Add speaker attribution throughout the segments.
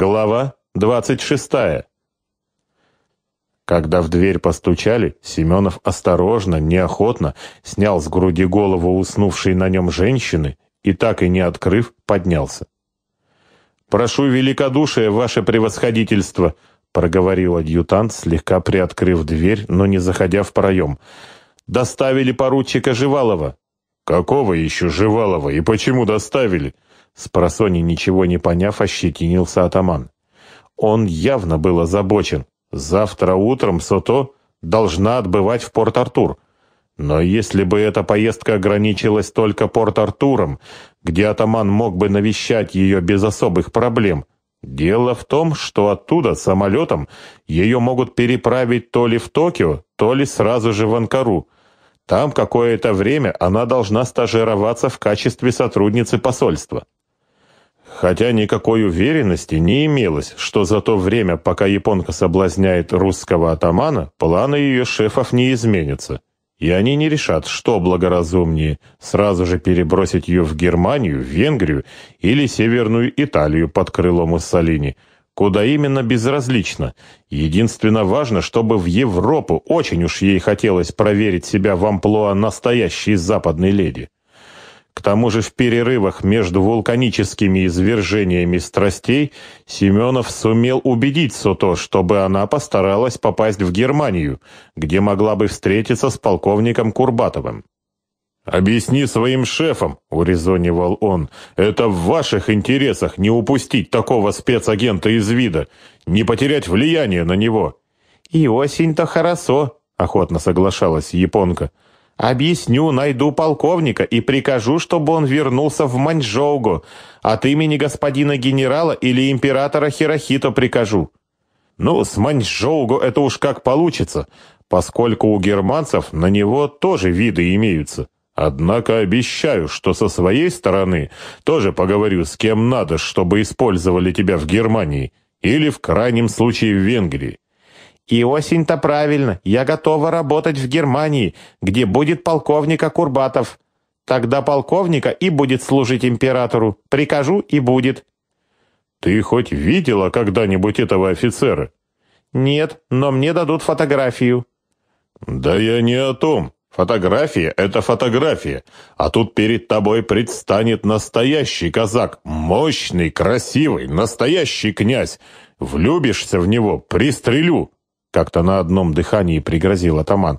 Speaker 1: Глава 26. Когда в дверь постучали, Семенов осторожно, неохотно снял с груди голову уснувшей на нем женщины и, так и не открыв, поднялся. «Прошу великодушия, ваше превосходительство!» — проговорил адъютант, слегка приоткрыв дверь, но не заходя в проем. «Доставили поручика Живалова». «Какого еще Живалова и почему доставили?» Спросони, ничего не поняв, ощетинился атаман. Он явно был озабочен. Завтра утром Сото должна отбывать в Порт-Артур. Но если бы эта поездка ограничилась только Порт-Артуром, где атаман мог бы навещать ее без особых проблем, дело в том, что оттуда самолетом ее могут переправить то ли в Токио, то ли сразу же в Анкару. Там какое-то время она должна стажироваться в качестве сотрудницы посольства хотя никакой уверенности не имелось, что за то время, пока японка соблазняет русского атамана, планы ее шефов не изменятся, и они не решат, что благоразумнее – сразу же перебросить ее в Германию, Венгрию или Северную Италию под крыло Муссолини – куда именно безразлично. Единственно важно, чтобы в Европу очень уж ей хотелось проверить себя в амплуа настоящей западной леди. К тому же в перерывах между вулканическими извержениями страстей Семенов сумел убедить Суто, чтобы она постаралась попасть в Германию, где могла бы встретиться с полковником Курбатовым. «Объясни своим шефам», — урезонивал он, — «это в ваших интересах не упустить такого спецагента из вида, не потерять влияние на него». «И осень-то хорошо», — охотно соглашалась японка. Объясню, найду полковника и прикажу, чтобы он вернулся в Маньчжоугу. От имени господина генерала или императора Хирохито прикажу. Ну, с Маньчжоугу это уж как получится, поскольку у германцев на него тоже виды имеются. Однако обещаю, что со своей стороны тоже поговорю с кем надо, чтобы использовали тебя в Германии или в крайнем случае в Венгрии. И осень-то правильно. Я готова работать в Германии, где будет полковник Акурбатов. Тогда полковника и будет служить императору. Прикажу и будет. Ты хоть видела когда-нибудь этого офицера? Нет, но мне дадут фотографию. Да я не о том. Фотография — это фотография, а тут перед тобой предстанет настоящий казак, мощный, красивый, настоящий князь. Влюбишься в него — пристрелю. — как-то на одном дыхании пригрозил атаман.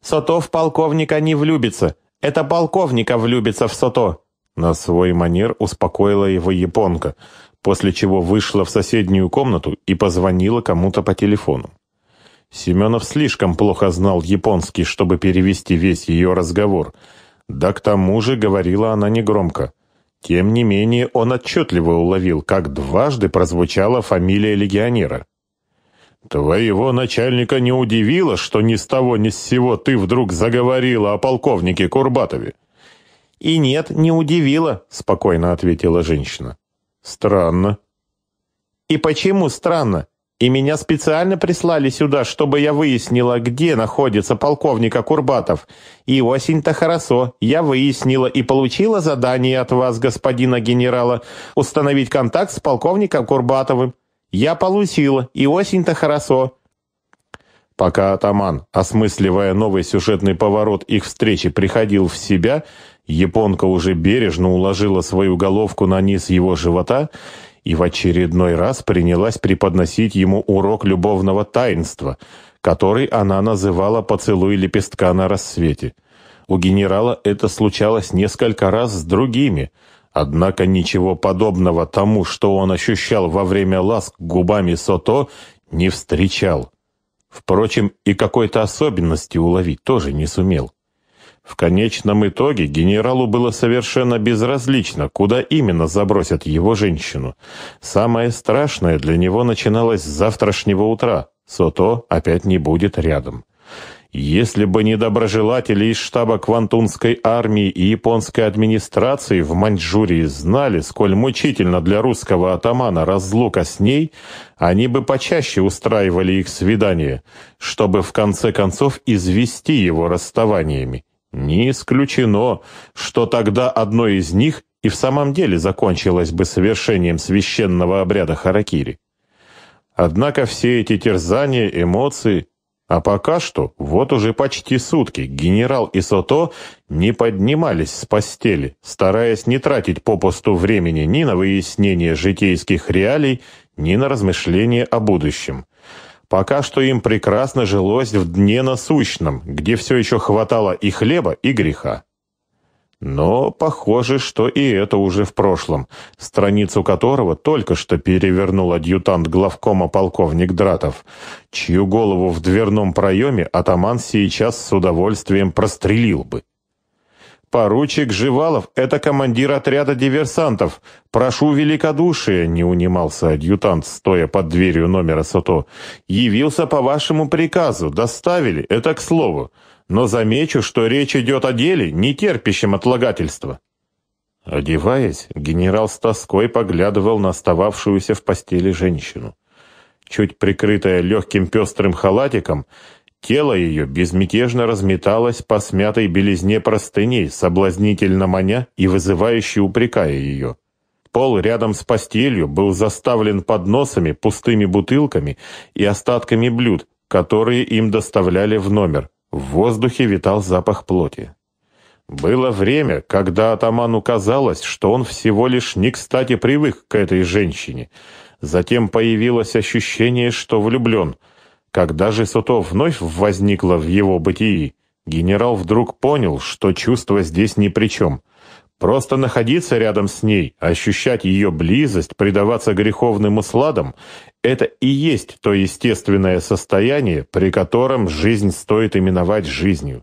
Speaker 1: «Сото в полковника не влюбится! Это полковника влюбится в Сото!» На свой манер успокоила его японка, после чего вышла в соседнюю комнату и позвонила кому-то по телефону. Семенов слишком плохо знал японский, чтобы перевести весь ее разговор. Да к тому же говорила она негромко. Тем не менее он отчетливо уловил, как дважды прозвучала фамилия легионера. Твоего начальника не удивило, что ни с того ни с сего ты вдруг заговорила о полковнике Курбатове? И нет, не удивило, спокойно ответила женщина. Странно. И почему странно? И меня специально прислали сюда, чтобы я выяснила, где находится полковник Акурбатов. И осень-то хорошо. Я выяснила и получила задание от вас, господина генерала, установить контакт с полковником Курбатовым. Я получила, и осень-то хорошо». Пока атаман, осмысливая новый сюжетный поворот их встречи, приходил в себя, японка уже бережно уложила свою головку на низ его живота и в очередной раз принялась преподносить ему урок любовного таинства, который она называла «поцелуй лепестка на рассвете». У генерала это случалось несколько раз с другими – Однако ничего подобного тому, что он ощущал во время ласк губами Сото, не встречал. Впрочем, и какой-то особенности уловить тоже не сумел. В конечном итоге генералу было совершенно безразлично, куда именно забросят его женщину. Самое страшное для него начиналось с завтрашнего утра. Сото опять не будет рядом. Если бы не доброжелатели из штаба Квантунской армии и японской администрации в Маньчжурии знали, сколь мучительно для русского атамана разлука с ней, они бы почаще устраивали их свидания, чтобы в конце концов извести его расставаниями. Не исключено, что тогда одно из них и в самом деле закончилось бы совершением священного обряда Харакири. Однако все эти терзания, эмоции а пока что, вот уже почти сутки, генерал и Сото не поднимались с постели, стараясь не тратить попусту времени ни на выяснение житейских реалий, ни на размышления о будущем. Пока что им прекрасно жилось в дне насущном, где все еще хватало и хлеба, и греха. Но похоже, что и это уже в прошлом, страницу которого только что перевернул адъютант главкома полковник Дратов, чью голову в дверном проеме атаман сейчас с удовольствием прострелил бы. «Поручик Живалов — это командир отряда диверсантов. Прошу великодушия», — не унимался адъютант, стоя под дверью номера СОТО. «Явился по вашему приказу. Доставили. Это к слову но замечу, что речь идет о деле, не терпящем отлагательства». Одеваясь, генерал с тоской поглядывал на остававшуюся в постели женщину. Чуть прикрытая легким пестрым халатиком, тело ее безмятежно разметалось по смятой белизне простыней, соблазнительно маня и вызывающе упрекая ее. Пол рядом с постелью был заставлен подносами, пустыми бутылками и остатками блюд, которые им доставляли в номер. В воздухе витал запах плоти. Было время, когда атаману казалось, что он всего лишь не кстати привык к этой женщине. Затем появилось ощущение, что влюблен. Когда же Суто вновь возникло в его бытии, генерал вдруг понял, что чувство здесь ни при чем — Просто находиться рядом с ней, ощущать ее близость, предаваться греховным усладам – это и есть то естественное состояние, при котором жизнь стоит именовать жизнью.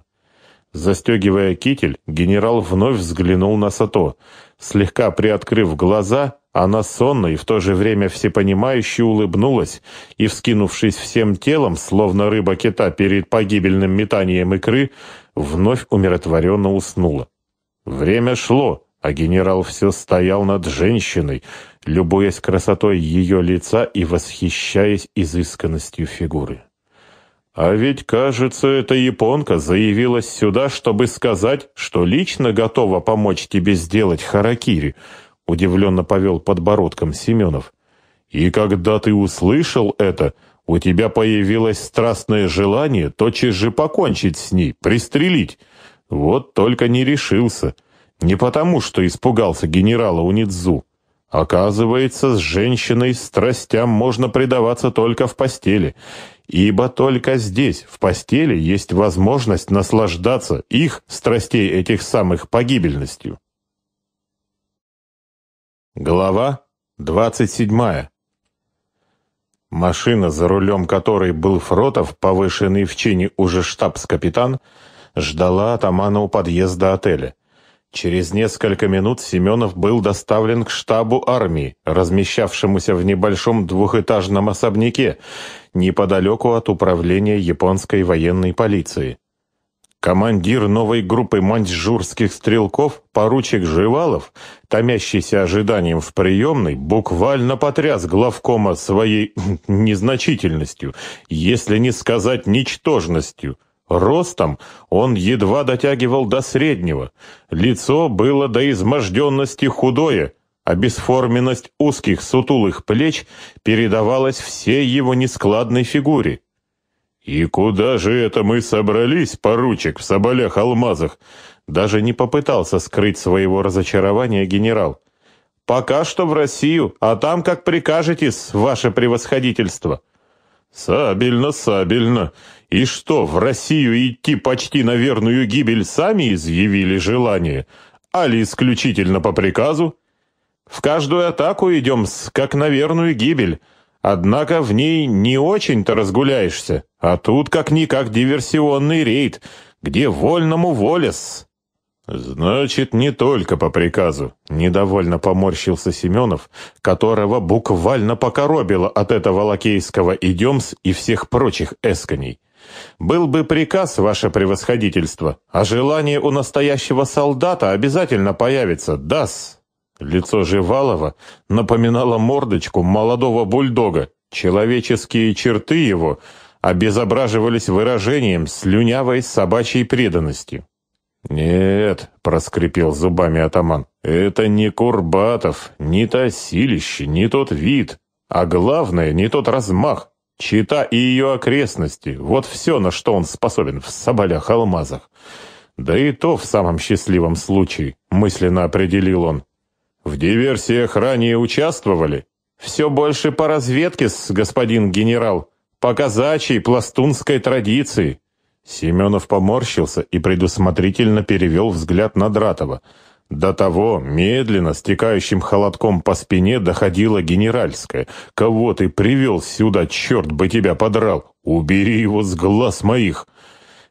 Speaker 1: Застегивая китель, генерал вновь взглянул на Сато. Слегка приоткрыв глаза, она сонно и в то же время всепонимающе улыбнулась и, вскинувшись всем телом, словно рыба-кита перед погибельным метанием икры, вновь умиротворенно уснула. Время шло, а генерал все стоял над женщиной, любуясь красотой ее лица и восхищаясь изысканностью фигуры. «А ведь, кажется, эта японка заявилась сюда, чтобы сказать, что лично готова помочь тебе сделать харакири», — удивленно повел подбородком Семенов. «И когда ты услышал это, у тебя появилось страстное желание тотчас же покончить с ней, пристрелить». Вот только не решился. Не потому, что испугался генерала Унидзу. Оказывается, с женщиной страстям можно предаваться только в постели, ибо только здесь, в постели, есть возможность наслаждаться их, страстей этих самых, погибельностью. Глава 27. Машина, за рулем которой был Фротов, повышенный в чине уже штабс-капитан, — ждала атамана у подъезда отеля. Через несколько минут Семенов был доставлен к штабу армии, размещавшемуся в небольшом двухэтажном особняке, неподалеку от управления японской военной полиции. Командир новой группы маньчжурских стрелков, поручик Живалов, томящийся ожиданием в приемной, буквально потряс главкома своей незначительностью, если не сказать ничтожностью. Ростом он едва дотягивал до среднего, лицо было до изможденности худое, а бесформенность узких сутулых плеч передавалась всей его нескладной фигуре. «И куда же это мы собрались, поручик, в соболях-алмазах?» Даже не попытался скрыть своего разочарования генерал. «Пока что в Россию, а там, как прикажете, ваше превосходительство». «Сабельно, сабельно», и что, в Россию идти почти на верную гибель сами изъявили желание, али исключительно по приказу? В каждую атаку идем с как на верную гибель, однако в ней не очень-то разгуляешься, а тут как-никак диверсионный рейд, где вольному волес. «Значит, не только по приказу», — недовольно поморщился Семенов, которого буквально покоробило от этого лакейского с и всех прочих эсканей. Был бы приказ, ваше превосходительство, а желание у настоящего солдата обязательно появится, дас. Лицо Живалова напоминало мордочку молодого бульдога. Человеческие черты его обезображивались выражением слюнявой собачьей преданности. «Нет», — проскрипел зубами атаман, — «это не Курбатов, не то силище, не тот вид, а главное, не тот размах. Чита и ее окрестности — вот все, на что он способен в соболях-алмазах. Да и то в самом счастливом случае, мысленно определил он. В диверсиях ранее участвовали. Все больше по разведке с господин генерал, по казачьей пластунской традиции. Семенов поморщился и предусмотрительно перевел взгляд на Дратова — до того медленно, стекающим холодком по спине, доходила генеральская. «Кого ты привел сюда, черт бы тебя подрал! Убери его с глаз моих!»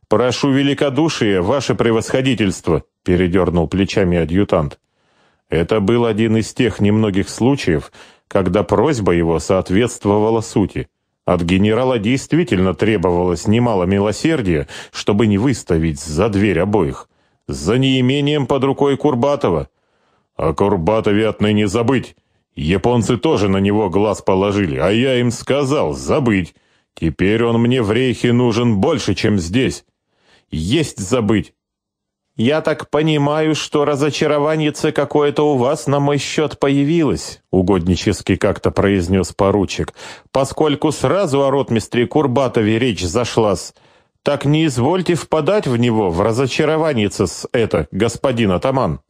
Speaker 1: «Прошу великодушия, ваше превосходительство!» — передернул плечами адъютант. Это был один из тех немногих случаев, когда просьба его соответствовала сути. От генерала действительно требовалось немало милосердия, чтобы не выставить за дверь обоих за неимением под рукой Курбатова. О а Курбатове отныне забыть. Японцы тоже на него глаз положили, а я им сказал забыть. Теперь он мне в рейхе нужен больше, чем здесь. Есть забыть. Я так понимаю, что разочарованице какое-то у вас на мой счет появилось, угоднически как-то произнес поручик, поскольку сразу о ротмистре Курбатове речь зашлась. Так не извольте впадать в него, в разочарование с это, господин атаман.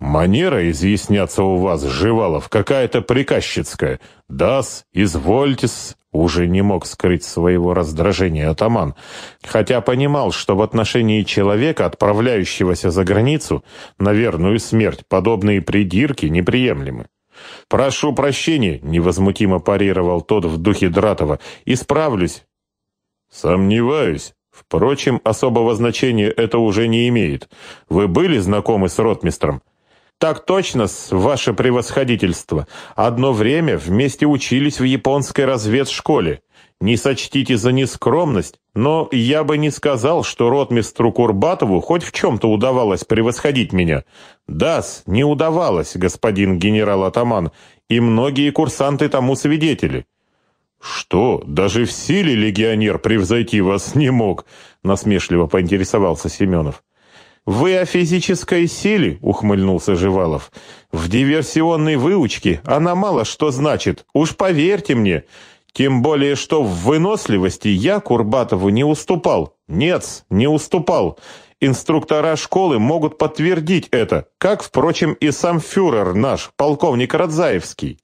Speaker 1: Манера изъясняться у вас, Живалов, какая-то приказчицкая. Дас, извольтес, уже не мог скрыть своего раздражения атаман, хотя понимал, что в отношении человека, отправляющегося за границу, на верную смерть подобные придирки неприемлемы. «Прошу прощения», — невозмутимо парировал тот в духе Дратова, — «исправлюсь, Сомневаюсь. Впрочем, особого значения это уже не имеет. Вы были знакомы с ротмистром? Так точно, ваше превосходительство. Одно время вместе учились в японской разведшколе. Не сочтите за нескромность, но я бы не сказал, что ротмистру Курбатову хоть в чем-то удавалось превосходить меня. Дас, не удавалось, господин генерал-атаман, и многие курсанты тому свидетели. Что, даже в силе легионер превзойти вас не мог? насмешливо поинтересовался Семенов. «Вы о физической силе?» — ухмыльнулся Живалов. «В диверсионной выучке она мало что значит, уж поверьте мне. Тем более, что в выносливости я Курбатову не уступал. Нет, не уступал. Инструктора школы могут подтвердить это, как, впрочем, и сам фюрер наш, полковник Радзаевский».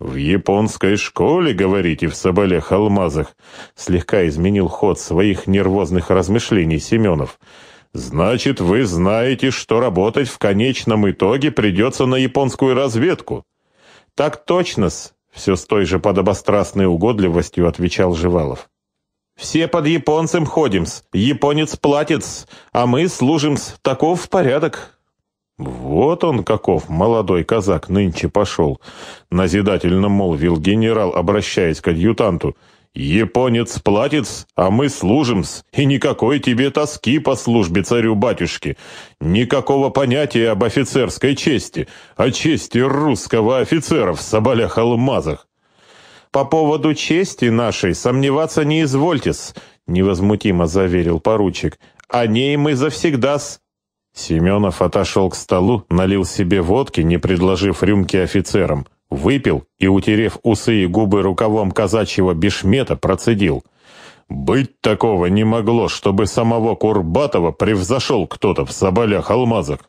Speaker 1: «В японской школе, говорите, в Соболях-Алмазах?» Слегка изменил ход своих нервозных размышлений Семенов. «Значит, вы знаете, что работать в конечном итоге придется на японскую разведку?» «Так точно-с», — все с той же подобострастной угодливостью отвечал Живалов. «Все под японцем ходим-с, японец платит-с, а мы служим-с, таков порядок». «Вот он каков, молодой казак, нынче пошел!» — назидательно молвил генерал, обращаясь к адъютанту. «Японец платец, а мы служим-с, и никакой тебе тоски по службе царю-батюшке, никакого понятия об офицерской чести, о чести русского офицера в соболях-алмазах». «По поводу чести нашей сомневаться не извольтесь», — невозмутимо заверил поручик. «О ней мы завсегда-с Семенов отошел к столу, налил себе водки, не предложив рюмки офицерам, выпил и, утерев усы и губы рукавом казачьего бешмета, процедил. «Быть такого не могло, чтобы самого Курбатова превзошел кто-то в соболях алмазах».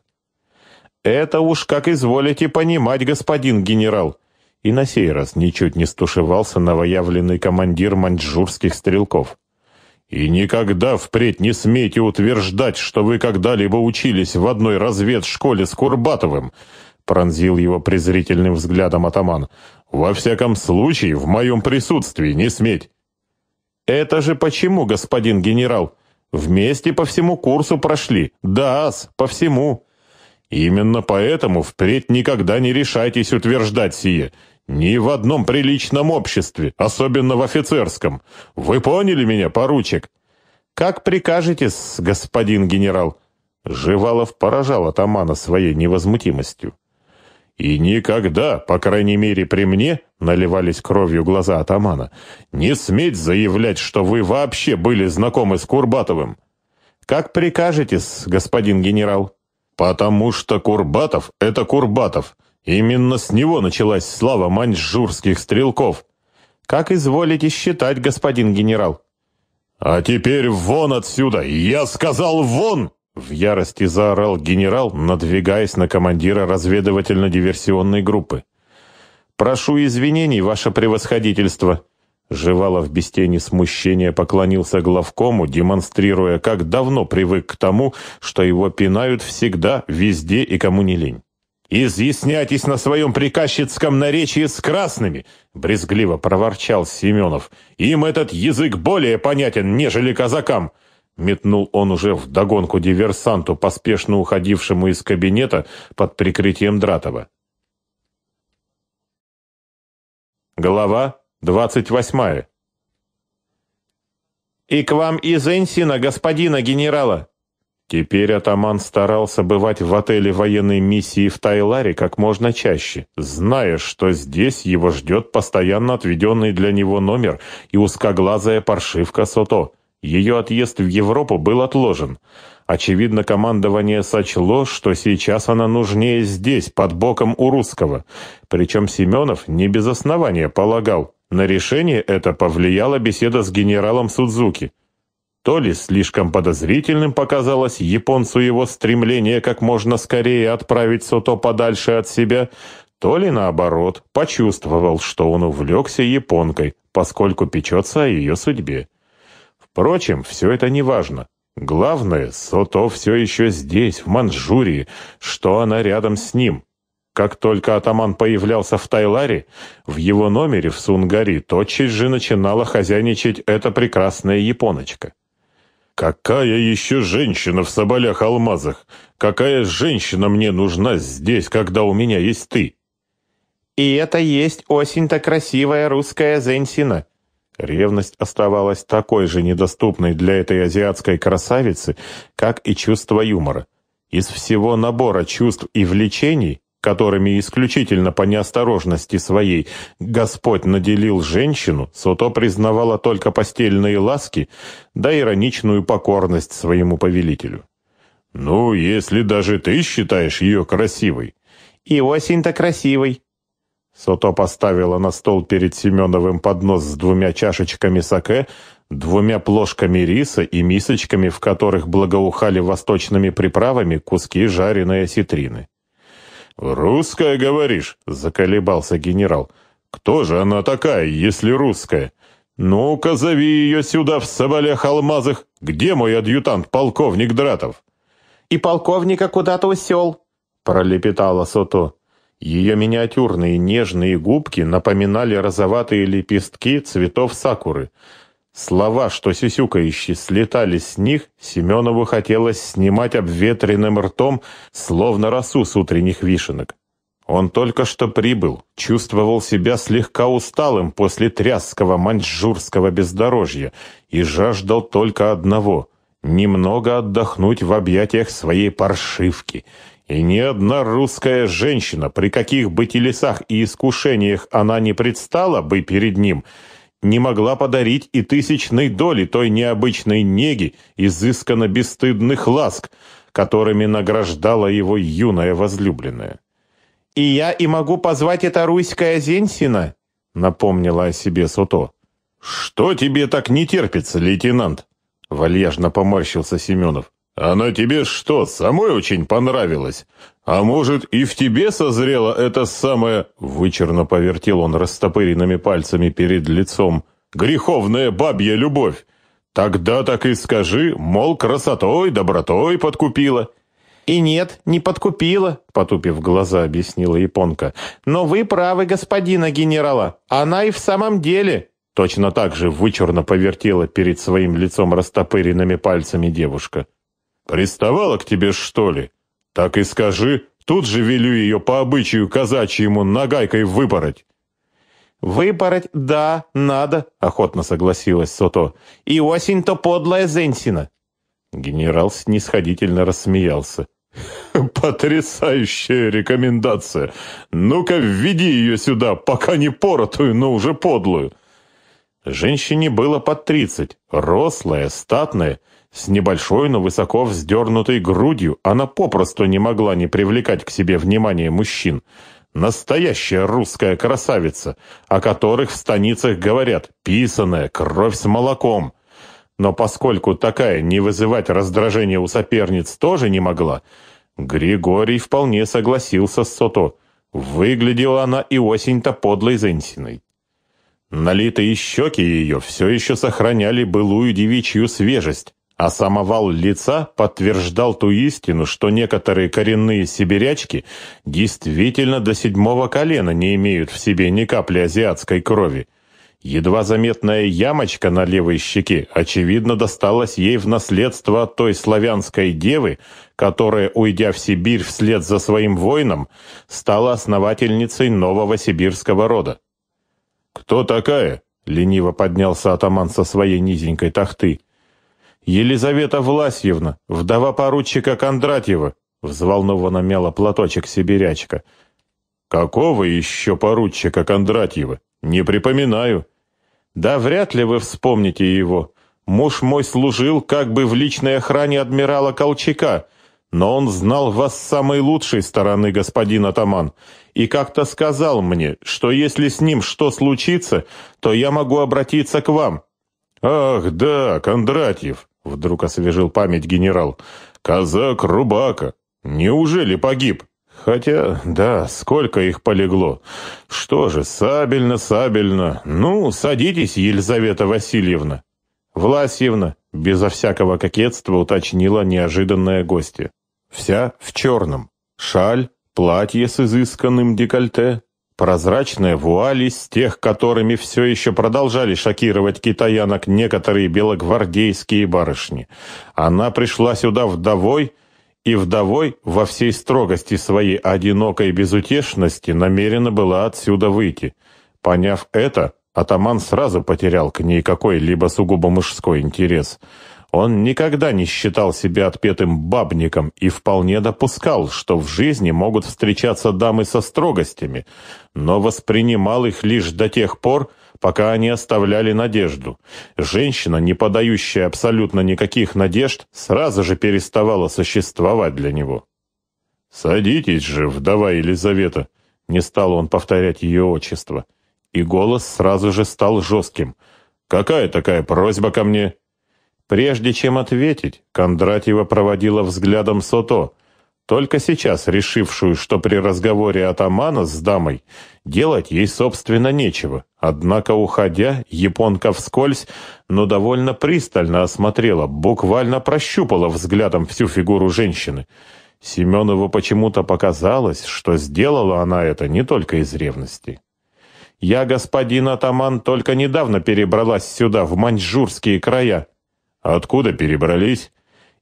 Speaker 1: «Это уж как изволите понимать, господин генерал!» И на сей раз ничуть не стушевался новоявленный командир маньчжурских стрелков. И никогда впредь не смейте утверждать, что вы когда-либо учились в одной разведшколе с Курбатовым, пронзил его презрительным взглядом атаман. Во всяком случае, в моем присутствии не сметь. Это же почему, господин генерал? Вместе по всему курсу прошли. Да, ас, по всему. Именно поэтому впредь никогда не решайтесь утверждать сие. Ни в одном приличном обществе, особенно в офицерском. Вы поняли меня, поручик? Как прикажете, господин генерал? Живалов поражал атамана своей невозмутимостью. И никогда, по крайней мере при мне, наливались кровью глаза атамана, не сметь заявлять, что вы вообще были знакомы с Курбатовым. Как прикажете, господин генерал? Потому что Курбатов — это Курбатов, Именно с него началась слава маньчжурских стрелков. Как изволите считать, господин генерал? А теперь вон отсюда! Я сказал вон! В ярости заорал генерал, надвигаясь на командира разведывательно-диверсионной группы. «Прошу извинений, ваше превосходительство!» Живалов без тени смущения поклонился главкому, демонстрируя, как давно привык к тому, что его пинают всегда, везде и кому не лень изъясняйтесь на своем приказчицком наречии с красными!» — брезгливо проворчал Семенов. «Им этот язык более понятен, нежели казакам!» Метнул он уже вдогонку диверсанту, поспешно уходившему из кабинета под прикрытием Дратова. Глава двадцать восьмая «И к вам из Энсина, господина генерала!» Теперь атаман старался бывать в отеле военной миссии в Тайларе как можно чаще, зная, что здесь его ждет постоянно отведенный для него номер и узкоглазая паршивка Сото. Ее отъезд в Европу был отложен. Очевидно, командование сочло, что сейчас она нужнее здесь, под боком у русского. Причем Семенов не без основания полагал. На решение это повлияла беседа с генералом Судзуки. То ли слишком подозрительным показалось японцу его стремление как можно скорее отправить Сото подальше от себя, то ли наоборот, почувствовал, что он увлекся японкой, поскольку печется о ее судьбе. Впрочем, все это не важно. Главное, Сото все еще здесь, в Манчжурии, что она рядом с ним. Как только атаман появлялся в Тайларе, в его номере в Сунгари тотчас же начинала хозяйничать эта прекрасная японочка. Какая еще женщина в соболях-алмазах? Какая женщина мне нужна здесь, когда у меня есть ты? И это есть осень-то красивая русская Зенсина. Ревность оставалась такой же недоступной для этой азиатской красавицы, как и чувство юмора. Из всего набора чувств и влечений которыми исключительно по неосторожности своей Господь наделил женщину, Сото признавала только постельные ласки, да ироничную покорность своему повелителю. «Ну, если даже ты считаешь ее красивой». «И осень-то красивой». Сото поставила на стол перед Семеновым поднос с двумя чашечками саке, двумя плошками риса и мисочками, в которых благоухали восточными приправами куски жареной осетрины. «Русская, говоришь?» — заколебался генерал. «Кто же она такая, если русская? Ну-ка, зови ее сюда, в соболях алмазах. Где мой адъютант, полковник Дратов?» «И полковника куда-то усел», — пролепетала Сото. Ее миниатюрные нежные губки напоминали розоватые лепестки цветов сакуры — Слова, что сисюкающие слетали с них, Семенову хотелось снимать обветренным ртом, словно росу с утренних вишенок. Он только что прибыл, чувствовал себя слегка усталым после трясского маньчжурского бездорожья и жаждал только одного — немного отдохнуть в объятиях своей паршивки. И ни одна русская женщина, при каких бы телесах и искушениях она не предстала бы перед ним — не могла подарить и тысячной доли той необычной неги, изысканно бесстыдных ласк, которыми награждала его юная возлюбленная. «И я и могу позвать это руйская Зенсина», — напомнила о себе Суто. «Что тебе так не терпится, лейтенант?» — вальяжно поморщился Семенов. Она тебе что, самой очень понравилась? А может, и в тебе созрела эта самая...» Вычерно повертел он растопыренными пальцами перед лицом. «Греховная бабья любовь! Тогда так и скажи, мол, красотой, добротой подкупила». «И нет, не подкупила», — потупив глаза, объяснила японка. «Но вы правы, господина генерала. Она и в самом деле...» Точно так же вычурно повертела перед своим лицом растопыренными пальцами девушка. Приставала к тебе, что ли? Так и скажи, тут же велю ее по обычаю казачьему нагайкой выпороть». «Выпороть, да, надо», — охотно согласилась Сото. «И осень-то подлая Зенсина». Генерал снисходительно рассмеялся. «Потрясающая рекомендация! Ну-ка, введи ее сюда, пока не поротую, но уже подлую!» Женщине было под тридцать, рослая, статная, с небольшой, но высоко вздернутой грудью она попросту не могла не привлекать к себе внимание мужчин. Настоящая русская красавица, о которых в станицах говорят «писаная, кровь с молоком». Но поскольку такая не вызывать раздражения у соперниц тоже не могла, Григорий вполне согласился с Сото. Выглядела она и осень-то подлой зенсиной. Налитые щеки ее все еще сохраняли былую девичью свежесть, а самовал лица подтверждал ту истину, что некоторые коренные сибирячки действительно до седьмого колена не имеют в себе ни капли азиатской крови. Едва заметная ямочка на левой щеке, очевидно, досталась ей в наследство от той славянской девы, которая, уйдя в Сибирь вслед за своим воином, стала основательницей нового сибирского рода. «Кто такая?» — лениво поднялся атаман со своей низенькой тахты. Елизавета Власьевна, вдова поручика Кондратьева, взволнованно мяла платочек сибирячка. Какого еще поручика Кондратьева? Не припоминаю. Да вряд ли вы вспомните его. Муж мой служил как бы в личной охране адмирала Колчака, но он знал вас с самой лучшей стороны, господин атаман, и как-то сказал мне, что если с ним что случится, то я могу обратиться к вам». «Ах, да, Кондратьев, Вдруг освежил память генерал. «Казак Рубака! Неужели погиб?» Хотя, да, сколько их полегло. Что же, сабельно-сабельно. Ну, садитесь, Елизавета Васильевна. Власьевна, безо всякого кокетства уточнила неожиданное гостья. Вся в черном. Шаль, платье с изысканным декольте, Прозрачные вуали с тех, которыми все еще продолжали шокировать китаянок некоторые белогвардейские барышни. Она пришла сюда вдовой, и вдовой во всей строгости своей одинокой безутешности намерена была отсюда выйти. Поняв это, атаман сразу потерял к ней какой-либо сугубо мужской интерес – он никогда не считал себя отпетым бабником и вполне допускал, что в жизни могут встречаться дамы со строгостями, но воспринимал их лишь до тех пор, пока они оставляли надежду. Женщина, не подающая абсолютно никаких надежд, сразу же переставала существовать для него. «Садитесь же, вдова Елизавета!» — не стал он повторять ее отчество. И голос сразу же стал жестким. «Какая такая просьба ко мне?» Прежде чем ответить, Кондратьева проводила взглядом Сото, только сейчас решившую, что при разговоре атамана с дамой делать ей, собственно, нечего. Однако, уходя, японка вскользь, но довольно пристально осмотрела, буквально прощупала взглядом всю фигуру женщины. Семенову почему-то показалось, что сделала она это не только из ревности. «Я, господин атаман, только недавно перебралась сюда, в маньчжурские края», Откуда перебрались?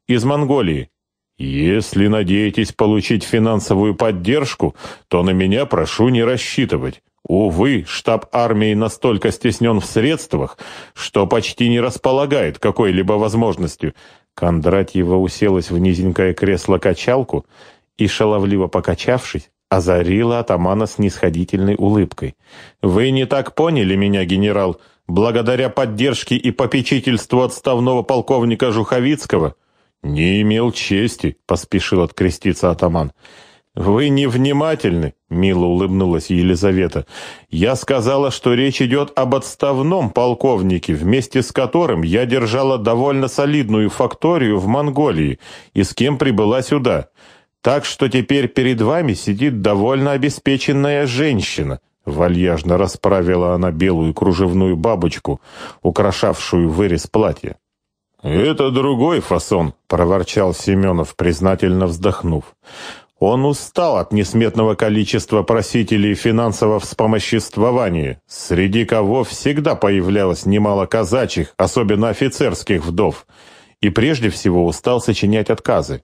Speaker 1: Из Монголии. Если надеетесь получить финансовую поддержку, то на меня прошу не рассчитывать. Увы, штаб армии настолько стеснен в средствах, что почти не располагает какой-либо возможностью. Кондратьева уселась в низенькое кресло-качалку и, шаловливо покачавшись, озарила атамана с снисходительной улыбкой. «Вы не так поняли меня, генерал благодаря поддержке и попечительству отставного полковника Жуховицкого, «Не имел чести», — поспешил откреститься атаман. «Вы невнимательны», — мило улыбнулась Елизавета. «Я сказала, что речь идет об отставном полковнике, вместе с которым я держала довольно солидную факторию в Монголии и с кем прибыла сюда. Так что теперь перед вами сидит довольно обеспеченная женщина, Вальяжно расправила она белую кружевную бабочку, украшавшую вырез платья. «Это другой фасон», — проворчал Семенов, признательно вздохнув. Он устал от несметного количества просителей финансового вспомоществования, среди кого всегда появлялось немало казачьих, особенно офицерских вдов, и прежде всего устал сочинять отказы.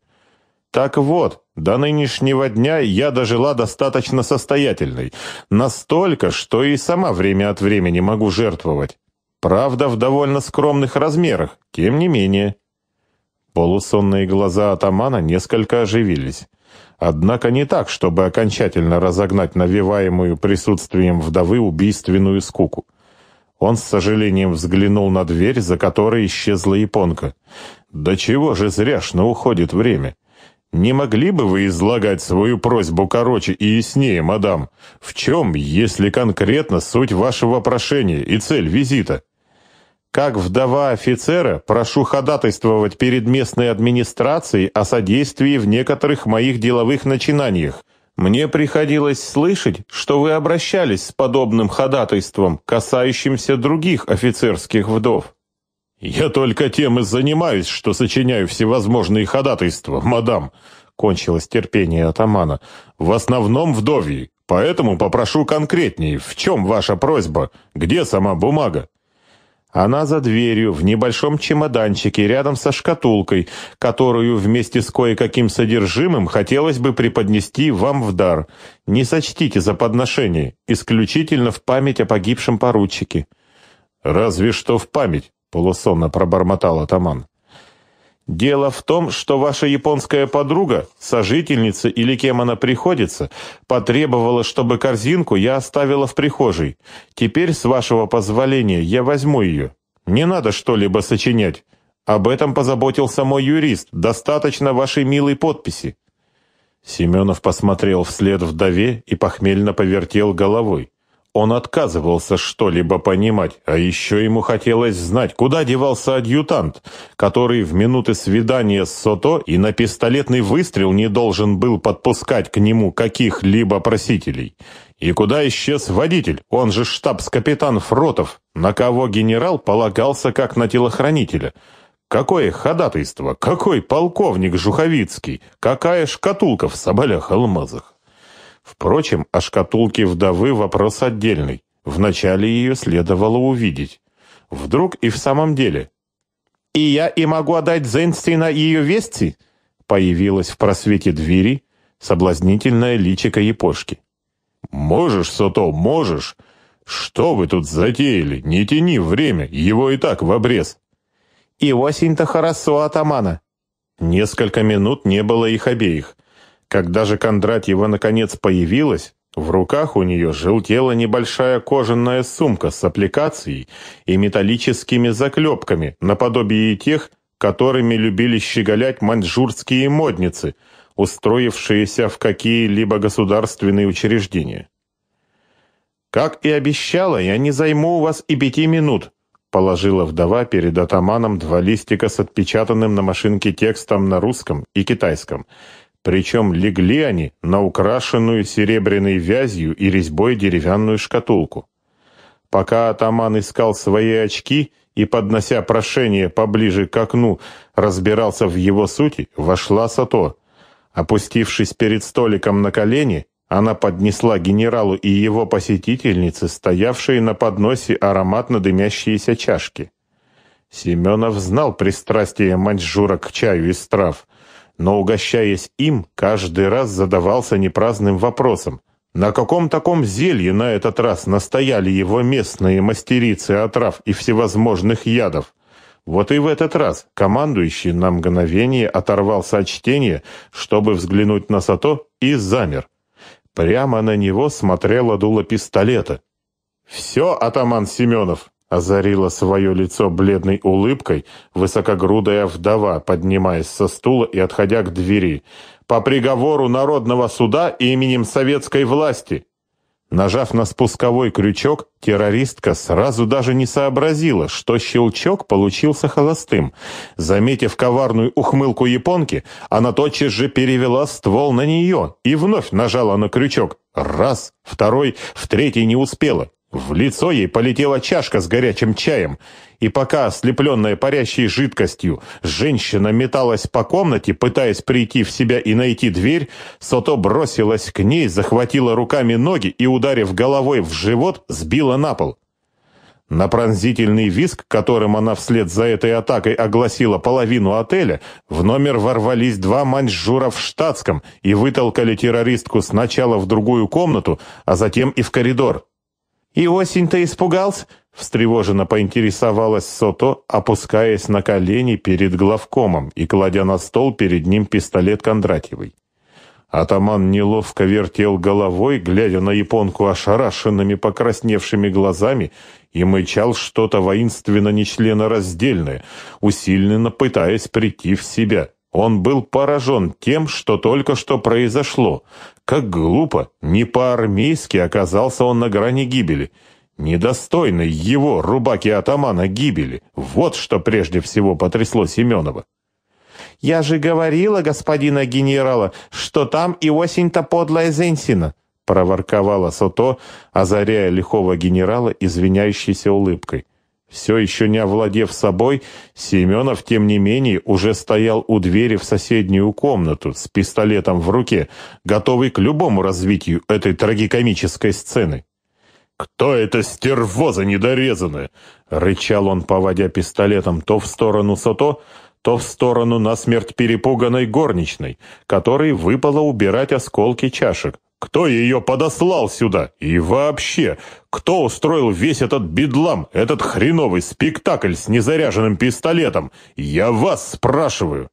Speaker 1: Так вот, до нынешнего дня я дожила достаточно состоятельной, настолько, что и сама время от времени могу жертвовать. Правда, в довольно скромных размерах, тем не менее. Полусонные глаза атамана несколько оживились. Однако не так, чтобы окончательно разогнать навеваемую присутствием вдовы убийственную скуку. Он с сожалением взглянул на дверь, за которой исчезла японка. «Да чего же зряшно уходит время? Не могли бы вы излагать свою просьбу короче и яснее, мадам? В чем, если конкретно, суть вашего прошения и цель визита? Как вдова офицера, прошу ходатайствовать перед местной администрацией о содействии в некоторых моих деловых начинаниях. Мне приходилось слышать, что вы обращались с подобным ходатайством, касающимся других офицерских вдов. «Я только тем и занимаюсь, что сочиняю всевозможные ходатайства, мадам», — кончилось терпение атамана. «В основном вдовьи, поэтому попрошу конкретнее, в чем ваша просьба, где сама бумага?» Она за дверью, в небольшом чемоданчике, рядом со шкатулкой, которую вместе с кое-каким содержимым хотелось бы преподнести вам в дар. Не сочтите за подношение, исключительно в память о погибшем поручике». «Разве что в память. — полусонно пробормотал атаман. «Дело в том, что ваша японская подруга, сожительница или кем она приходится, потребовала, чтобы корзинку я оставила в прихожей. Теперь, с вашего позволения, я возьму ее. Не надо что-либо сочинять. Об этом позаботился мой юрист. Достаточно вашей милой подписи». Семенов посмотрел вслед вдове и похмельно повертел головой. Он отказывался что-либо понимать, а еще ему хотелось знать, куда девался адъютант, который в минуты свидания с Сото и на пистолетный выстрел не должен был подпускать к нему каких-либо просителей. И куда исчез водитель, он же штабс-капитан Фротов, на кого генерал полагался как на телохранителя. Какое ходатайство, какой полковник Жуховицкий, какая шкатулка в соболях-алмазах. Впрочем, о шкатулке вдовы вопрос отдельный. Вначале ее следовало увидеть. Вдруг и в самом деле. «И я и могу отдать Зейнстина ее вести?» Появилась в просвете двери соблазнительная личика япошки. «Можешь, Сото, можешь! Что вы тут затеяли? Не тяни время, его и так в обрез!» «И осень-то хорошо, атамана!» Несколько минут не было их обеих — когда же Кондратьева наконец появилась, в руках у нее желтела небольшая кожаная сумка с аппликацией и металлическими заклепками, наподобие тех, которыми любили щеголять маньчжурские модницы, устроившиеся в какие-либо государственные учреждения. «Как и обещала, я не займу у вас и пяти минут», положила вдова перед атаманом два листика с отпечатанным на машинке текстом на русском и китайском, причем легли они на украшенную серебряной вязью и резьбой деревянную шкатулку. Пока атаман искал свои очки и, поднося прошение поближе к окну, разбирался в его сути, вошла Сато. Опустившись перед столиком на колени, она поднесла генералу и его посетительнице, стоявшие на подносе ароматно дымящиеся чашки. Семенов знал пристрастие маньчжура к чаю из трав — но, угощаясь им, каждый раз задавался непраздным вопросом. На каком таком зелье на этот раз настояли его местные мастерицы отрав и всевозможных ядов? Вот и в этот раз командующий на мгновение оторвался от чтения, чтобы взглянуть на Сато, и замер. Прямо на него смотрела дуло пистолета. «Все, атаман Семенов!» Озарила свое лицо бледной улыбкой высокогрудая вдова, поднимаясь со стула и отходя к двери. «По приговору Народного суда именем советской власти!» Нажав на спусковой крючок, террористка сразу даже не сообразила, что щелчок получился холостым. Заметив коварную ухмылку японки, она тотчас же перевела ствол на нее и вновь нажала на крючок. Раз, второй, в третий не успела. В лицо ей полетела чашка с горячим чаем, и пока, ослепленная парящей жидкостью, женщина металась по комнате, пытаясь прийти в себя и найти дверь, Сото бросилась к ней, захватила руками ноги и, ударив головой в живот, сбила на пол. На пронзительный визг, которым она вслед за этой атакой огласила половину отеля, в номер ворвались два маньчжура в штатском и вытолкали террористку сначала в другую комнату, а затем и в коридор. И осень-то испугался?» — встревоженно поинтересовалась Сото, опускаясь на колени перед главкомом и кладя на стол перед ним пистолет Кондратьевой. Атаман неловко вертел головой, глядя на японку ошарашенными покрасневшими глазами, и мычал что-то воинственно нечленораздельное, усиленно пытаясь прийти в себя. Он был поражен тем, что только что произошло. Как глупо, не по-армейски оказался он на грани гибели. Недостойны его, рубаки атамана, гибели. Вот что прежде всего потрясло Семенова. «Я же говорила, господина генерала, что там и осень-то подлая Зенсина», проворковала Сото, озаряя лихого генерала извиняющейся улыбкой. Все еще не овладев собой, Семенов, тем не менее, уже стоял у двери в соседнюю комнату с пистолетом в руке, готовый к любому развитию этой трагикомической сцены. «Кто это стервоза недорезанная?» — рычал он, поводя пистолетом то в сторону Сото, то в сторону насмерть перепуганной горничной, которой выпало убирать осколки чашек. Кто ее подослал сюда? И вообще, кто устроил весь этот бедлам, этот хреновый спектакль с незаряженным пистолетом? Я вас спрашиваю!»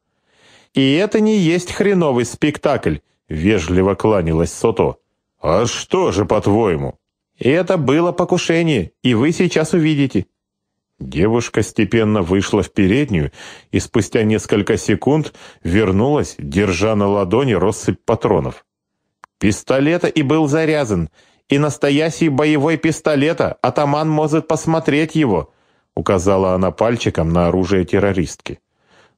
Speaker 1: «И это не есть хреновый спектакль», — вежливо кланялась Сото. «А что же, по-твоему?» «Это было покушение, и вы сейчас увидите». Девушка степенно вышла в переднюю и спустя несколько секунд вернулась, держа на ладони россыпь патронов пистолета и был зарязан, и настоящий боевой пистолета, атаман может посмотреть его», — указала она пальчиком на оружие террористки.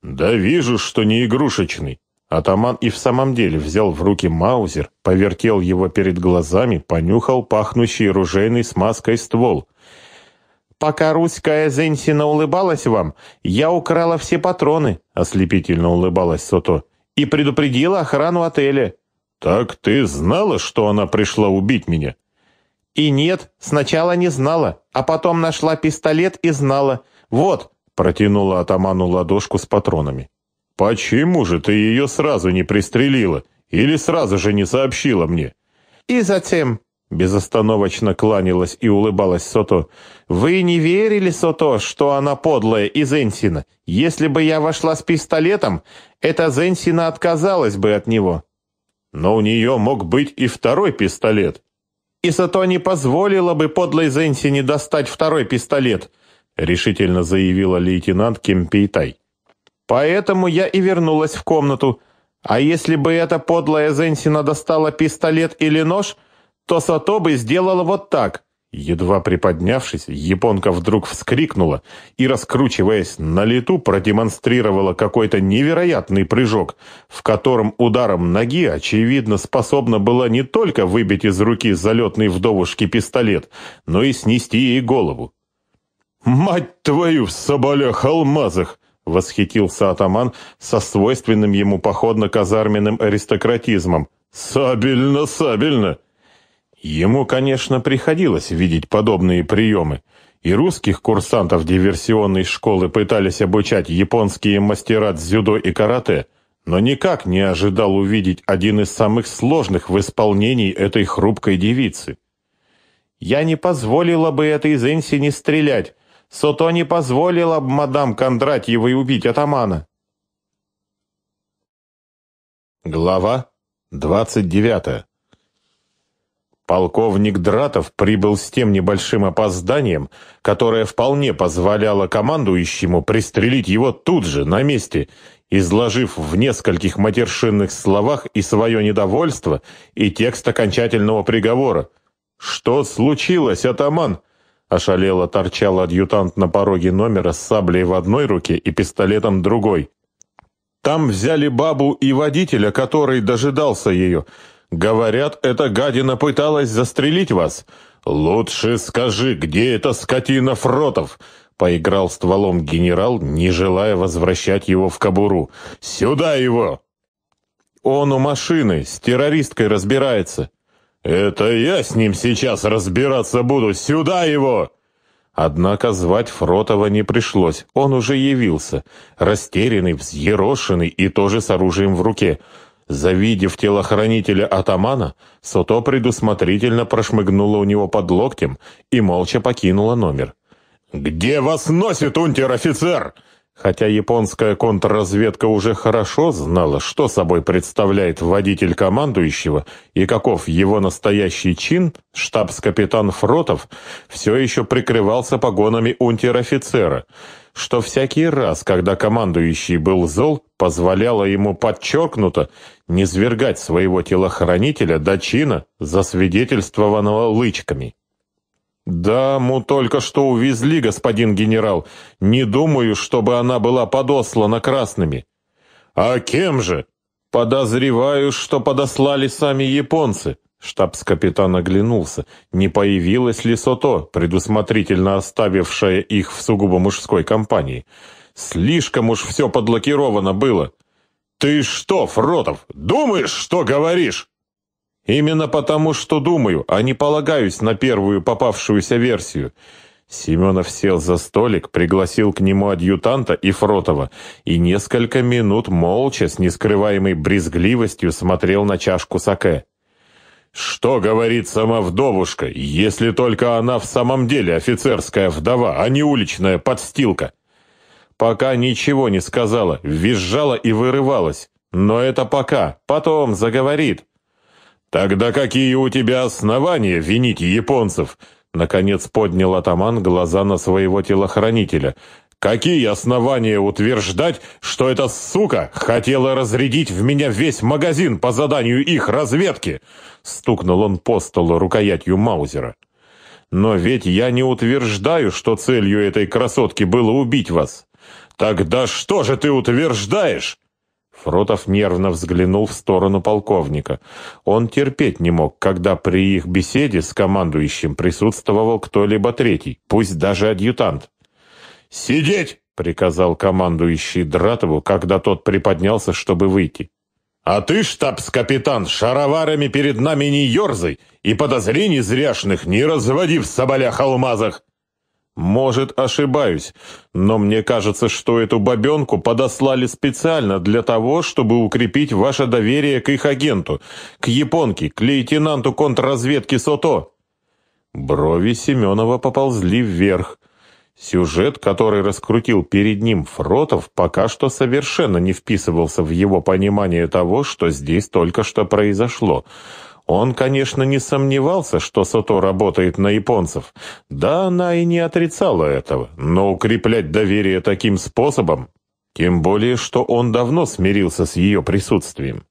Speaker 1: «Да вижу, что не игрушечный». Атаман и в самом деле взял в руки маузер, повертел его перед глазами, понюхал пахнущий ружейной смазкой ствол. «Пока русская Зенсина улыбалась вам, я украла все патроны», — ослепительно улыбалась Сото, «и предупредила охрану отеля. «Так ты знала, что она пришла убить меня?» «И нет, сначала не знала, а потом нашла пистолет и знала. Вот!» — протянула атаману ладошку с патронами. «Почему же ты ее сразу не пристрелила? Или сразу же не сообщила мне?» «И затем...» — безостановочно кланялась и улыбалась Сото. «Вы не верили, Сото, что она подлая и Зенсина? Если бы я вошла с пистолетом, эта Зенсина отказалась бы от него» но у нее мог быть и второй пистолет. «И зато не позволила бы подлой Зенси не достать второй пистолет», решительно заявила лейтенант Кемпейтай. «Поэтому я и вернулась в комнату. А если бы эта подлая Зенсина достала пистолет или нож, то Сато бы сделала вот так». Едва приподнявшись, японка вдруг вскрикнула и, раскручиваясь на лету, продемонстрировала какой-то невероятный прыжок, в котором ударом ноги, очевидно, способна была не только выбить из руки залетный вдовушки пистолет, но и снести ей голову. «Мать твою в соболях-алмазах!» — восхитился атаман со свойственным ему походно-казарменным аристократизмом. «Сабельно-сабельно!» Ему, конечно, приходилось видеть подобные приемы, и русских курсантов диверсионной школы пытались обучать японские мастера дзюдо и карате, но никак не ожидал увидеть один из самых сложных в исполнении этой хрупкой девицы. «Я не позволила бы этой Зенси не стрелять. Сото не позволила бы мадам Кондратьевой убить атамана». Глава двадцать девятая Полковник Дратов прибыл с тем небольшим опозданием, которое вполне позволяло командующему пристрелить его тут же, на месте, изложив в нескольких матершинных словах и свое недовольство, и текст окончательного приговора. «Что случилось, атаман?» Ошалело торчал адъютант на пороге номера с саблей в одной руке и пистолетом другой. «Там взяли бабу и водителя, который дожидался ее». Говорят, эта гадина пыталась застрелить вас. Лучше скажи, где эта скотина Фротов?» Поиграл стволом генерал, не желая возвращать его в кобуру. «Сюда его!» «Он у машины, с террористкой разбирается». «Это я с ним сейчас разбираться буду! Сюда его!» Однако звать Фротова не пришлось, он уже явился, растерянный, взъерошенный и тоже с оружием в руке. Завидев телохранителя атамана, Сото предусмотрительно прошмыгнула у него под локтем и молча покинула номер. «Где вас носит унтер-офицер?» Хотя японская контрразведка уже хорошо знала, что собой представляет водитель командующего и каков его настоящий чин, штабс-капитан Фротов все еще прикрывался погонами унтер-офицера, что всякий раз, когда командующий был зол, позволяло ему подчеркнуто низвергать своего телохранителя до чина, засвидетельствованного лычками. «Да, мы только что увезли, господин генерал. Не думаю, чтобы она была подослана красными». «А кем же?» «Подозреваю, что подослали сами японцы». Штабс-капитан оглянулся, не появилась ли Сото, предусмотрительно оставившая их в сугубо мужской компании. «Слишком уж все подлакировано было». «Ты что, Фротов, думаешь, что говоришь?» Именно потому, что думаю, а не полагаюсь на первую попавшуюся версию. Семенов сел за столик, пригласил к нему адъютанта и Фротова и несколько минут молча, с нескрываемой брезгливостью, смотрел на чашку саке. «Что говорит сама вдовушка, если только она в самом деле офицерская вдова, а не уличная подстилка?» «Пока ничего не сказала, визжала и вырывалась. Но это пока, потом заговорит». «Тогда какие у тебя основания винить японцев?» Наконец поднял атаман глаза на своего телохранителя. «Какие основания утверждать, что эта сука хотела разрядить в меня весь магазин по заданию их разведки?» Стукнул он по столу рукоятью Маузера. «Но ведь я не утверждаю, что целью этой красотки было убить вас. Тогда что же ты утверждаешь?» Кротов нервно взглянул в сторону полковника. Он терпеть не мог, когда при их беседе с командующим присутствовал кто-либо третий, пусть даже адъютант. «Сидеть!» — приказал командующий Дратову, когда тот приподнялся, чтобы выйти. «А ты, штабс-капитан, шароварами перед нами не ерзай и подозрений зряшных не разводи в соболях-алмазах!» Может, ошибаюсь, но мне кажется, что эту бабенку подослали специально для того, чтобы укрепить ваше доверие к их агенту, к японке, к лейтенанту контрразведки Сото». Брови Семенова поползли вверх. Сюжет, который раскрутил перед ним Фротов, пока что совершенно не вписывался в его понимание того, что здесь только что произошло. Он, конечно, не сомневался, что Сато работает на японцев. Да, она и не отрицала этого, но укреплять доверие таким способом, тем более, что он давно смирился с ее присутствием.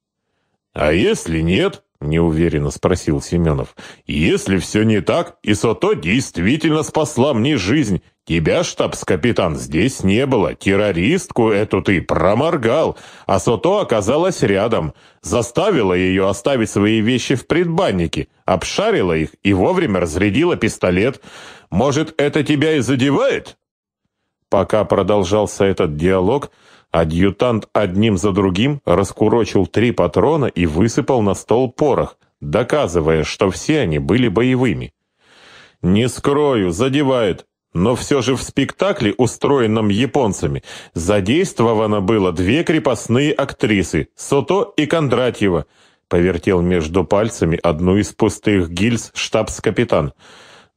Speaker 1: «А если нет?» неуверенно спросил Семенов. «Если все не так, и Сото действительно спасла мне жизнь. Тебя, штабс-капитан, здесь не было. Террористку эту ты проморгал, а Сото оказалась рядом. Заставила ее оставить свои вещи в предбаннике, обшарила их и вовремя разрядила пистолет. Может, это тебя и задевает?» Пока продолжался этот диалог, Адъютант одним за другим раскурочил три патрона и высыпал на стол порох, доказывая, что все они были боевыми. «Не скрою, задевает, но все же в спектакле, устроенном японцами, задействовано было две крепостные актрисы – Сото и Кондратьева», – повертел между пальцами одну из пустых гильз штабс-капитан.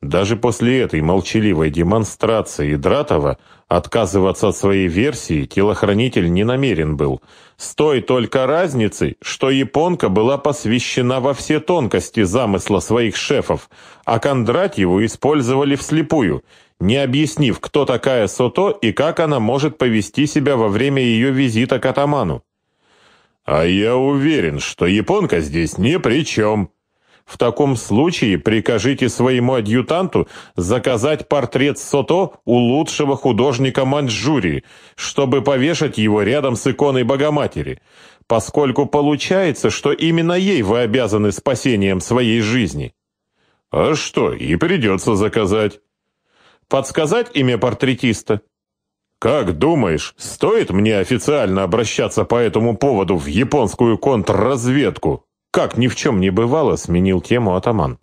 Speaker 1: Даже после этой молчаливой демонстрации Дратова – Отказываться от своей версии телохранитель не намерен был. С той только разницей, что японка была посвящена во все тонкости замысла своих шефов, а Кондратьеву использовали вслепую, не объяснив, кто такая Сото и как она может повести себя во время ее визита к атаману. «А я уверен, что японка здесь ни при чем», в таком случае прикажите своему адъютанту заказать портрет Сото у лучшего художника Маньчжурии, чтобы повешать его рядом с иконой Богоматери, поскольку получается, что именно ей вы обязаны спасением своей жизни. А что, и придется заказать. Подсказать имя портретиста? Как думаешь, стоит мне официально обращаться по этому поводу в японскую контрразведку? Как ни в чем не бывало, сменил тему атаман.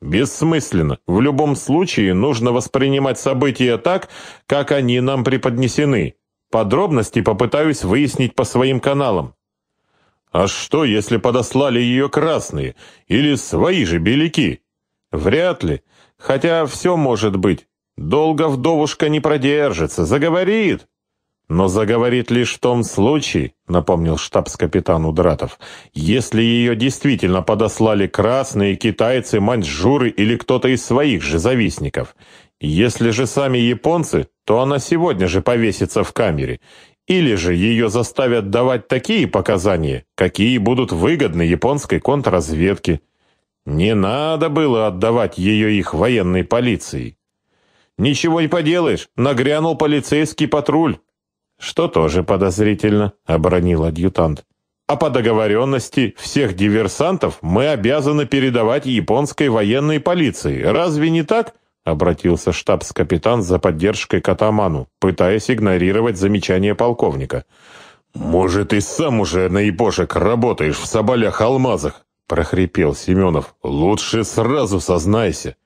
Speaker 1: Бессмысленно. В любом случае нужно воспринимать события так, как они нам преподнесены. Подробности попытаюсь выяснить по своим каналам. А что, если подослали ее красные? Или свои же беляки? Вряд ли. Хотя все может быть. Долго вдовушка не продержится, заговорит но заговорит лишь в том случае, напомнил штабс-капитан Удратов, если ее действительно подослали красные, китайцы, маньчжуры или кто-то из своих же завистников. Если же сами японцы, то она сегодня же повесится в камере. Или же ее заставят давать такие показания, какие будут выгодны японской контрразведке. Не надо было отдавать ее их военной полиции. «Ничего не поделаешь, нагрянул полицейский патруль. «Что тоже подозрительно», — оборонил адъютант. «А по договоренности всех диверсантов мы обязаны передавать японской военной полиции. Разве не так?» — обратился штабс-капитан за поддержкой Катаману, пытаясь игнорировать замечание полковника. «Может, и сам уже на япошек работаешь в соболях-алмазах?» — прохрипел Семенов. «Лучше сразу сознайся».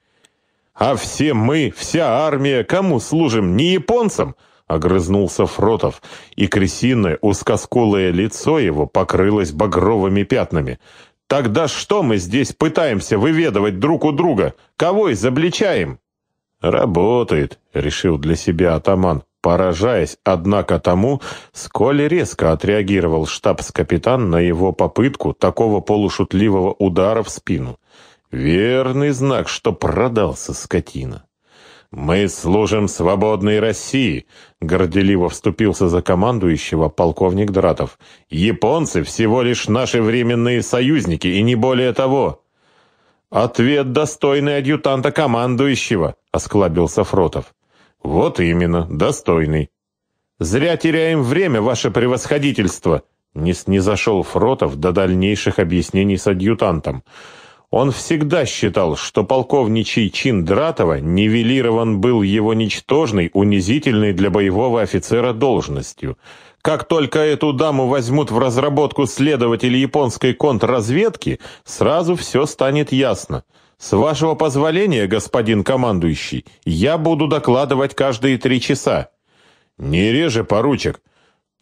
Speaker 1: «А все мы, вся армия, кому служим? Не японцам?» Огрызнулся Фротов, и крысиное узкоскулое лицо его покрылось багровыми пятнами. «Тогда что мы здесь пытаемся выведывать друг у друга? Кого изобличаем?» «Работает», — решил для себя атаман, поражаясь, однако, тому, сколь резко отреагировал штабс-капитан на его попытку такого полушутливого удара в спину. «Верный знак, что продался скотина». «Мы служим свободной России», — горделиво вступился за командующего полковник Дратов. «Японцы всего лишь наши временные союзники, и не более того». «Ответ достойный адъютанта командующего», — осклабился Фротов. «Вот именно, достойный». «Зря теряем время, ваше превосходительство», — не зашел Фротов до дальнейших объяснений с адъютантом. «Адъютантом». Он всегда считал, что полковничий чин Дратова нивелирован был его ничтожной, унизительной для боевого офицера должностью. Как только эту даму возьмут в разработку следователи японской контрразведки, сразу все станет ясно. С вашего позволения, господин командующий, я буду докладывать каждые три часа. Не реже, поручик,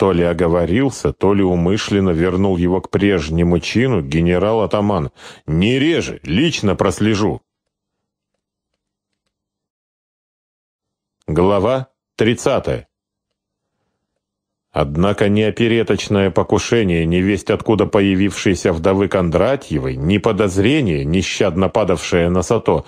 Speaker 1: то ли оговорился, то ли умышленно вернул его к прежнему чину генерал-атаман. «Не реже, лично прослежу!» Глава тридцатая. Однако неопереточное покушение весть откуда появившейся вдовы Кондратьевой, ни подозрение, нещадно падавшее на Сато,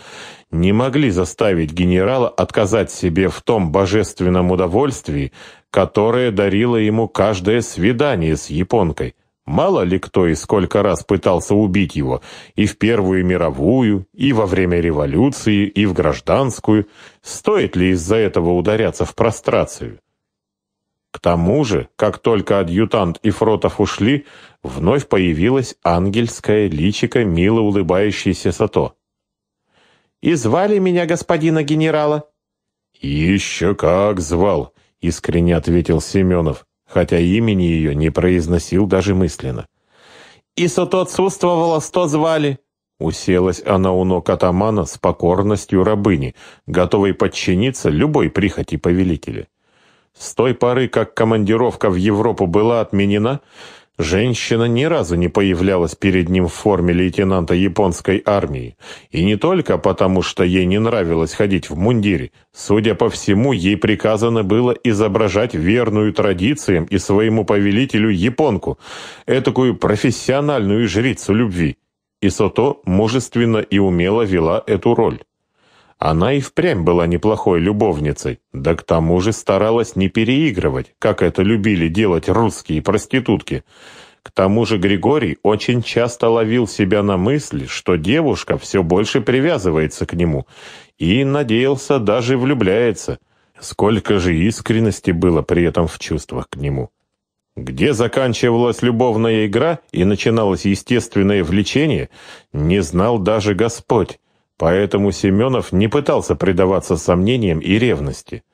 Speaker 1: не могли заставить генерала отказать себе в том божественном удовольствии, которое дарило ему каждое свидание с японкой. Мало ли кто и сколько раз пытался убить его, и в Первую мировую, и во время революции, и в гражданскую. Стоит ли из-за этого ударяться в прострацию? К тому же, как только адъютант и Фротов ушли, вновь появилась ангельское личико мило улыбающейся Сато. «И звали меня господина генерала?» «Еще как звал!» — искренне ответил Семенов, хотя имени ее не произносил даже мысленно. «И Сато отсутствовала, сто звали!» Уселась она у ног атамана с покорностью рабыни, готовой подчиниться любой прихоти повелителя. С той поры, как командировка в Европу была отменена, женщина ни разу не появлялась перед ним в форме лейтенанта японской армии. И не только потому, что ей не нравилось ходить в мундире. Судя по всему, ей приказано было изображать верную традициям и своему повелителю японку, этакую профессиональную жрицу любви. И Сото мужественно и умело вела эту роль. Она и впрямь была неплохой любовницей, да к тому же старалась не переигрывать, как это любили делать русские проститутки. К тому же Григорий очень часто ловил себя на мысли, что девушка все больше привязывается к нему и, надеялся, даже влюбляется. Сколько же искренности было при этом в чувствах к нему. Где заканчивалась любовная игра и начиналось естественное влечение, не знал даже Господь. Поэтому Семенов не пытался предаваться сомнениям и ревности.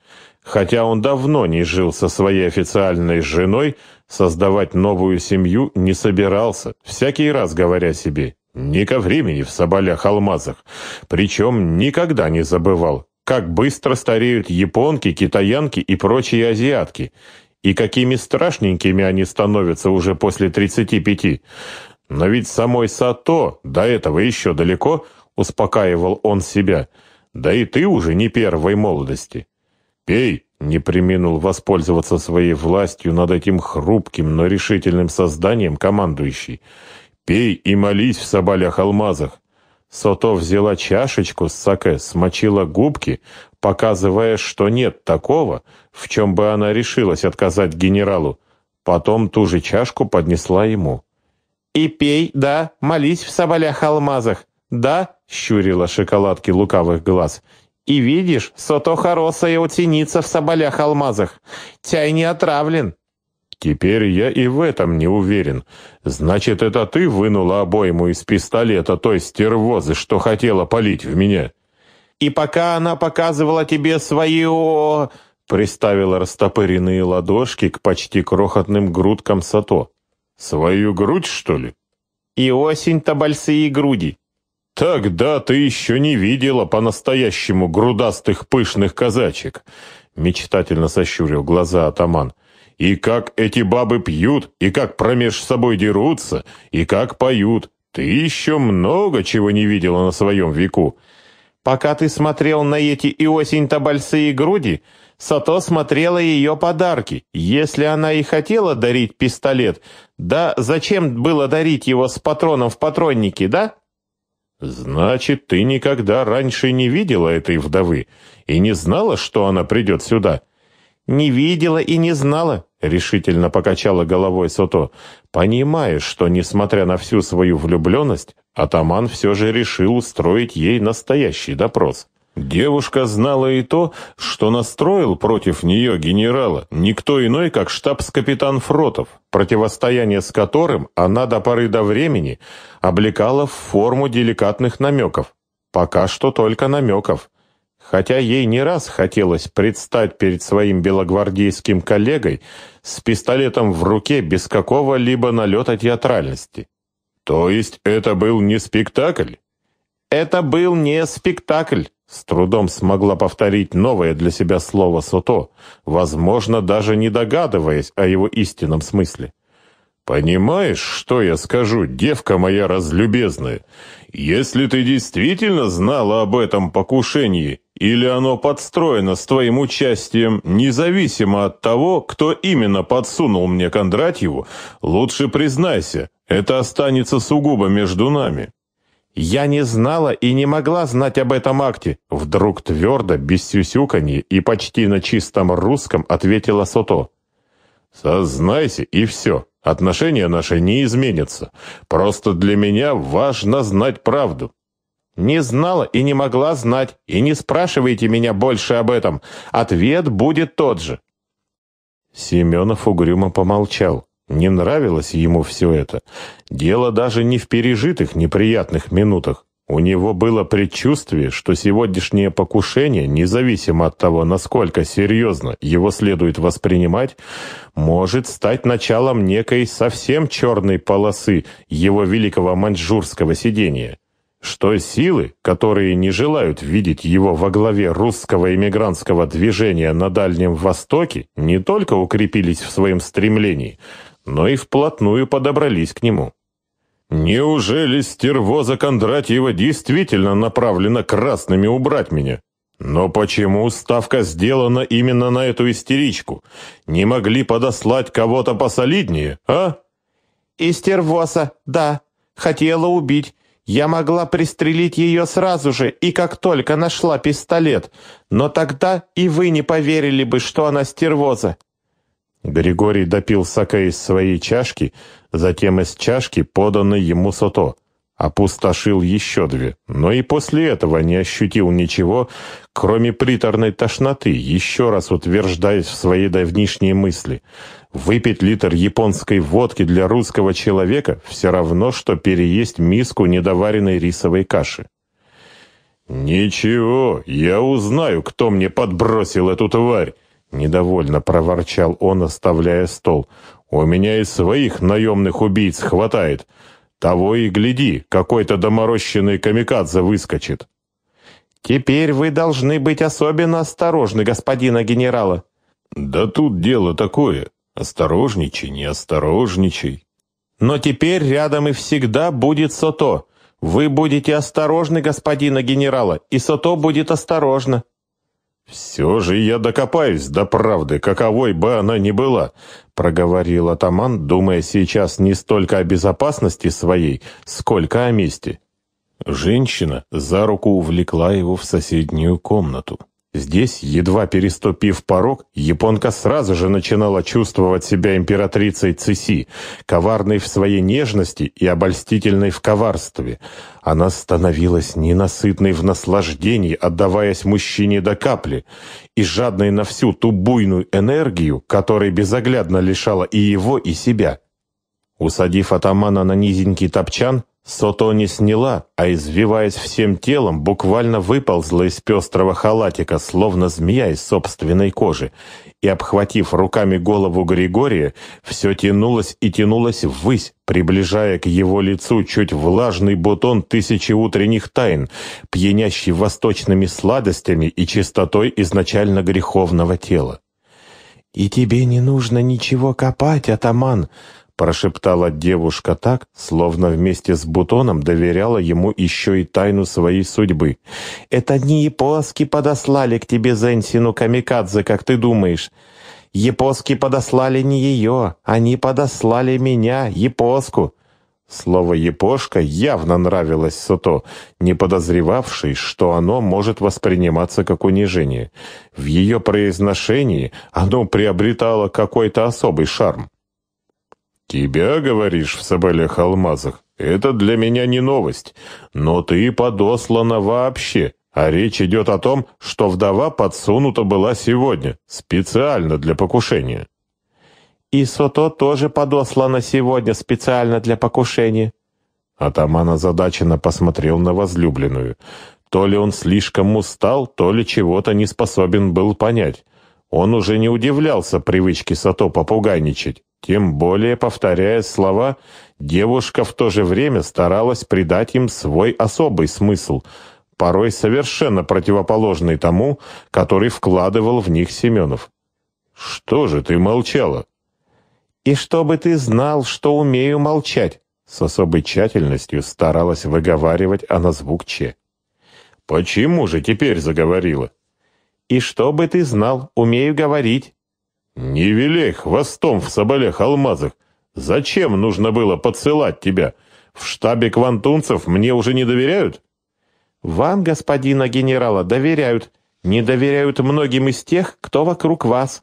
Speaker 1: Хотя он давно не жил со своей официальной женой, создавать новую семью не собирался, всякий раз говоря себе «не ко времени в соболях-алмазах», причем никогда не забывал, как быстро стареют японки, китаянки и прочие азиатки, и какими страшненькими они становятся уже после 35. Но ведь самой Сато до этого еще далеко – успокаивал он себя. «Да и ты уже не первой молодости. Пей!» — не применил воспользоваться своей властью над этим хрупким, но решительным созданием командующий. «Пей и молись в соболях-алмазах!» Сото взяла чашечку с саке, смочила губки, показывая, что нет такого, в чем бы она решилась отказать генералу. Потом ту же чашку поднесла ему. «И пей, да, молись в соболях-алмазах», да?» — щурила шоколадки лукавых глаз. «И видишь, сото хоросая утеница в соболях-алмазах. Тяй не отравлен». «Теперь я и в этом не уверен. Значит, это ты вынула обойму из пистолета той стервозы, что хотела полить в меня?» «И пока она показывала тебе свое...» Приставила растопыренные ладошки к почти крохотным грудкам сато. «Свою грудь, что ли?» «И осень-то большие груди». Тогда ты еще не видела по-настоящему грудастых пышных казачек, мечтательно сощурил глаза атаман. И как эти бабы пьют, и как промеж собой дерутся, и как поют. Ты еще много чего не видела на своем веку. Пока ты смотрел на эти и осень табальцы и груди, Сато смотрела ее подарки. Если она и хотела дарить пистолет, да зачем было дарить его с патроном в патроннике, да? «Значит, ты никогда раньше не видела этой вдовы и не знала, что она придет сюда?» «Не видела и не знала», — решительно покачала головой Сото, понимая, что, несмотря на всю свою влюбленность, атаман все же решил устроить ей настоящий допрос. Девушка знала и то, что настроил против нее генерала никто иной, как штабс-капитан Фротов, противостояние с которым она до поры до времени облекала в форму деликатных намеков. Пока что только намеков. Хотя ей не раз хотелось предстать перед своим белогвардейским коллегой с пистолетом в руке без какого-либо налета театральности. То есть это был не спектакль? Это был не спектакль. С трудом смогла повторить новое для себя слово «сото», возможно, даже не догадываясь о его истинном смысле. «Понимаешь, что я скажу, девка моя разлюбезная? Если ты действительно знала об этом покушении, или оно подстроено с твоим участием, независимо от того, кто именно подсунул мне Кондратьеву, лучше признайся, это останется сугубо между нами. Я не знала и не могла знать об этом акте. Вдруг твердо, без сюсюканья и почти на чистом русском ответила Сото. Сознайся и все. Отношения наши не изменятся. Просто для меня важно знать правду. Не знала и не могла знать, и не спрашивайте меня больше об этом. Ответ будет тот же. Семенов угрюмо помолчал. Не нравилось ему все это. Дело даже не в пережитых неприятных минутах. У него было предчувствие, что сегодняшнее покушение, независимо от того, насколько серьезно его следует воспринимать, может стать началом некой совсем черной полосы его великого маньчжурского сидения. Что силы, которые не желают видеть его во главе русского эмигрантского движения на Дальнем Востоке, не только укрепились в своем стремлении – но и вплотную подобрались к нему. «Неужели стервоза Кондратьева действительно направлена красными убрать меня? Но почему ставка сделана именно на эту истеричку? Не могли подослать кого-то посолиднее, а?» «Истервоза, да, хотела убить». Я могла пристрелить ее сразу же, и как только нашла пистолет, но тогда и вы не поверили бы, что она стервоза. Григорий допил саке из своей чашки, затем из чашки, поданной ему сото. Опустошил еще две, но и после этого не ощутил ничего, кроме приторной тошноты, еще раз утверждаясь в своей давнишней мысли. Выпить литр японской водки для русского человека все равно, что переесть миску недоваренной рисовой каши. «Ничего, я узнаю, кто мне подбросил эту тварь!» — недовольно проворчал он, оставляя стол. «У меня и своих наемных убийц хватает. Того и гляди, какой-то доморощенный камикадзе выскочит». «Теперь вы должны быть особенно осторожны, господина генерала». «Да тут дело такое. Осторожничай, не осторожничай». «Но теперь рядом и всегда будет Сото. Вы будете осторожны, господина генерала, и Сото будет осторожно». «Все же я докопаюсь до правды, каковой бы она ни была», — проговорил атаман, думая сейчас не столько о безопасности своей, сколько о мести. Женщина за руку увлекла его в соседнюю комнату. Здесь, едва переступив порог, японка сразу же начинала чувствовать себя императрицей Циси, коварной в своей нежности и обольстительной в коварстве. Она становилась ненасытной в наслаждении, отдаваясь мужчине до капли, и жадной на всю ту буйную энергию, которой безоглядно лишала и его, и себя. Усадив атамана на низенький топчан, Сото не сняла, а, извиваясь всем телом, буквально выползла из пестрого халатика, словно змея из собственной кожи, и, обхватив руками голову Григория, все тянулось и тянулось ввысь, приближая к его лицу чуть влажный бутон тысячи утренних тайн, пьянящий восточными сладостями и чистотой изначально греховного тела. «И тебе не нужно ничего копать, атаман!» прошептала девушка так, словно вместе с Бутоном доверяла ему еще и тайну своей судьбы. «Это не япоски подослали к тебе Зенсину Камикадзе, как ты думаешь. Япоски подослали не ее, они подослали меня, япоску». Слово «япошка» явно нравилось Сото, не подозревавший, что оно может восприниматься как унижение. В ее произношении оно приобретало какой-то особый шарм. «Тебя, говоришь, в соболях алмазах, это для меня не новость, но ты подослана вообще, а речь идет о том, что вдова подсунута была сегодня, специально для покушения». «И Сото тоже подослана сегодня специально для покушения». Атаман озадаченно посмотрел на возлюбленную. То ли он слишком устал, то ли чего-то не способен был понять. Он уже не удивлялся привычке Сато попугайничать. Тем более, повторяя слова, девушка в то же время старалась придать им свой особый смысл, порой совершенно противоположный тому, который вкладывал в них Семенов. «Что же ты молчала?» «И чтобы ты знал, что умею молчать», с особой тщательностью старалась выговаривать она звук «ч». «Почему же теперь заговорила?» «И чтобы ты знал, умею говорить». «Не велей хвостом в соболях-алмазах! Зачем нужно было подсылать тебя? В штабе квантунцев мне уже не доверяют?» «Вам, господина генерала, доверяют. Не доверяют многим из тех, кто вокруг вас».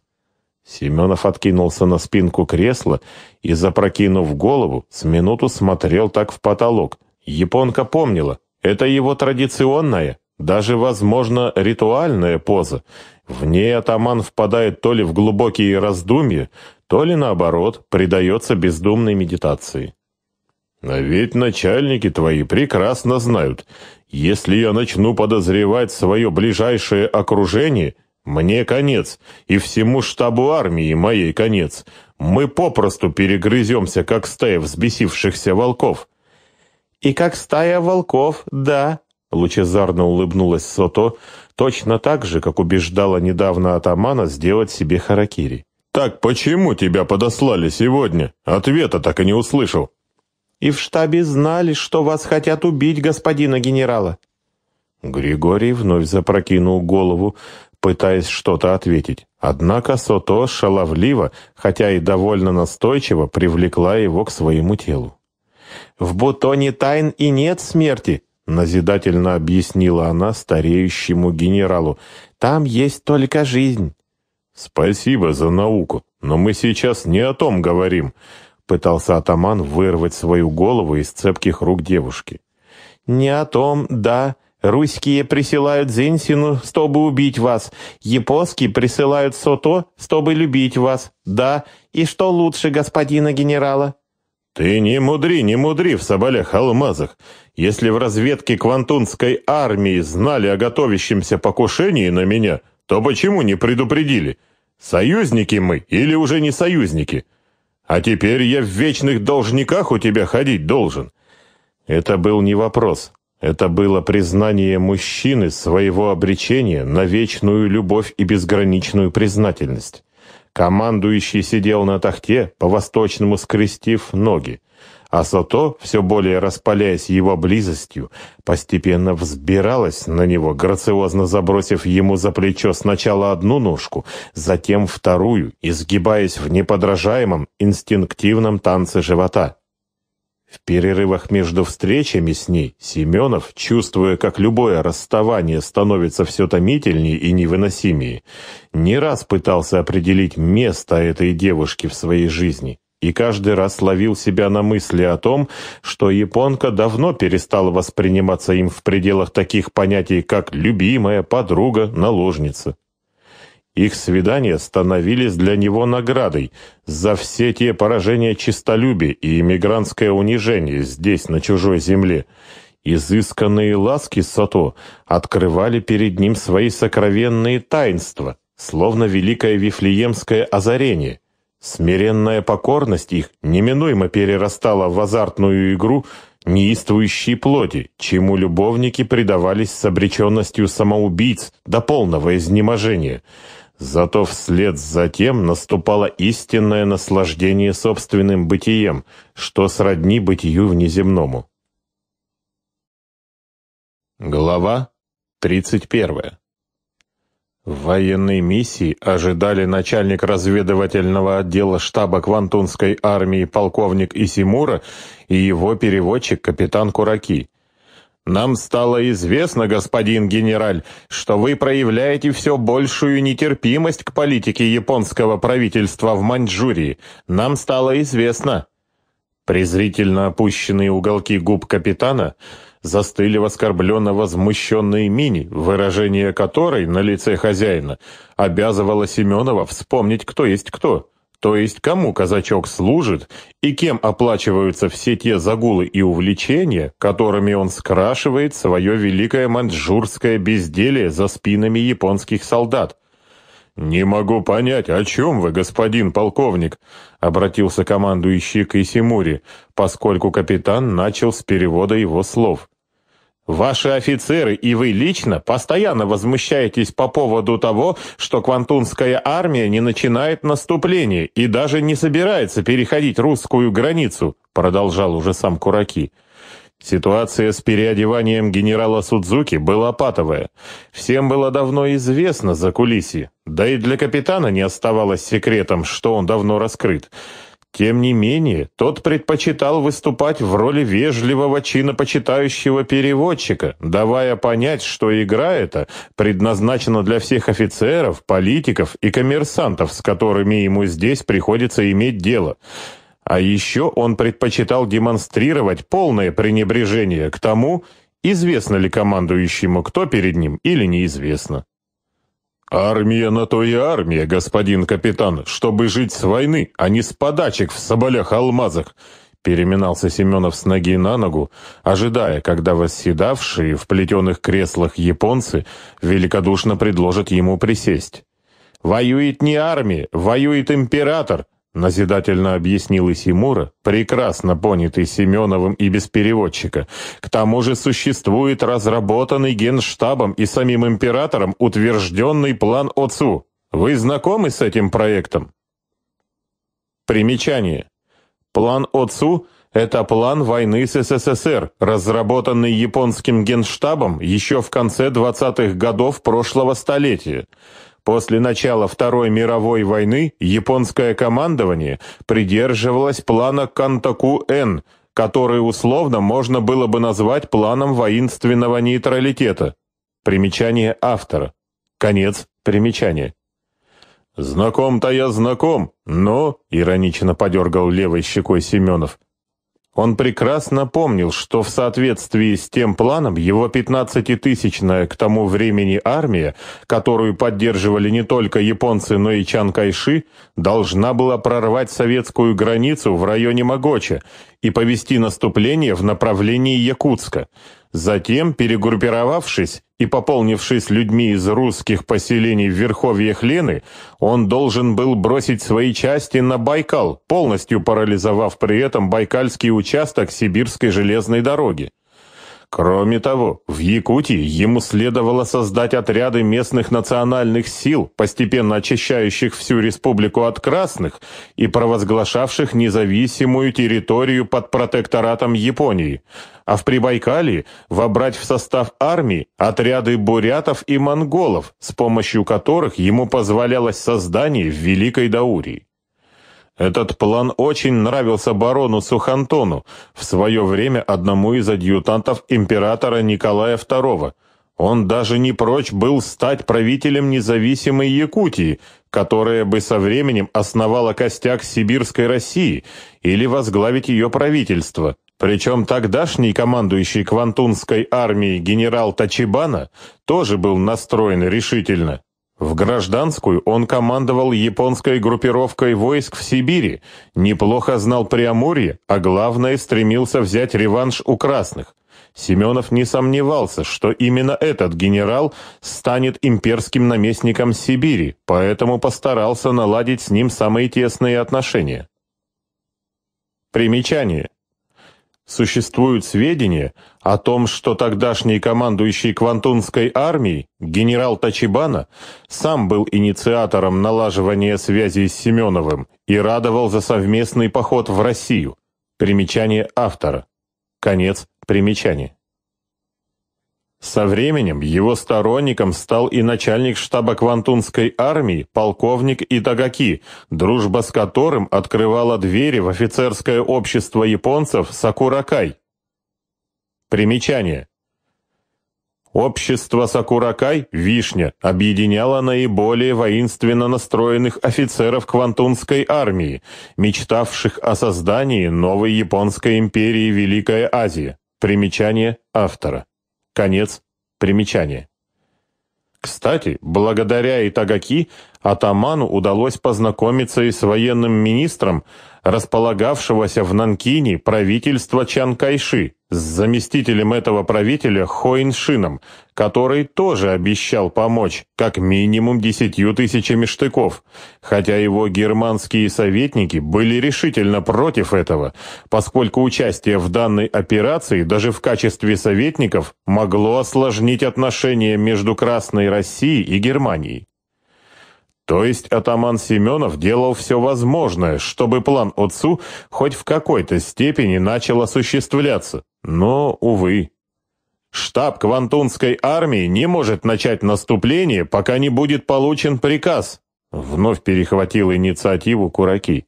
Speaker 1: Семенов откинулся на спинку кресла и, запрокинув голову, с минуту смотрел так в потолок. Японка помнила, это его традиционная, даже, возможно, ритуальная поза, в ней атаман впадает то ли в глубокие раздумья, то ли, наоборот, предается бездумной медитации. А ведь начальники твои прекрасно знают, если я начну подозревать свое ближайшее окружение, мне конец, и всему штабу армии моей конец. Мы попросту перегрыземся, как стая взбесившихся волков». «И как стая волков, да», — лучезарно улыбнулась Сото, — Точно так же, как убеждала недавно атамана сделать себе харакири. «Так почему тебя подослали сегодня? Ответа так и не услышал». «И в штабе знали, что вас хотят убить, господина генерала». Григорий вновь запрокинул голову, пытаясь что-то ответить. Однако Сото шаловливо, хотя и довольно настойчиво, привлекла его к своему телу. «В бутоне тайн и нет смерти», назидательно объяснила она стареющему генералу. «Там есть только жизнь». «Спасибо за науку, но мы сейчас не о том говорим», — пытался атаман вырвать свою голову из цепких рук девушки. «Не о том, да. Русские присылают Зинсину, чтобы убить вас. Японские присылают Сото, чтобы любить вас. Да. И что лучше господина генерала?» «Ты не мудри, не мудри в соболях-алмазах. Если в разведке Квантунской армии знали о готовящемся покушении на меня, то почему не предупредили? Союзники мы или уже не союзники? А теперь я в вечных должниках у тебя ходить должен». Это был не вопрос. Это было признание мужчины своего обречения на вечную любовь и безграничную признательность. Командующий сидел на тахте, по-восточному скрестив ноги а Сото, все более распаляясь его близостью, постепенно взбиралась на него, грациозно забросив ему за плечо сначала одну ножку, затем вторую, изгибаясь в неподражаемом инстинктивном танце живота. В перерывах между встречами с ней Семенов, чувствуя, как любое расставание становится все томительнее и невыносимее, не раз пытался определить место этой девушки в своей жизни – и каждый раз ловил себя на мысли о том, что японка давно перестала восприниматься им в пределах таких понятий, как «любимая», «подруга», «наложница». Их свидания становились для него наградой за все те поражения честолюбия и иммигрантское унижение здесь, на чужой земле. Изысканные ласки Сато открывали перед ним свои сокровенные таинства, словно великое вифлеемское озарение. Смиренная покорность их неминуемо перерастала в азартную игру неистующей плоти, чему любовники предавались с обреченностью самоубийц до полного изнеможения. Зато вслед за тем наступало истинное наслаждение собственным бытием, что сродни бытию внеземному. Глава тридцать первая. В военной миссии ожидали начальник разведывательного отдела штаба Квантунской армии полковник Исимура и его переводчик капитан Кураки. «Нам стало известно, господин генераль, что вы проявляете все большую нетерпимость к политике японского правительства в Маньчжурии. Нам стало известно». Презрительно опущенные уголки губ капитана – застыли в оскорбленно возмущенной мини, выражение которой на лице хозяина обязывало Семенова вспомнить, кто есть кто, то есть кому казачок служит и кем оплачиваются все те загулы и увлечения, которыми он скрашивает свое великое манчжурское безделие за спинами японских солдат. «Не могу понять, о чем вы, господин полковник?» — обратился командующий к Исимури, поскольку капитан начал с перевода его слов. Ваши офицеры и вы лично постоянно возмущаетесь по поводу того, что Квантунская армия не начинает наступление и даже не собирается переходить русскую границу, продолжал уже сам Кураки. Ситуация с переодеванием генерала Судзуки была патовая. Всем было давно известно за кулисье, да и для капитана не оставалось секретом, что он давно раскрыт. Тем не менее, тот предпочитал выступать в роли вежливого чинопочитающего переводчика, давая понять, что игра эта предназначена для всех офицеров, политиков и коммерсантов, с которыми ему здесь приходится иметь дело. А еще он предпочитал демонстрировать полное пренебрежение к тому, известно ли командующему, кто перед ним, или неизвестно. «Армия на то и армия, господин капитан, чтобы жить с войны, а не с подачек в соболях-алмазах!» Переминался Семенов с ноги на ногу, ожидая, когда восседавшие в плетеных креслах японцы великодушно предложат ему присесть. «Воюет не армия, воюет император!» Назидательно объяснил Исимура, прекрасно понятый Семеновым и без переводчика. К тому же существует разработанный генштабом и самим императором утвержденный план ОЦУ. Вы знакомы с этим проектом? Примечание. План ОЦУ – это план войны с СССР, разработанный японским генштабом еще в конце 20-х годов прошлого столетия. После начала Второй мировой войны японское командование придерживалось плана Кантаку-Н, который условно можно было бы назвать планом воинственного нейтралитета. Примечание автора. Конец примечания. «Знаком-то я знаком, но...» — иронично подергал левой щекой Семенов. Он прекрасно помнил, что в соответствии с тем планом его 15-тысячная к тому времени армия, которую поддерживали не только японцы, но и чанкайши, должна была прорвать советскую границу в районе Могоча и повести наступление в направлении Якутска. Затем, перегруппировавшись, и пополнившись людьми из русских поселений в верховьях Лены, он должен был бросить свои части на Байкал, полностью парализовав при этом байкальский участок сибирской железной дороги. Кроме того, в Якутии ему следовало создать отряды местных национальных сил, постепенно очищающих всю республику от красных и провозглашавших независимую территорию под протекторатом Японии, а в Прибайкале вобрать в состав армии отряды бурятов и монголов, с помощью которых ему позволялось создание Великой Даурии. Этот план очень нравился барону Сухантону, в свое время одному из адъютантов императора Николая II. Он даже не прочь был стать правителем независимой Якутии, которая бы со временем основала костяк Сибирской России или возглавить ее правительство. Причем тогдашний командующий Квантунской армией генерал Тачибана тоже был настроен решительно. В гражданскую он командовал японской группировкой войск в Сибири, неплохо знал Приамурье, а главное стремился взять реванш у красных. Семенов не сомневался, что именно этот генерал станет имперским наместником Сибири, поэтому постарался наладить с ним самые тесные отношения. Примечание. Существуют сведения о том, что тогдашний командующий Квантунской армией, генерал Тачибана, сам был инициатором налаживания связи с Семеновым и радовал за совместный поход в Россию. Примечание автора. Конец примечания. Со временем его сторонником стал и начальник штаба Квантунской армии, полковник Итагаки, дружба с которым открывала двери в офицерское общество японцев Сакуракай, Примечание. Общество Сакуракай «Вишня» объединяло наиболее воинственно настроенных офицеров Квантунской армии, мечтавших о создании новой Японской империи Великая Азия. Примечание автора. Конец примечания. Кстати, благодаря Итагаки атаману удалось познакомиться и с военным министром располагавшегося в Нанкине правительства Чанкайши с заместителем этого правителя Хоиншином, который тоже обещал помочь как минимум десятью тысячами штыков, хотя его германские советники были решительно против этого, поскольку участие в данной операции даже в качестве советников могло осложнить отношения между Красной Россией и Германией. То есть атаман Семенов делал все возможное, чтобы план отцу хоть в какой-то степени начал осуществляться. Но, увы, штаб Квантунской армии не может начать наступление, пока не будет получен приказ. Вновь перехватил инициативу Кураки.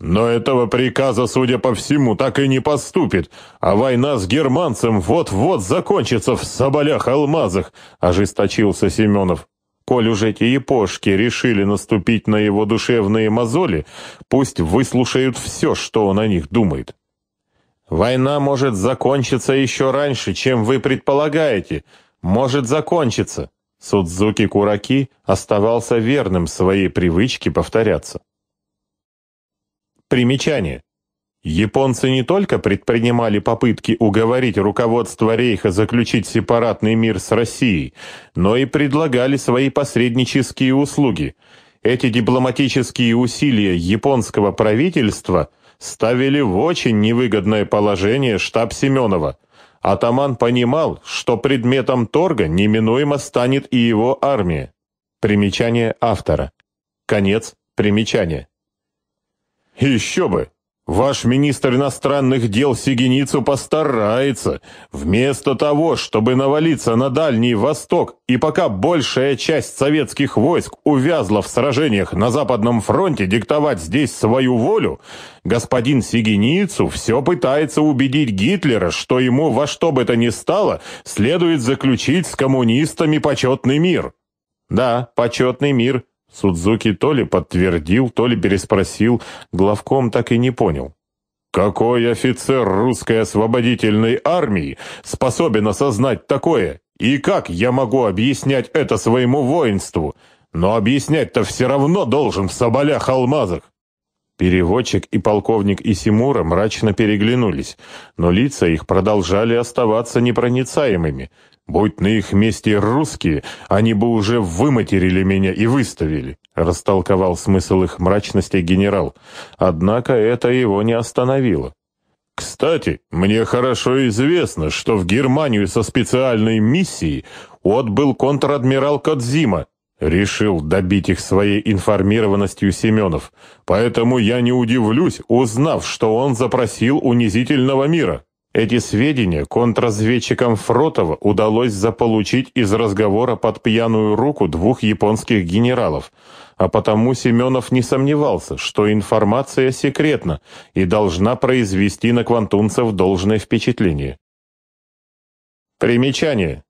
Speaker 1: Но этого приказа, судя по всему, так и не поступит, а война с германцем вот-вот закончится в соболях-алмазах, ожесточился Семенов. Коль уже эти япошки решили наступить на его душевные мозоли, пусть выслушают все, что он о них думает. Война может закончиться еще раньше, чем вы предполагаете. Может закончиться. Судзуки Кураки оставался верным своей привычке повторяться. Примечание. Японцы не только предпринимали попытки уговорить руководство Рейха заключить сепаратный мир с Россией, но и предлагали свои посреднические услуги. Эти дипломатические усилия японского правительства – ставили в очень невыгодное положение штаб Семенова. Атаман понимал, что предметом торга неминуемо станет и его армия. Примечание автора. Конец примечания. «Еще бы! Ваш министр иностранных дел Сигеницу постарается, вместо того, чтобы навалиться на Дальний Восток, и пока большая часть советских войск увязла в сражениях на Западном фронте диктовать здесь свою волю, господин Сигеницу все пытается убедить Гитлера, что ему во что бы то ни стало следует заключить с коммунистами почетный мир. Да, почетный мир – Судзуки то ли подтвердил, то ли переспросил, главком так и не понял. «Какой офицер русской освободительной армии способен осознать такое? И как я могу объяснять это своему воинству? Но объяснять-то все равно должен в соболях-алмазах!» Переводчик и полковник Исимура мрачно переглянулись, но лица их продолжали оставаться непроницаемыми. Будь на их месте русские, они бы уже выматерили меня и выставили», — растолковал смысл их мрачности генерал. Однако это его не остановило. «Кстати, мне хорошо известно, что в Германию со специальной миссией отбыл контр-адмирал Кодзима», Решил добить их своей информированностью Семенов, поэтому я не удивлюсь, узнав, что он запросил унизительного мира. Эти сведения контрразведчикам Фротова удалось заполучить из разговора под пьяную руку двух японских генералов, а потому Семенов не сомневался, что информация секретна и должна произвести на квантунцев должное впечатление. Примечание.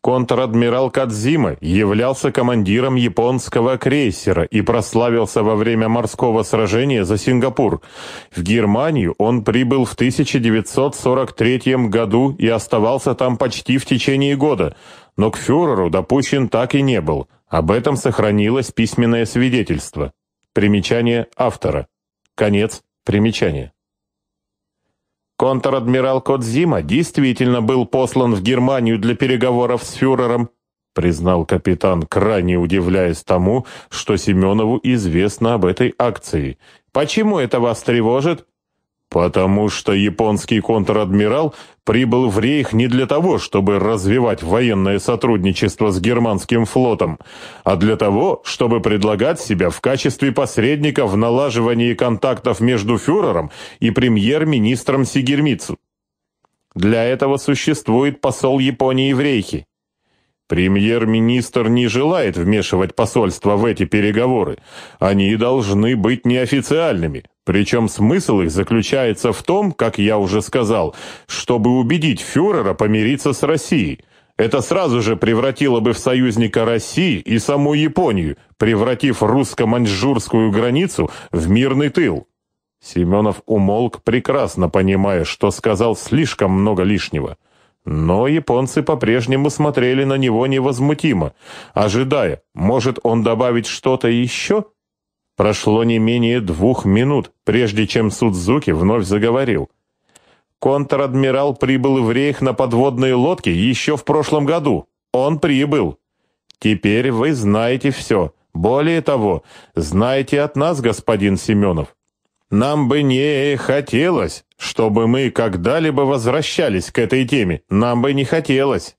Speaker 1: Контр-адмирал Кадзима являлся командиром японского крейсера и прославился во время морского сражения за Сингапур. В Германию он прибыл в 1943 году и оставался там почти в течение года, но к фюреру допущен так и не был. Об этом сохранилось письменное свидетельство. Примечание автора. Конец примечания. Контр-адмирал Кодзима действительно был послан в Германию для переговоров с фюрером, признал капитан, крайне удивляясь тому, что Семенову известно об этой акции. «Почему это вас тревожит?» Потому что японский контр-адмирал прибыл в рейх не для того, чтобы развивать военное сотрудничество с германским флотом, а для того, чтобы предлагать себя в качестве посредника в налаживании контактов между фюрером и премьер-министром Сигермицу. Для этого существует посол Японии в рейхе. Премьер-министр не желает вмешивать посольство в эти переговоры. Они должны быть неофициальными. Причем смысл их заключается в том, как я уже сказал, чтобы убедить фюрера помириться с Россией. Это сразу же превратило бы в союзника России и саму Японию, превратив русско-маньчжурскую границу в мирный тыл. Семенов умолк, прекрасно понимая, что сказал слишком много лишнего. Но японцы по-прежнему смотрели на него невозмутимо, ожидая, может он добавить что-то еще? Прошло не менее двух минут, прежде чем Судзуки вновь заговорил. Контр-адмирал прибыл в рейх на подводной лодке еще в прошлом году. Он прибыл. Теперь вы знаете все. Более того, знаете от нас, господин Семенов. Нам бы не хотелось, чтобы мы когда-либо возвращались к этой теме. Нам бы не хотелось.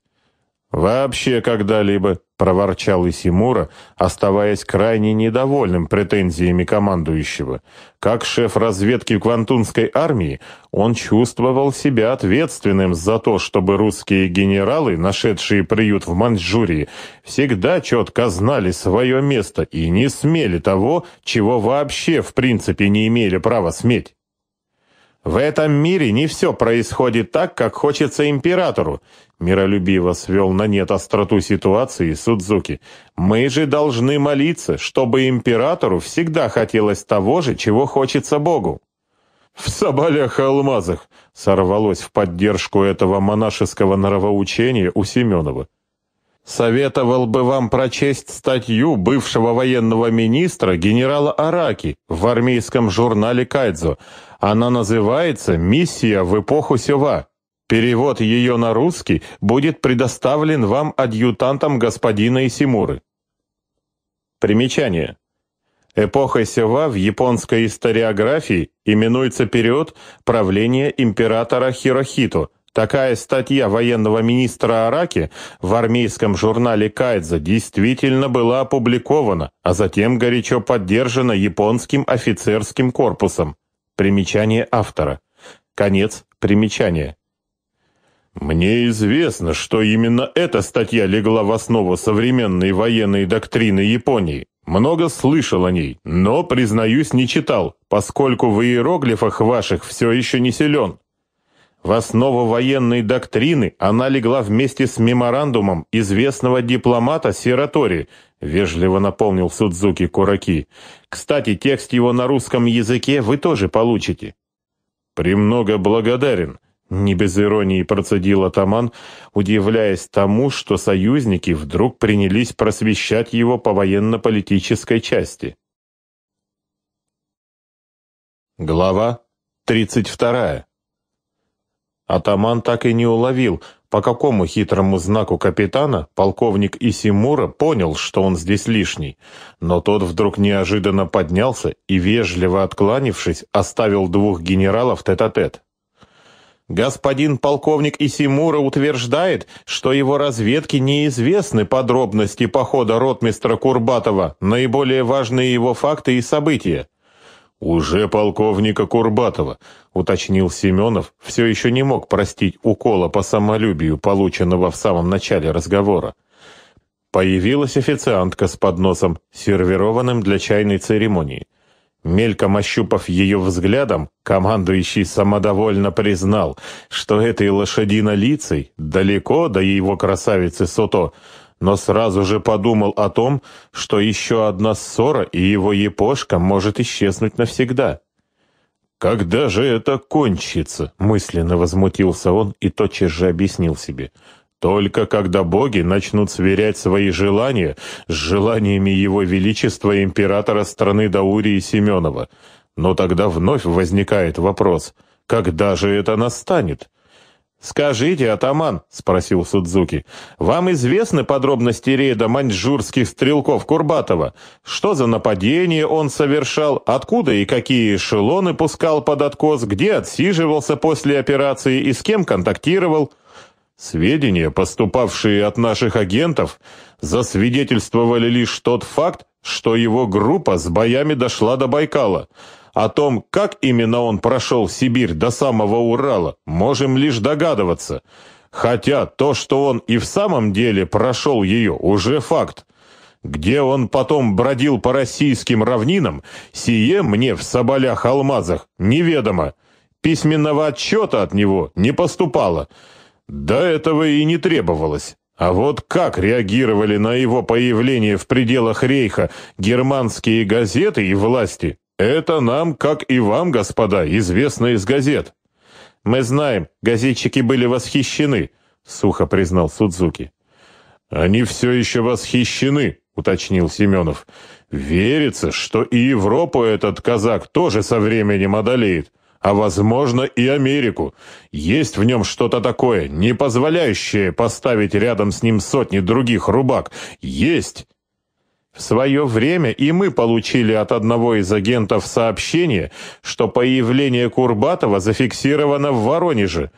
Speaker 1: «Вообще когда-либо», — проворчал Исимура, оставаясь крайне недовольным претензиями командующего. Как шеф разведки Квантунской армии, он чувствовал себя ответственным за то, чтобы русские генералы, нашедшие приют в Маньчжурии, всегда четко знали свое место и не смели того, чего вообще в принципе не имели права сметь. В этом мире не все происходит так, как хочется императору, Миролюбиво свел на нет остроту ситуации Судзуки. «Мы же должны молиться, чтобы императору всегда хотелось того же, чего хочется Богу». «В соболях и алмазах!» — сорвалось в поддержку этого монашеского норовоучения у Семенова. «Советовал бы вам прочесть статью бывшего военного министра генерала Араки в армейском журнале «Кайдзо». Она называется «Миссия в эпоху Сева». Перевод ее на русский будет предоставлен вам адъютантом господина Исимуры. Примечание. Эпоха Сева в японской историографии именуется период правления императора Хирохито. Такая статья военного министра Араки в армейском журнале Кайдза действительно была опубликована, а затем горячо поддержана японским офицерским корпусом. Примечание автора. Конец примечания. Мне известно, что именно эта статья легла в основу современной военной доктрины Японии. Много слышал о ней, но, признаюсь, не читал, поскольку в иероглифах ваших все еще не силен. В основу военной доктрины она легла вместе с меморандумом известного дипломата Сиратори, вежливо наполнил Судзуки Кураки. Кстати, текст его на русском языке вы тоже получите. «Премного благодарен», не без иронии процедил атаман, удивляясь тому, что союзники вдруг принялись просвещать его по военно-политической части. Глава 32. Атаман так и не уловил, по какому хитрому знаку капитана полковник Исимура понял, что он здесь лишний, но тот вдруг неожиданно поднялся и, вежливо откланившись, оставил двух генералов тет-а-тет. -а тет тет Господин полковник Исимура утверждает, что его разведке неизвестны подробности похода ротмистра Курбатова, наиболее важные его факты и события. «Уже полковника Курбатова», — уточнил Семенов, все еще не мог простить укола по самолюбию, полученного в самом начале разговора. Появилась официантка с подносом, сервированным для чайной церемонии. Мельком ощупав ее взглядом, командующий самодовольно признал, что этой лошадинолицей далеко до его красавицы Сото, но сразу же подумал о том, что еще одна ссора и его епошка может исчезнуть навсегда. «Когда же это кончится?» — мысленно возмутился он и тотчас же объяснил себе — только когда боги начнут сверять свои желания с желаниями его величества императора страны Даурии Семенова. Но тогда вновь возникает вопрос, когда же это настанет? «Скажите, атаман», — спросил Судзуки, — «вам известны подробности рейда маньчжурских стрелков Курбатова? Что за нападение он совершал? Откуда и какие эшелоны пускал под откос? Где отсиживался после операции и с кем контактировал?» Сведения, поступавшие от наших агентов, засвидетельствовали лишь тот факт, что его группа с боями дошла до Байкала. О том, как именно он прошел Сибирь до самого Урала, можем лишь догадываться. Хотя то, что он и в самом деле прошел ее, уже факт. Где он потом бродил по российским равнинам, сие мне в соболях-алмазах неведомо. Письменного отчета от него не поступало». До этого и не требовалось. А вот как реагировали на его появление в пределах рейха германские газеты и власти, это нам, как и вам, господа, известно из газет. Мы знаем, газетчики были восхищены, сухо признал Судзуки. Они все еще восхищены, уточнил Семенов. Верится, что и Европу этот казак тоже со временем одолеет а, возможно, и Америку. Есть в нем что-то такое, не позволяющее поставить рядом с ним сотни других рубак. Есть!» В свое время и мы получили от одного из агентов сообщение, что появление Курбатова зафиксировано в Воронеже,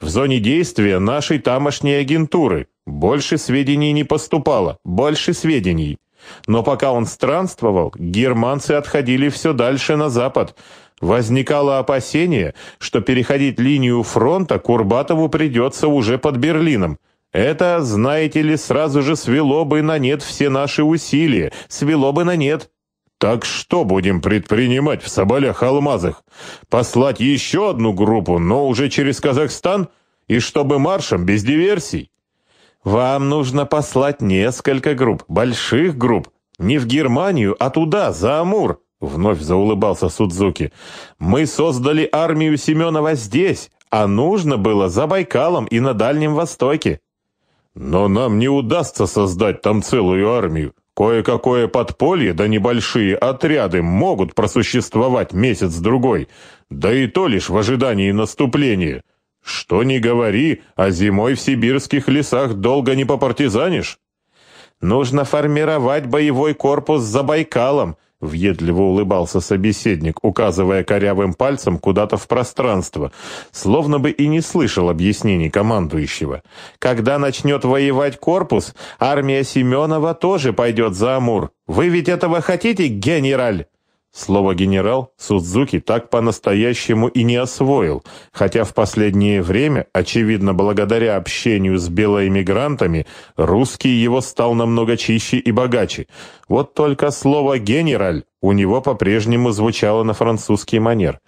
Speaker 1: в зоне действия нашей тамошней агентуры. Больше сведений не поступало, больше сведений. Но пока он странствовал, германцы отходили все дальше на запад – Возникало опасение, что переходить линию фронта Курбатову придется уже под Берлином. Это, знаете ли, сразу же свело бы на нет все наши усилия, свело бы на нет. Так что будем предпринимать в Соболях-Алмазах? Послать еще одну группу, но уже через Казахстан? И чтобы маршем, без диверсий? Вам нужно послать несколько групп, больших групп. Не в Германию, а туда, за Амур. — вновь заулыбался Судзуки. «Мы создали армию Семенова здесь, а нужно было за Байкалом и на Дальнем Востоке». «Но нам не удастся создать там целую армию. Кое-какое подполье да небольшие отряды могут просуществовать месяц-другой, да и то лишь в ожидании наступления. Что ни говори, а зимой в сибирских лесах долго не попартизанишь». «Нужно формировать боевой корпус за Байкалом», — въедливо улыбался собеседник, указывая корявым пальцем куда-то в пространство, словно бы и не слышал объяснений командующего. «Когда начнет воевать корпус, армия Семенова тоже пойдет за Амур. Вы ведь этого хотите, генераль?» Слово «генерал» Судзуки так по-настоящему и не освоил, хотя в последнее время, очевидно, благодаря общению с белоэмигрантами, русский его стал намного чище и богаче. Вот только слово «генераль» у него по-прежнему звучало на французский манер.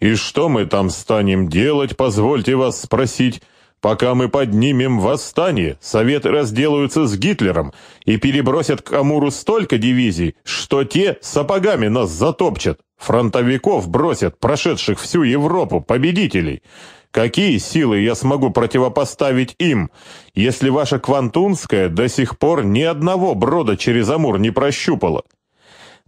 Speaker 1: «И что мы там станем делать, позвольте вас спросить?» Пока мы поднимем восстание, Советы разделаются с Гитлером и перебросят к Амуру столько дивизий, что те сапогами нас затопчат, фронтовиков бросят, прошедших всю Европу, победителей. Какие силы я смогу противопоставить им, если ваша Квантунская до сих пор ни одного брода через Амур не прощупала?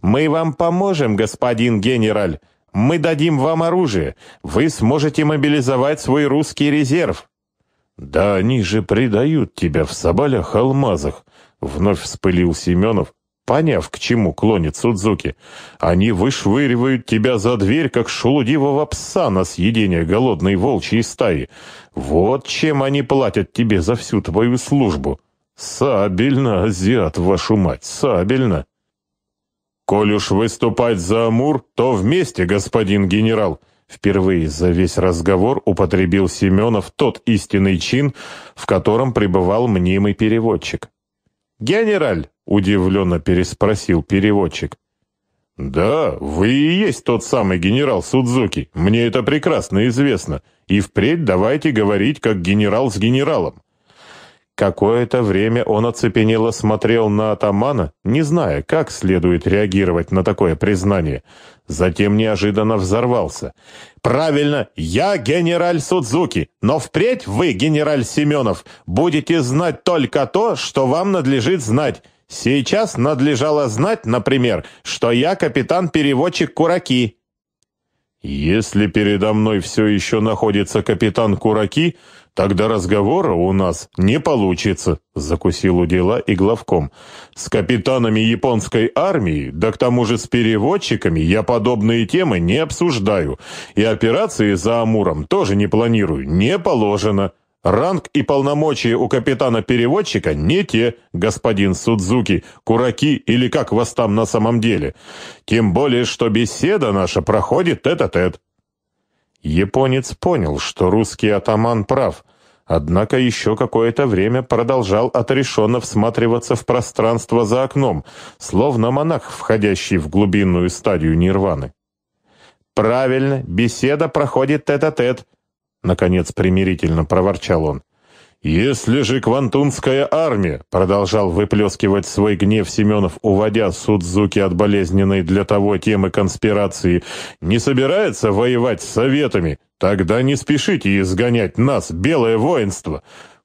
Speaker 1: Мы вам поможем, господин генераль. Мы дадим вам оружие. Вы сможете мобилизовать свой русский резерв. «Да они же предают тебя в соболях-алмазах!» — вновь вспылил Семенов, поняв, к чему клонит Судзуки. «Они вышвыривают тебя за дверь, как шелудивого пса на съедение голодной волчьей стаи. Вот чем они платят тебе за всю твою службу. Сабельно, азиат, вашу мать, сабельно!» «Коль уж выступать за Амур, то вместе, господин генерал!» Впервые за весь разговор употребил Семенов тот истинный чин, в котором пребывал мнимый переводчик. «Генераль!» — удивленно переспросил переводчик. «Да, вы и есть тот самый генерал Судзуки. Мне это прекрасно известно. И впредь давайте говорить как генерал с генералом». Какое-то время он оцепенело смотрел на атамана, не зная, как следует реагировать на такое признание. Затем неожиданно взорвался. «Правильно, я генераль Судзуки, но впредь вы, генераль Семенов, будете знать только то, что вам надлежит знать. Сейчас надлежало знать, например, что я капитан-переводчик Кураки». «Если передо мной все еще находится капитан Кураки, Тогда разговора у нас не получится, закусил у дела и главком. С капитанами японской армии, да к тому же с переводчиками, я подобные темы не обсуждаю. И операции за Амуром тоже не планирую, не положено. Ранг и полномочия у капитана-переводчика не те, господин Судзуки, кураки или как вас там на самом деле. Тем более, что беседа наша проходит тет-а-тет. -а -тет. Японец понял, что русский атаман прав, однако еще какое-то время продолжал отрешенно всматриваться в пространство за окном, словно монах, входящий в глубинную стадию нирваны. «Правильно, беседа проходит тет-а-тет», -тет, наконец примирительно проворчал он. «Если же квантунская армия», — продолжал выплескивать свой гнев Семенов, уводя Судзуки от болезненной для того темы конспирации, «не собирается воевать с советами, тогда не спешите изгонять нас, белое воинство.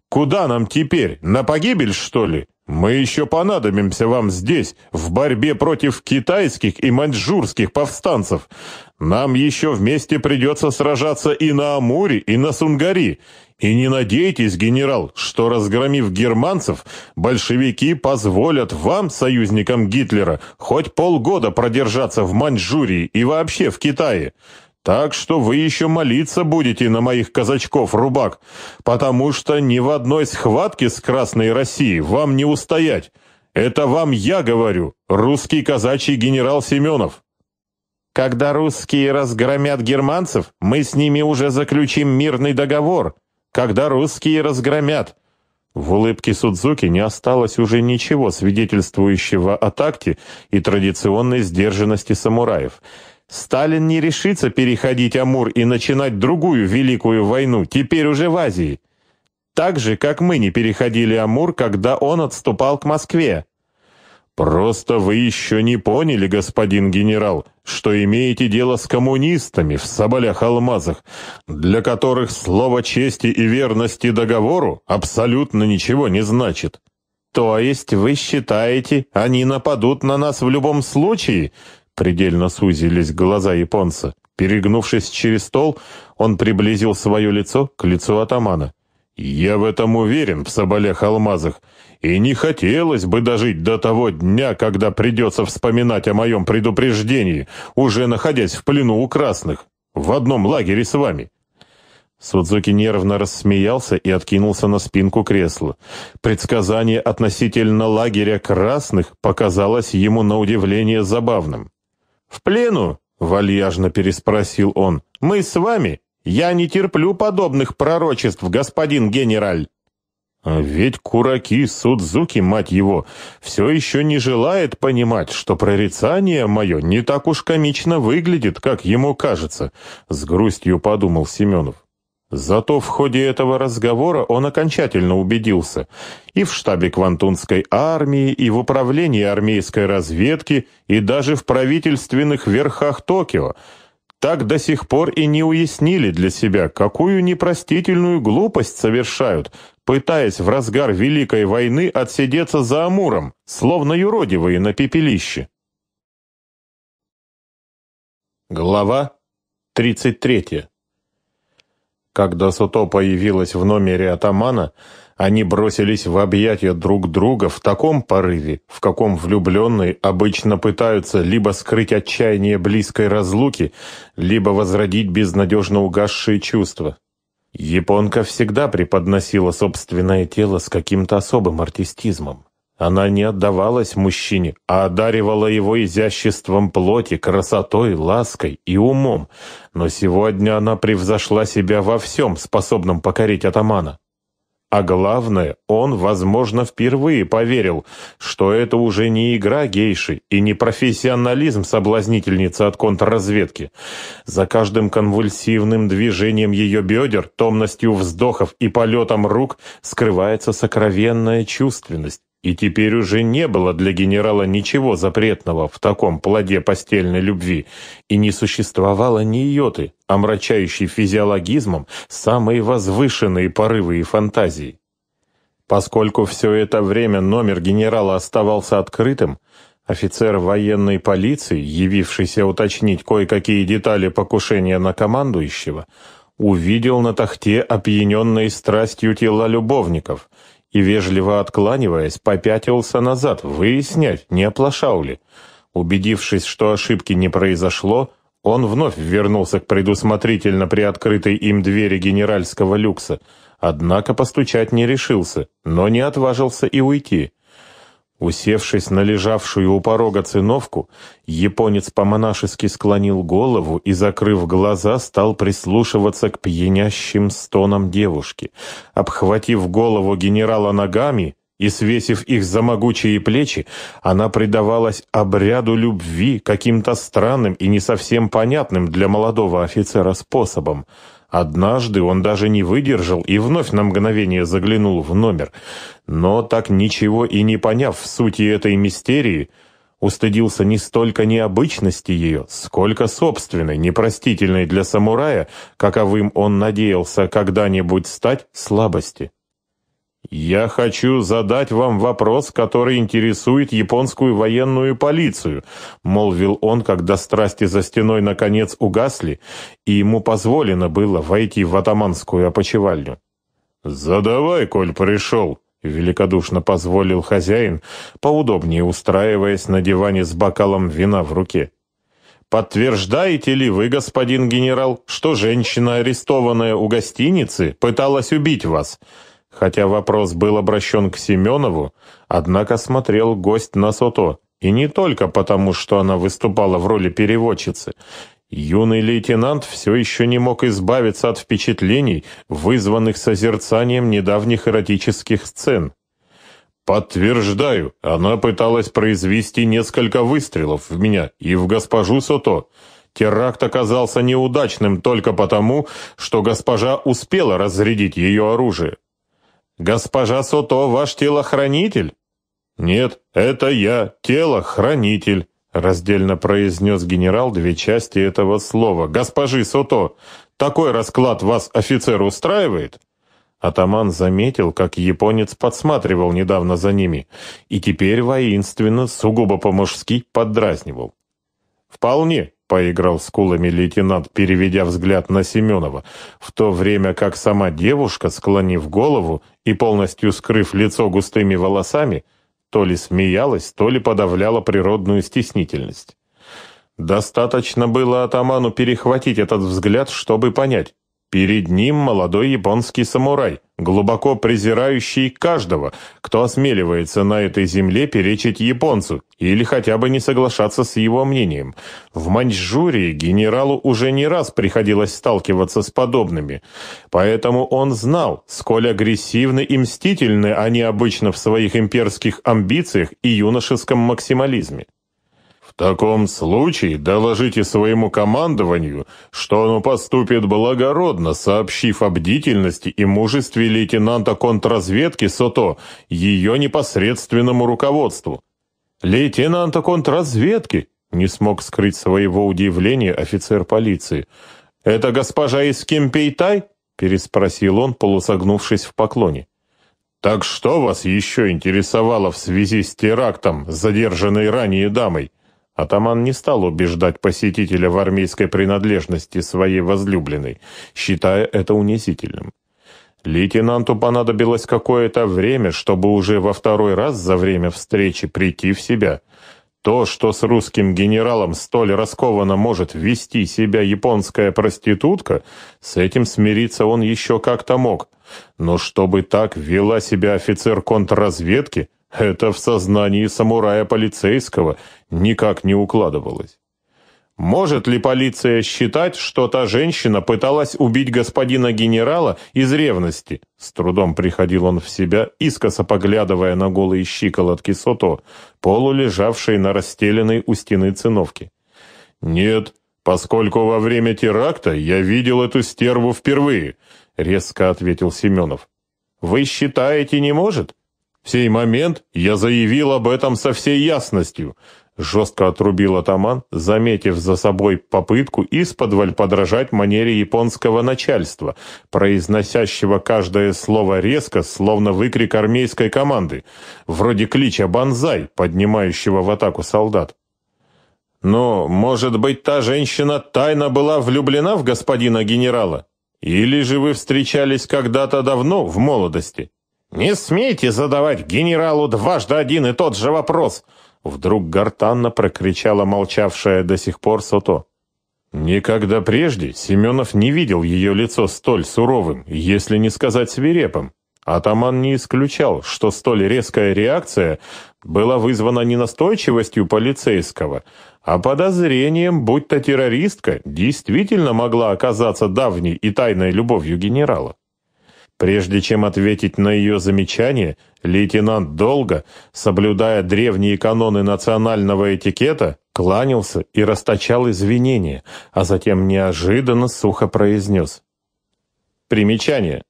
Speaker 1: Куда нам теперь, на погибель, что ли? Мы еще понадобимся вам здесь, в борьбе против китайских и маньчжурских повстанцев. Нам еще вместе придется сражаться и на Амуре, и на Сунгари». И не надейтесь, генерал, что, разгромив германцев, большевики позволят вам, союзникам Гитлера, хоть полгода продержаться в Маньчжурии и вообще в Китае. Так что вы еще молиться будете на моих казачков-рубак, потому что ни в одной схватке с Красной Россией вам не устоять. Это вам я говорю, русский казачий генерал Семенов. Когда русские разгромят германцев, мы с ними уже заключим мирный договор, когда русские разгромят». В улыбке Судзуки не осталось уже ничего свидетельствующего о такте и традиционной сдержанности самураев. Сталин не решится переходить Амур и начинать другую Великую войну, теперь уже в Азии. Так же, как мы не переходили Амур, когда он отступал к Москве. «Просто вы еще не поняли, господин генерал», что имеете дело с коммунистами в соболях-алмазах, для которых слово чести и верности договору абсолютно ничего не значит. То есть вы считаете, они нападут на нас в любом случае? Предельно сузились глаза японца. Перегнувшись через стол, он приблизил свое лицо к лицу атамана. «Я в этом уверен, в Соболях-Алмазах, и не хотелось бы дожить до того дня, когда придется вспоминать о моем предупреждении, уже находясь в плену у красных, в одном лагере с вами». Судзуки нервно рассмеялся и откинулся на спинку кресла. Предсказание относительно лагеря красных показалось ему на удивление забавным. «В плену?» — вальяжно переспросил он. «Мы с вами?» Я не терплю подобных пророчеств, господин генераль. А ведь Кураки Судзуки, мать его, все еще не желает понимать, что прорицание мое не так уж комично выглядит, как ему кажется, — с грустью подумал Семенов. Зато в ходе этого разговора он окончательно убедился и в штабе Квантунской армии, и в управлении армейской разведки, и даже в правительственных верхах Токио — так до сих пор и не уяснили для себя, какую непростительную глупость совершают, пытаясь в разгар Великой войны отсидеться за Амуром, словно юродивые на пепелище. Глава 33 когда Суто появилась в номере атамана, они бросились в объятия друг друга в таком порыве, в каком влюбленные обычно пытаются либо скрыть отчаяние близкой разлуки, либо возродить безнадежно угасшие чувства. Японка всегда преподносила собственное тело с каким-то особым артистизмом. Она не отдавалась мужчине, а одаривала его изяществом плоти, красотой, лаской и умом. Но сегодня она превзошла себя во всем, способном покорить атамана. А главное, он, возможно, впервые поверил, что это уже не игра гейши и не профессионализм соблазнительницы от контрразведки. За каждым конвульсивным движением ее бедер, томностью вздохов и полетом рук скрывается сокровенная чувственность, и теперь уже не было для генерала ничего запретного в таком плоде постельной любви, и не существовало ни йоты, омрачающей физиологизмом самые возвышенные порывы и фантазии. Поскольку все это время номер генерала оставался открытым, офицер военной полиции, явившийся уточнить кое-какие детали покушения на командующего, увидел на тахте опьяненные страстью тела любовников – и, вежливо откланиваясь, попятился назад, выяснять, не оплошал ли. Убедившись, что ошибки не произошло, он вновь вернулся к предусмотрительно приоткрытой им двери генеральского люкса, однако постучать не решился, но не отважился и уйти. Усевшись на лежавшую у порога циновку, японец по-монашески склонил голову и, закрыв глаза, стал прислушиваться к пьянящим стонам девушки. Обхватив голову генерала ногами и свесив их за могучие плечи, она предавалась обряду любви каким-то странным и не совсем понятным для молодого офицера способом. Однажды он даже не выдержал и вновь на мгновение заглянул в номер, но так ничего и не поняв в сути этой мистерии, устыдился не столько необычности ее, сколько собственной, непростительной для самурая, каковым он надеялся когда-нибудь стать, слабости. «Я хочу задать вам вопрос, который интересует японскую военную полицию», — молвил он, когда страсти за стеной наконец угасли, и ему позволено было войти в атаманскую опочивальню. «Задавай, коль пришел», — великодушно позволил хозяин, поудобнее устраиваясь на диване с бокалом вина в руке. «Подтверждаете ли вы, господин генерал, что женщина, арестованная у гостиницы, пыталась убить вас?» Хотя вопрос был обращен к Семенову, однако смотрел гость на Сото, и не только потому, что она выступала в роли переводчицы. Юный лейтенант все еще не мог избавиться от впечатлений, вызванных созерцанием недавних эротических сцен. «Подтверждаю, она пыталась произвести несколько выстрелов в меня и в госпожу Сото», Теракт оказался неудачным только потому, что госпожа успела разрядить ее оружие. «Госпожа Сото, ваш телохранитель?» «Нет, это я, телохранитель», — раздельно произнес генерал две части этого слова. «Госпожи Сото, такой расклад вас офицер устраивает?» Атаман заметил, как японец подсматривал недавно за ними, и теперь воинственно, сугубо по-мужски поддразнивал. «Вполне», — поиграл скулами лейтенант, переведя взгляд на Семенова, в то время как сама девушка, склонив голову и полностью скрыв лицо густыми волосами, то ли смеялась, то ли подавляла природную стеснительность. Достаточно было атаману перехватить этот взгляд, чтобы понять. Перед ним молодой японский самурай, глубоко презирающий каждого, кто осмеливается на этой земле перечить японцу или хотя бы не соглашаться с его мнением. В Маньчжурии генералу уже не раз приходилось сталкиваться с подобными, поэтому он знал, сколь агрессивны и мстительны они обычно в своих имперских амбициях и юношеском максимализме таком случае доложите своему командованию, что оно поступит благородно, сообщив о бдительности и мужестве лейтенанта контрразведки СОТО ее непосредственному руководству». «Лейтенанта контрразведки?» — не смог скрыть своего удивления офицер полиции. «Это госпожа из Кемпейтай? переспросил он, полусогнувшись в поклоне. «Так что вас еще интересовало в связи с терактом, задержанной ранее дамой?» Атаман не стал убеждать посетителя в армейской принадлежности своей возлюбленной, считая это унизительным. Лейтенанту понадобилось какое-то время, чтобы уже во второй раз за время встречи прийти в себя. То, что с русским генералом столь раскованно может вести себя японская проститутка, с этим смириться он еще как-то мог. Но чтобы так вела себя офицер контрразведки, это в сознании самурая-полицейского никак не укладывалось. Может ли полиция считать, что та женщина пыталась убить господина генерала из ревности? С трудом приходил он в себя, искоса поглядывая на голые щиколотки Сото, полулежавшей на расстеленной у стены циновки. «Нет, поскольку во время теракта я видел эту стерву впервые», — резко ответил Семенов. «Вы считаете, не может?» В сей момент я заявил об этом со всей ясностью, жестко отрубил атаман, заметив за собой попытку исподволь подражать манере японского начальства, произносящего каждое слово резко, словно выкрик армейской команды, вроде клича «Бонзай», поднимающего в атаку солдат. Но, может быть, та женщина тайно была влюблена в господина генерала? Или же вы встречались когда-то давно, в молодости?» «Не смейте задавать генералу дважды один и тот же вопрос!» Вдруг гортанно прокричала молчавшая до сих пор Сото. Никогда прежде Семенов не видел ее лицо столь суровым, если не сказать свирепым. Атаман не исключал, что столь резкая реакция была вызвана не настойчивостью полицейского, а подозрением, будь то террористка, действительно могла оказаться давней и тайной любовью генерала. Прежде чем ответить на ее замечание, лейтенант долго, соблюдая древние каноны национального этикета, кланялся и расточал извинения, а затем неожиданно сухо произнес. Примечание.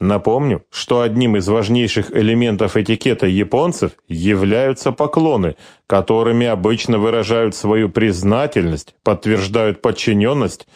Speaker 1: Напомню, что одним из важнейших элементов этикета японцев являются поклоны, которыми обычно выражают свою признательность, подтверждают подчиненность,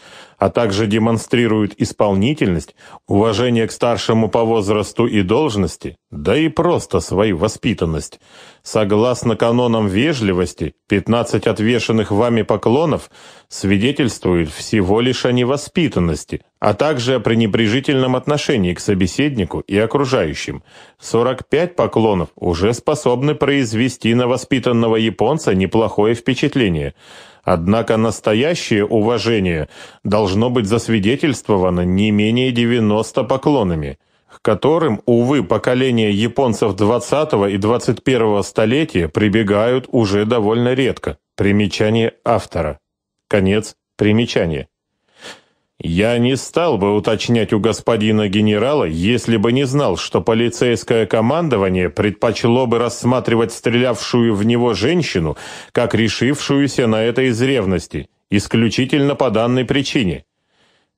Speaker 1: а также демонстрируют исполнительность, уважение к старшему по возрасту и должности, да и просто свою воспитанность. Согласно канонам вежливости, 15 отвешенных вами поклонов свидетельствуют всего лишь о невоспитанности, а также о пренебрежительном отношении к собеседнику и окружающим. 45 поклонов уже способны произвести на воспитанного японца неплохое впечатление – Однако настоящее уважение должно быть засвидетельствовано не менее 90 поклонами, к которым, увы, поколения японцев 20 и 21 столетия прибегают уже довольно редко. Примечание автора. Конец примечания. Я не стал бы уточнять у господина генерала, если бы не знал, что полицейское командование предпочло бы рассматривать стрелявшую в него женщину как решившуюся на это из ревности, исключительно по данной причине.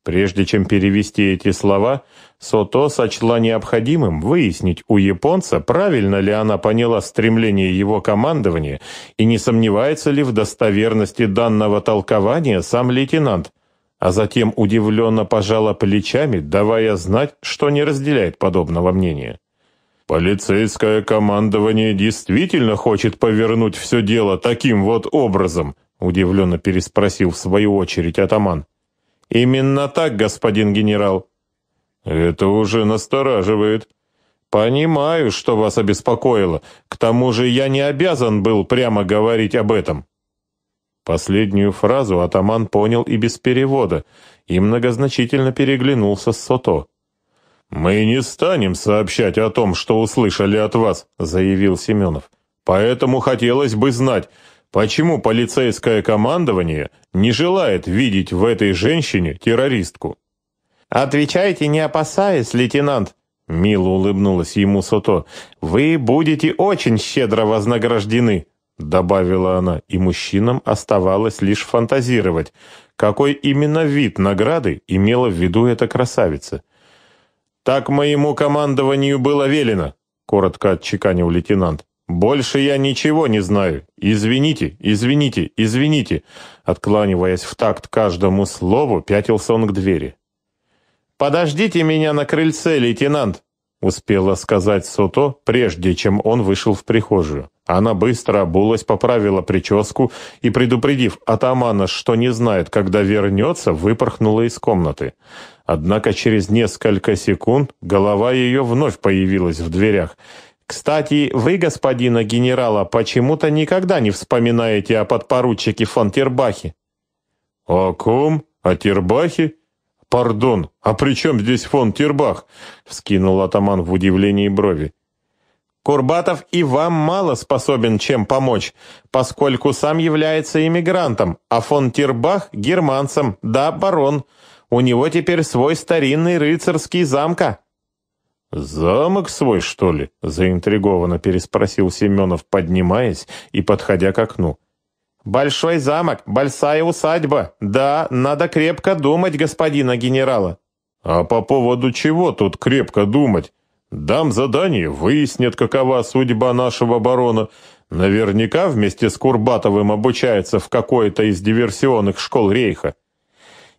Speaker 1: Прежде чем перевести эти слова, Сото сочла необходимым выяснить у японца, правильно ли она поняла стремление его командования и не сомневается ли в достоверности данного толкования сам лейтенант – а затем удивленно пожала плечами, давая знать, что не разделяет подобного мнения. «Полицейское командование действительно хочет повернуть все дело таким вот образом», удивленно переспросил в свою очередь атаман. «Именно так, господин генерал». «Это уже настораживает», Понимаю, что вас обеспокоило. К тому же я не обязан был прямо говорить об этом. Последнюю фразу атаман понял и без перевода, и многозначительно переглянулся с Сото. «Мы не станем сообщать о том, что услышали от вас», — заявил Семенов. «Поэтому хотелось бы знать, почему полицейское командование не желает видеть в этой женщине террористку». «Отвечайте, не опасаясь, лейтенант», — мило улыбнулась ему Сото. «Вы будете очень щедро вознаграждены». — добавила она, и мужчинам оставалось лишь фантазировать, какой именно вид награды имела в виду эта красавица. «Так моему командованию было велено», — коротко отчеканил лейтенант. «Больше я ничего не знаю. Извините, извините, извините!» Откланиваясь в такт каждому слову, пятился он к двери. «Подождите меня на крыльце, лейтенант!» успела сказать Сото, прежде чем он вышел в прихожую. Она быстро обулась, поправила прическу и, предупредив атамана, что не знает, когда вернется, выпорхнула из комнаты. Однако через несколько секунд голова ее вновь появилась в дверях. «Кстати, вы, господина генерала, почему-то никогда не вспоминаете о подпоручике фон Тербахе». «О ком? О Тербахе?» «Пардон, а при чем здесь фон Тербах?» — вскинул атаман в удивлении брови. «Курбатов и вам мало способен чем помочь, поскольку сам является иммигрантом, а фон Тербах — германцем, да, барон. У него теперь свой старинный рыцарский замка». «Замок свой, что ли?» — заинтригованно переспросил Семенов, поднимаясь и подходя к окну. Большой замок, большая усадьба. Да, надо крепко думать, господина генерала». «А по поводу чего тут крепко думать? Дам задание, выяснят, какова судьба нашего барона. Наверняка вместе с Курбатовым обучается в какой-то из диверсионных школ рейха».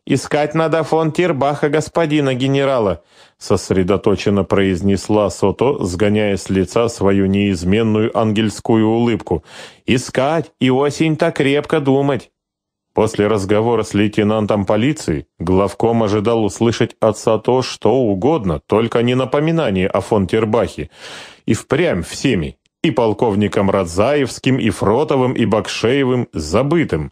Speaker 1: «Искать надо фон Тирбаха, господина генерала сосредоточенно произнесла Сото, сгоняя с лица свою неизменную ангельскую улыбку. «Искать и осень так крепко думать!» После разговора с лейтенантом полиции главком ожидал услышать от Сото что угодно, только не напоминание о фон Тербахе. И впрямь всеми, и полковником Радзаевским, и Фротовым, и Бакшеевым, забытым.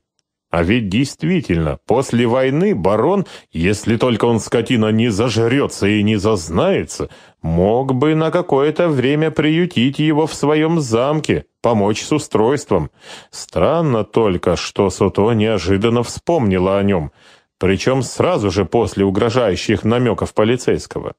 Speaker 1: А ведь действительно, после войны барон, если только он, скотина, не зажрется и не зазнается, мог бы на какое-то время приютить его в своем замке, помочь с устройством. Странно только, что Сото неожиданно вспомнила о нем, причем сразу же после угрожающих намеков полицейского.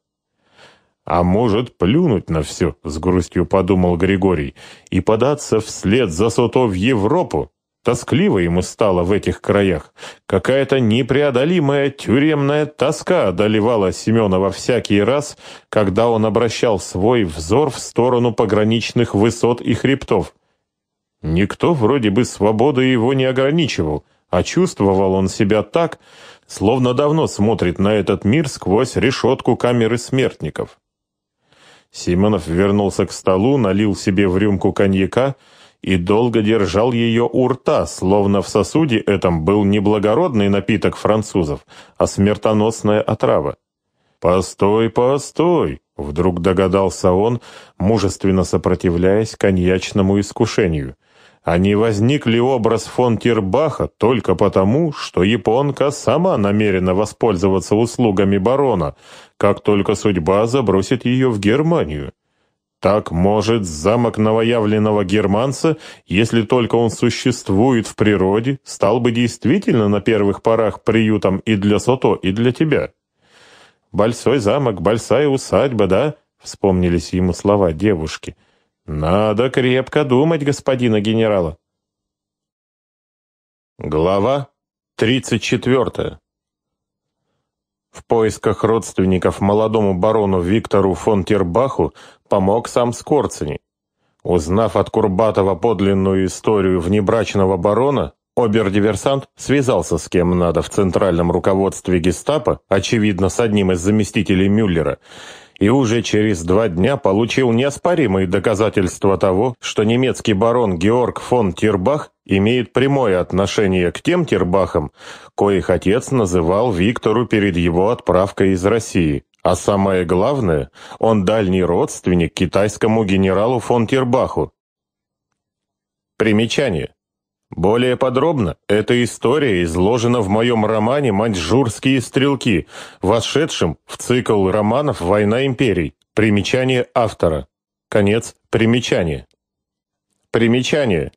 Speaker 1: «А может, плюнуть на все», — с грустью подумал Григорий, «и податься вслед за Сото в Европу, Тоскливо ему стало в этих краях. Какая-то непреодолимая тюремная тоска одолевала Семена во всякий раз, когда он обращал свой взор в сторону пограничных высот и хребтов. Никто вроде бы свободы его не ограничивал, а чувствовал он себя так, словно давно смотрит на этот мир сквозь решетку камеры смертников. Симонов вернулся к столу, налил себе в рюмку коньяка, и долго держал ее у рта, словно в сосуде этом был не благородный напиток французов, а смертоносная отрава. «Постой, постой!» — вдруг догадался он, мужественно сопротивляясь коньячному искушению. А не возник ли образ фон Тирбаха только потому, что японка сама намерена воспользоваться услугами барона, как только судьба забросит ее в Германию? Так может замок новоявленного германца, если только он существует в природе, стал бы действительно на первых порах приютом и для Сото, и для тебя. «Большой замок, большая усадьба, да?» — вспомнились ему слова девушки. «Надо крепко думать, господина генерала». Глава тридцать четвертая в поисках родственников молодому барону Виктору фон Тербаху помог сам Скорцени. Узнав от Курбатова подлинную историю внебрачного барона, Обер-диверсант связался с кем надо в центральном руководстве гестапо, очевидно, с одним из заместителей Мюллера, и уже через два дня получил неоспоримые доказательства того, что немецкий барон Георг фон Тирбах имеет прямое отношение к тем Тирбахам, коих отец называл Виктору перед его отправкой из России. А самое главное, он дальний родственник китайскому генералу фон Тирбаху. Примечание. Более подробно эта история изложена в моем романе «Маньчжурские стрелки», вошедшем в цикл романов «Война империй». Примечание автора. Конец примечания. Примечание.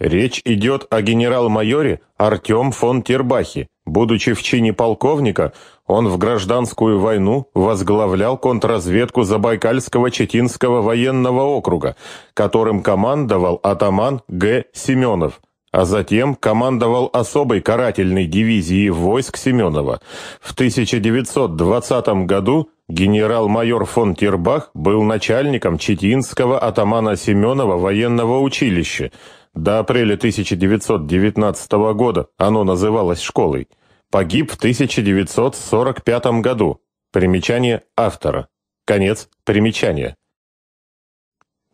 Speaker 1: Речь идет о генерал-майоре Артем фон Тербахе. Будучи в чине полковника, он в гражданскую войну возглавлял контрразведку Забайкальского Четинского военного округа, которым командовал атаман Г. Семенов – а затем командовал особой карательной дивизией войск Семенова. В 1920 году генерал-майор фон Тербах был начальником Читинского атамана Семенова военного училища. До апреля 1919 года оно называлось школой. Погиб в 1945 году. Примечание автора. Конец примечания.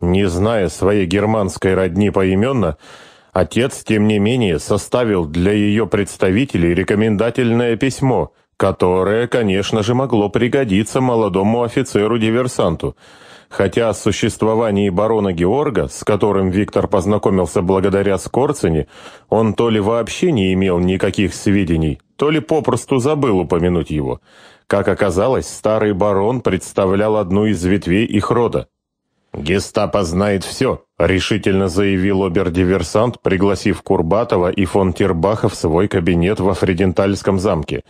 Speaker 1: Не зная своей германской родни поименно, Отец, тем не менее, составил для ее представителей рекомендательное письмо, которое, конечно же, могло пригодиться молодому офицеру-диверсанту. Хотя о существовании барона Георга, с которым Виктор познакомился благодаря Скорцине, он то ли вообще не имел никаких сведений, то ли попросту забыл упомянуть его. Как оказалось, старый барон представлял одну из ветвей их рода, «Гестапо знает все», — решительно заявил обердиверсант, пригласив Курбатова и фон Тирбаха в свой кабинет во Фредентальском замке.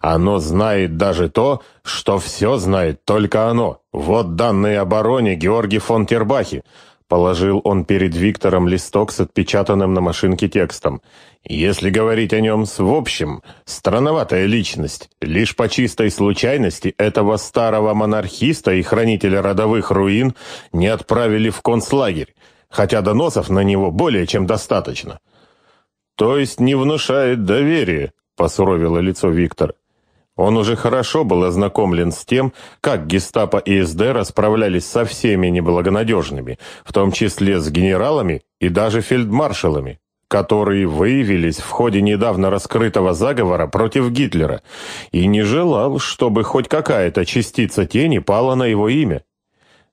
Speaker 1: «Оно знает даже то, что все знает только оно. Вот данные обороне Георгий фон Тирбахи. Положил он перед Виктором листок с отпечатанным на машинке текстом. «Если говорить о нем с в общем, странноватая личность. Лишь по чистой случайности этого старого монархиста и хранителя родовых руин не отправили в концлагерь, хотя доносов на него более чем достаточно». «То есть не внушает доверия», — посуровило лицо Виктора. Он уже хорошо был ознакомлен с тем, как гестапо и СД расправлялись со всеми неблагонадежными, в том числе с генералами и даже фельдмаршалами, которые выявились в ходе недавно раскрытого заговора против Гитлера, и не желал, чтобы хоть какая-то частица тени пала на его имя.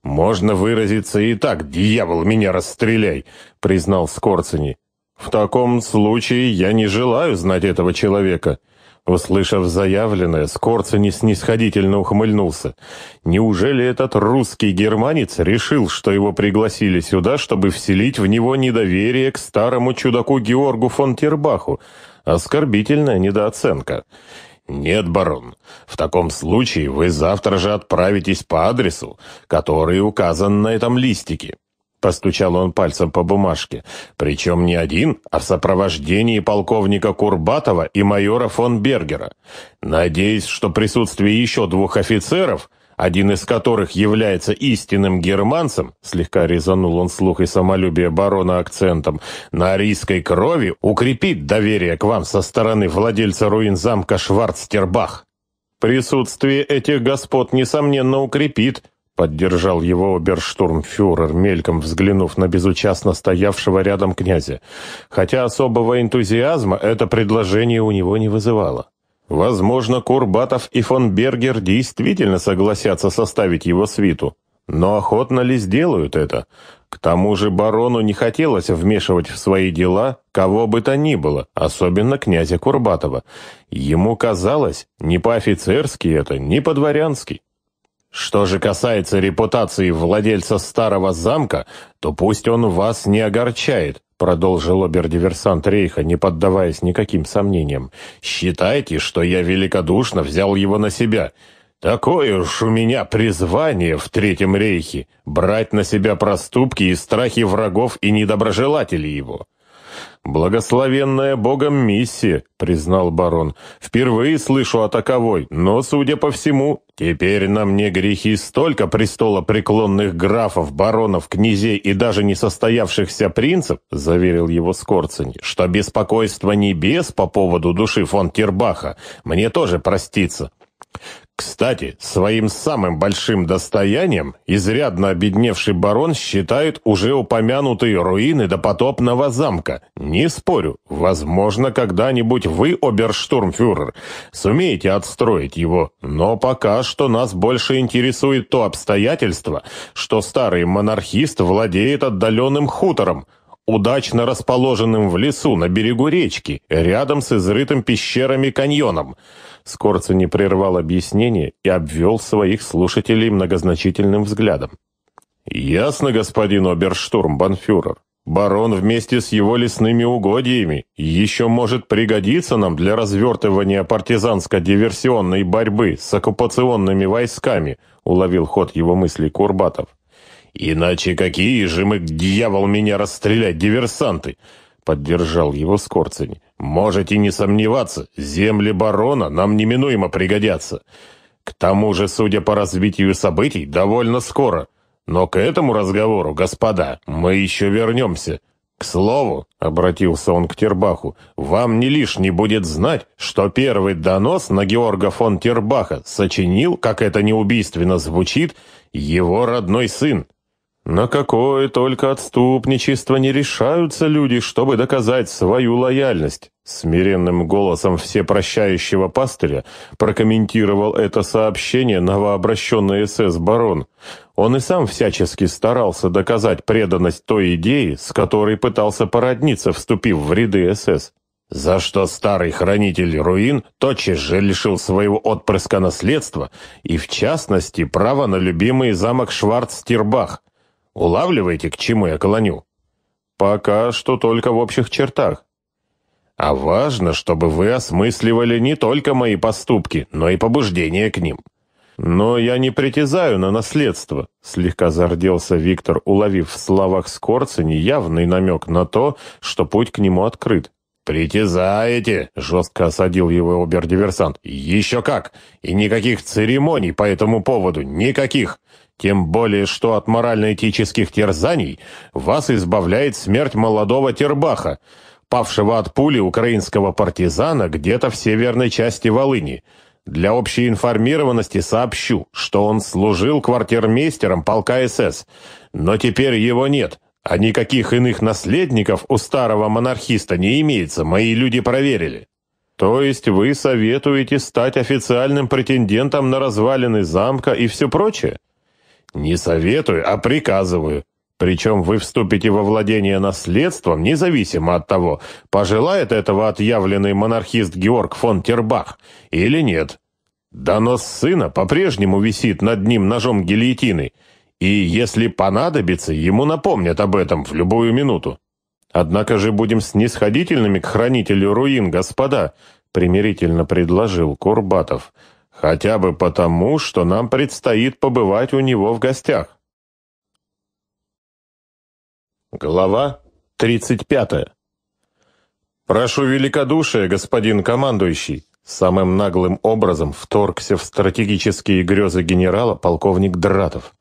Speaker 1: «Можно выразиться и так, дьявол, меня расстреляй», — признал Скорцени. «В таком случае я не желаю знать этого человека». Услышав заявленное, Скорцени снисходительно ухмыльнулся. Неужели этот русский германец решил, что его пригласили сюда, чтобы вселить в него недоверие к старому чудаку Георгу фон Тербаху? Оскорбительная недооценка. «Нет, барон, в таком случае вы завтра же отправитесь по адресу, который указан на этом листике. Постучал он пальцем по бумажке. Причем не один, а в сопровождении полковника Курбатова и майора фон Бергера. Надеюсь, что присутствие еще двух офицеров, один из которых является истинным германцем, слегка резанул он слух и самолюбие барона акцентом, на арийской крови укрепит доверие к вам со стороны владельца руин замка Шварцтербах. Присутствие этих господ, несомненно, укрепит, Поддержал его оберштурмфюрер, мельком взглянув на безучастно стоявшего рядом князя, хотя особого энтузиазма это предложение у него не вызывало. Возможно, Курбатов и фон Бергер действительно согласятся составить его свиту, но охотно ли сделают это? К тому же барону не хотелось вмешивать в свои дела кого бы то ни было, особенно князя Курбатова. Ему казалось, не по-офицерски это, не по-дворянски. Что же касается репутации владельца старого замка, то пусть он вас не огорчает, продолжил обердиверсант Рейха, не поддаваясь никаким сомнениям. Считайте, что я великодушно взял его на себя. Такое уж у меня призвание в Третьем Рейхе брать на себя проступки и страхи врагов и недоброжелателей его. «Благословенная Богом миссия», — признал барон. «Впервые слышу о таковой, но, судя по всему, теперь на мне грехи столько престола преклонных графов, баронов, князей и даже несостоявшихся принцев», — заверил его Скорцени, «что беспокойство небес по поводу души фон Тербаха мне тоже простится». Кстати, своим самым большим достоянием изрядно обедневший барон считает уже упомянутые руины допотопного замка. Не спорю, возможно, когда-нибудь вы, оберштурмфюрер, сумеете отстроить его, но пока что нас больше интересует то обстоятельство, что старый монархист владеет отдаленным хутором, удачно расположенным в лесу на берегу речки, рядом с изрытым пещерами каньоном. Скорцу не прервал объяснение и обвел своих слушателей многозначительным взглядом. «Ясно, господин оберштурмбанфюрер. Барон вместе с его лесными угодьями еще может пригодиться нам для развертывания партизанско-диверсионной борьбы с оккупационными войсками», уловил ход его мыслей Курбатов. «Иначе какие же мы, дьявол, меня расстрелять, диверсанты?» — поддержал его Скорцень. «Можете не сомневаться, земли барона нам неминуемо пригодятся. К тому же, судя по развитию событий, довольно скоро. Но к этому разговору, господа, мы еще вернемся. К слову, — обратился он к Тербаху, — вам не лишний будет знать, что первый донос на Георга фон Тербаха сочинил, как это неубийственно звучит, его родной сын, на какое только отступничество не решаются люди, чтобы доказать свою лояльность!» Смиренным голосом всепрощающего пастыря прокомментировал это сообщение новообращенный СС барон. Он и сам всячески старался доказать преданность той идее, с которой пытался породниться, вступив в ряды СС. За что старый хранитель руин тотчас же лишил своего отпрыска наследства и, в частности, право на любимый замок Шварцтербах – Улавливаете, к чему я клоню? Пока что только в общих чертах. А важно, чтобы вы осмысливали не только мои поступки, но и побуждение к ним. Но я не притязаю на наследство, слегка зарделся Виктор, уловив в словах Скорца неявный намек на то, что путь к нему открыт. «Притязаете!» — жестко осадил его обердиверсант. «Еще как! И никаких церемоний по этому поводу! Никаких! Тем более, что от морально-этических терзаний вас избавляет смерть молодого Тербаха, павшего от пули украинского партизана где-то в северной части Волыни. Для общей информированности сообщу, что он служил квартирмейстером полка СС, но теперь его нет, а никаких иных наследников у старого монархиста не имеется, мои люди проверили. То есть вы советуете стать официальным претендентом на развалины замка и все прочее? «Не советую, а приказываю. Причем вы вступите во владение наследством, независимо от того, пожелает этого отъявленный монархист Георг фон Тербах или нет. Донос сына по-прежнему висит над ним ножом гильотины, и, если понадобится, ему напомнят об этом в любую минуту. Однако же будем снисходительными к хранителю руин, господа», примирительно предложил Курбатов – Хотя бы потому, что нам предстоит побывать у него в гостях. Глава 35. «Прошу великодушия, господин командующий!» Самым наглым образом вторгся в стратегические грезы генерала полковник Дратов.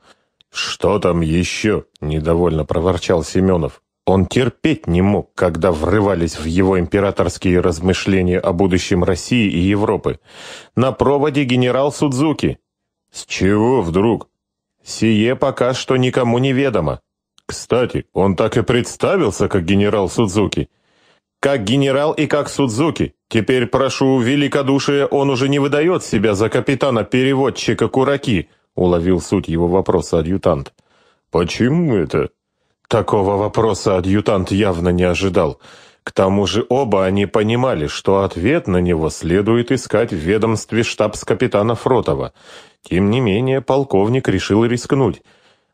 Speaker 1: «Что там еще?» — недовольно проворчал Семенов. Он терпеть не мог, когда врывались в его императорские размышления о будущем России и Европы. На проводе генерал Судзуки. С чего вдруг? Сие пока что никому не ведомо. Кстати, он так и представился, как генерал Судзуки. Как генерал и как Судзуки. Теперь, прошу великодушия, он уже не выдает себя за капитана-переводчика Кураки, уловил суть его вопроса адъютант. Почему это? Такого вопроса адъютант явно не ожидал. К тому же оба они понимали, что ответ на него следует искать в ведомстве штабс-капитана Фротова. Тем не менее, полковник решил рискнуть.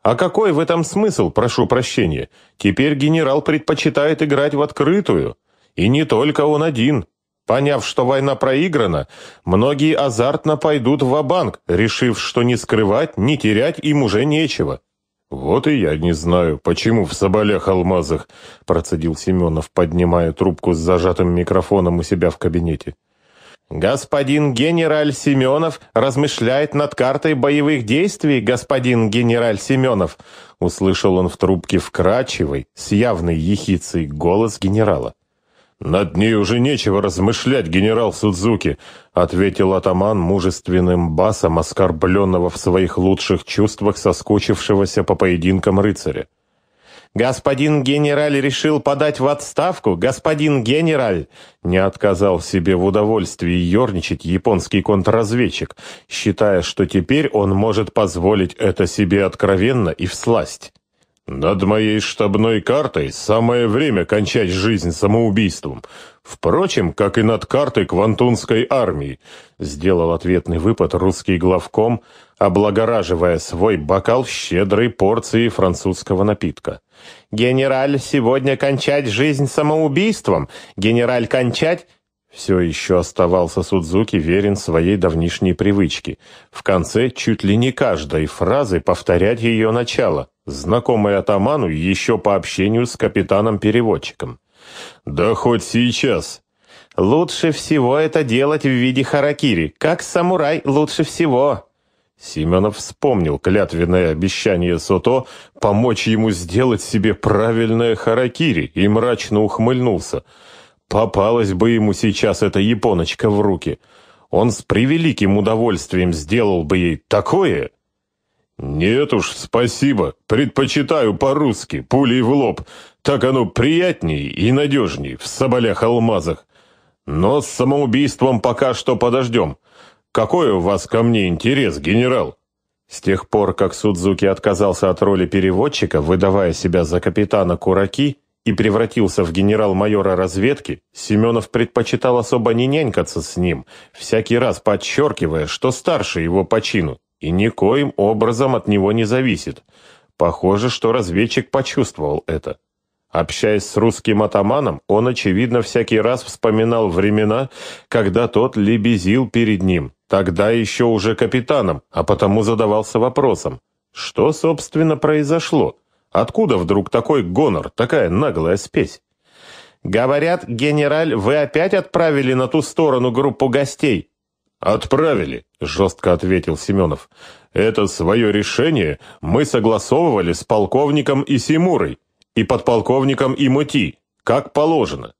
Speaker 1: А какой в этом смысл, прошу прощения? Теперь генерал предпочитает играть в открытую. И не только он один. Поняв, что война проиграна, многие азартно пойдут в банк решив, что не скрывать, не терять им уже нечего. «Вот и я не знаю, почему в соболях-алмазах», — процедил Семенов, поднимая трубку с зажатым микрофоном у себя в кабинете. «Господин генераль Семенов размышляет над картой боевых действий, господин генераль Семенов», — услышал он в трубке вкрачивый, с явной ехицей голос генерала. «Над ней уже нечего размышлять, генерал Судзуки», — ответил атаман мужественным басом оскорбленного в своих лучших чувствах соскучившегося по поединкам рыцаря. «Господин генераль решил подать в отставку? Господин генераль!» Не отказал себе в удовольствии ерничать японский контрразведчик, считая, что теперь он может позволить это себе откровенно и всласть. Над моей штабной картой самое время кончать жизнь самоубийством. Впрочем, как и над картой Квантунской армии, сделал ответный выпад русский главком, облагораживая свой бокал щедрой порцией французского напитка. Генераль, сегодня кончать жизнь самоубийством, генераль кончать все еще оставался Судзуки верен своей давнишней привычке. В конце чуть ли не каждой фразы повторять ее начало, знакомое атаману еще по общению с капитаном-переводчиком. «Да хоть сейчас!» «Лучше всего это делать в виде харакири, как самурай лучше всего!» Семенов вспомнил клятвенное обещание Сото помочь ему сделать себе правильное харакири и мрачно ухмыльнулся – Попалась бы ему сейчас эта японочка в руки. Он с превеликим удовольствием сделал бы ей такое. Нет уж, спасибо. Предпочитаю по-русски, пулей в лоб. Так оно приятней и надежней в соболях-алмазах. Но с самоубийством пока что подождем. Какой у вас ко мне интерес, генерал? С тех пор, как Судзуки отказался от роли переводчика, выдавая себя за капитана Кураки, и превратился в генерал-майора разведки, Семенов предпочитал особо не нянькаться с ним, всякий раз подчеркивая, что старше его по чину и никоим образом от него не зависит. Похоже, что разведчик почувствовал это. Общаясь с русским атаманом, он, очевидно, всякий раз вспоминал времена, когда тот лебезил перед ним, тогда еще уже капитаном, а потому задавался вопросом, что, собственно, произошло? Откуда вдруг такой гонор, такая наглая спесь? Говорят, генераль, вы опять отправили на ту сторону группу гостей. Отправили, жестко ответил Семенов. Это свое решение мы согласовывали с полковником и Симурой и подполковником Имути, как положено.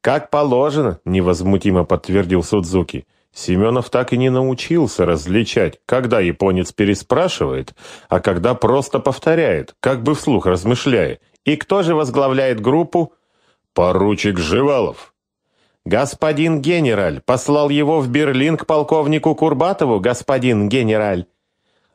Speaker 1: Как положено, невозмутимо подтвердил Судзуки. Семенов так и не научился различать, когда японец переспрашивает, а когда просто повторяет, как бы вслух размышляя. «И кто же возглавляет группу?» «Поручик Живалов». «Господин генераль, послал его в Берлин к полковнику Курбатову, господин генераль».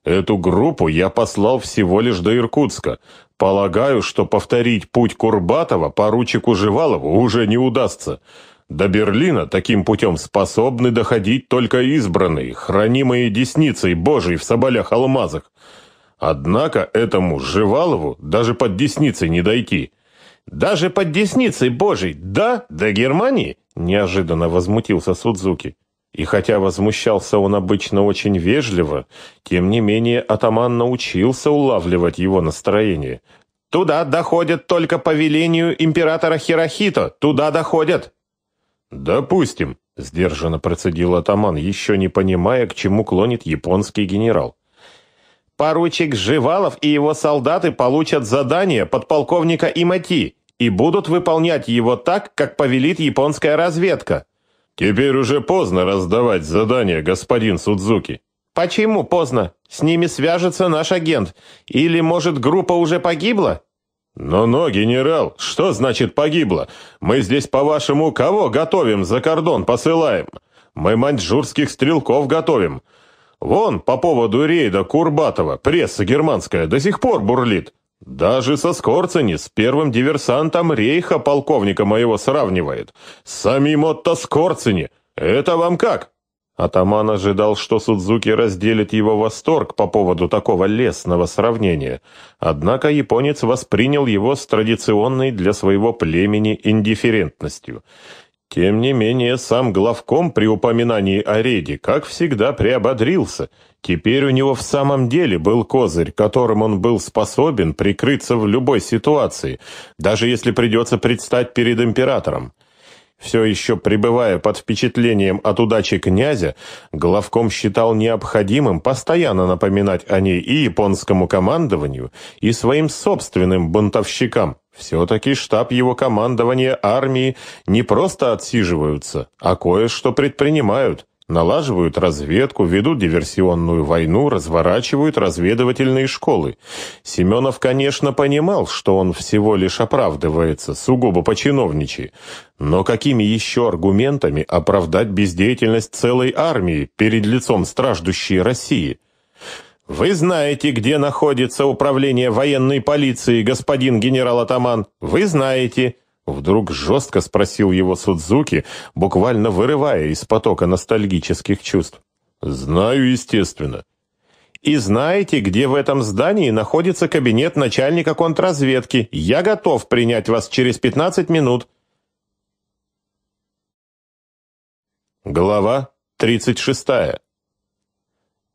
Speaker 1: «Эту группу я послал всего лишь до Иркутска. Полагаю, что повторить путь Курбатова поручику Живалову уже не удастся». До Берлина таким путем способны доходить только избранные, хранимые десницей Божией в соболях-алмазах. Однако этому Живалову даже под десницей не дойти. «Даже под десницей Божией, да, до Германии?» – неожиданно возмутился Судзуки. И хотя возмущался он обычно очень вежливо, тем не менее атаман научился улавливать его настроение. «Туда доходят только по велению императора Хирохито, туда доходят!» «Допустим», — сдержанно процедил атаман, еще не понимая, к чему клонит японский генерал. «Поручик Живалов и его солдаты получат задание подполковника Имати и будут выполнять его так, как повелит японская разведка». «Теперь уже поздно раздавать задание, господин Судзуки». «Почему поздно? С ними свяжется наш агент. Или, может, группа уже погибла?» «Но, но, генерал, что значит погибло? Мы здесь, по-вашему, кого готовим, за кордон посылаем? Мы маньчжурских стрелков готовим. Вон, по поводу рейда Курбатова, пресса германская до сих пор бурлит. Даже со Скорцени с первым диверсантом рейха полковника моего сравнивает. Самим Отто Скорцени. Это вам как?» Атаман ожидал, что Судзуки разделит его восторг по поводу такого лесного сравнения, однако японец воспринял его с традиционной для своего племени индифферентностью. Тем не менее, сам главком при упоминании о Реде, как всегда, приободрился. Теперь у него в самом деле был козырь, которым он был способен прикрыться в любой ситуации, даже если придется предстать перед императором все еще пребывая под впечатлением от удачи князя, главком считал необходимым постоянно напоминать о ней и японскому командованию, и своим собственным бунтовщикам. Все-таки штаб его командования армии не просто отсиживаются, а кое-что предпринимают налаживают разведку, ведут диверсионную войну, разворачивают разведывательные школы. Семенов, конечно, понимал, что он всего лишь оправдывается, сугубо по чиновничьи, но какими еще аргументами оправдать бездеятельность целой армии перед лицом страждущей России? «Вы знаете, где находится управление военной полиции, господин генерал-атаман. Вы знаете. Вдруг жестко спросил его Судзуки, буквально вырывая из потока ностальгических чувств. «Знаю, естественно». «И знаете, где в этом здании находится кабинет начальника контрразведки? Я готов принять вас через 15 минут». Глава 36.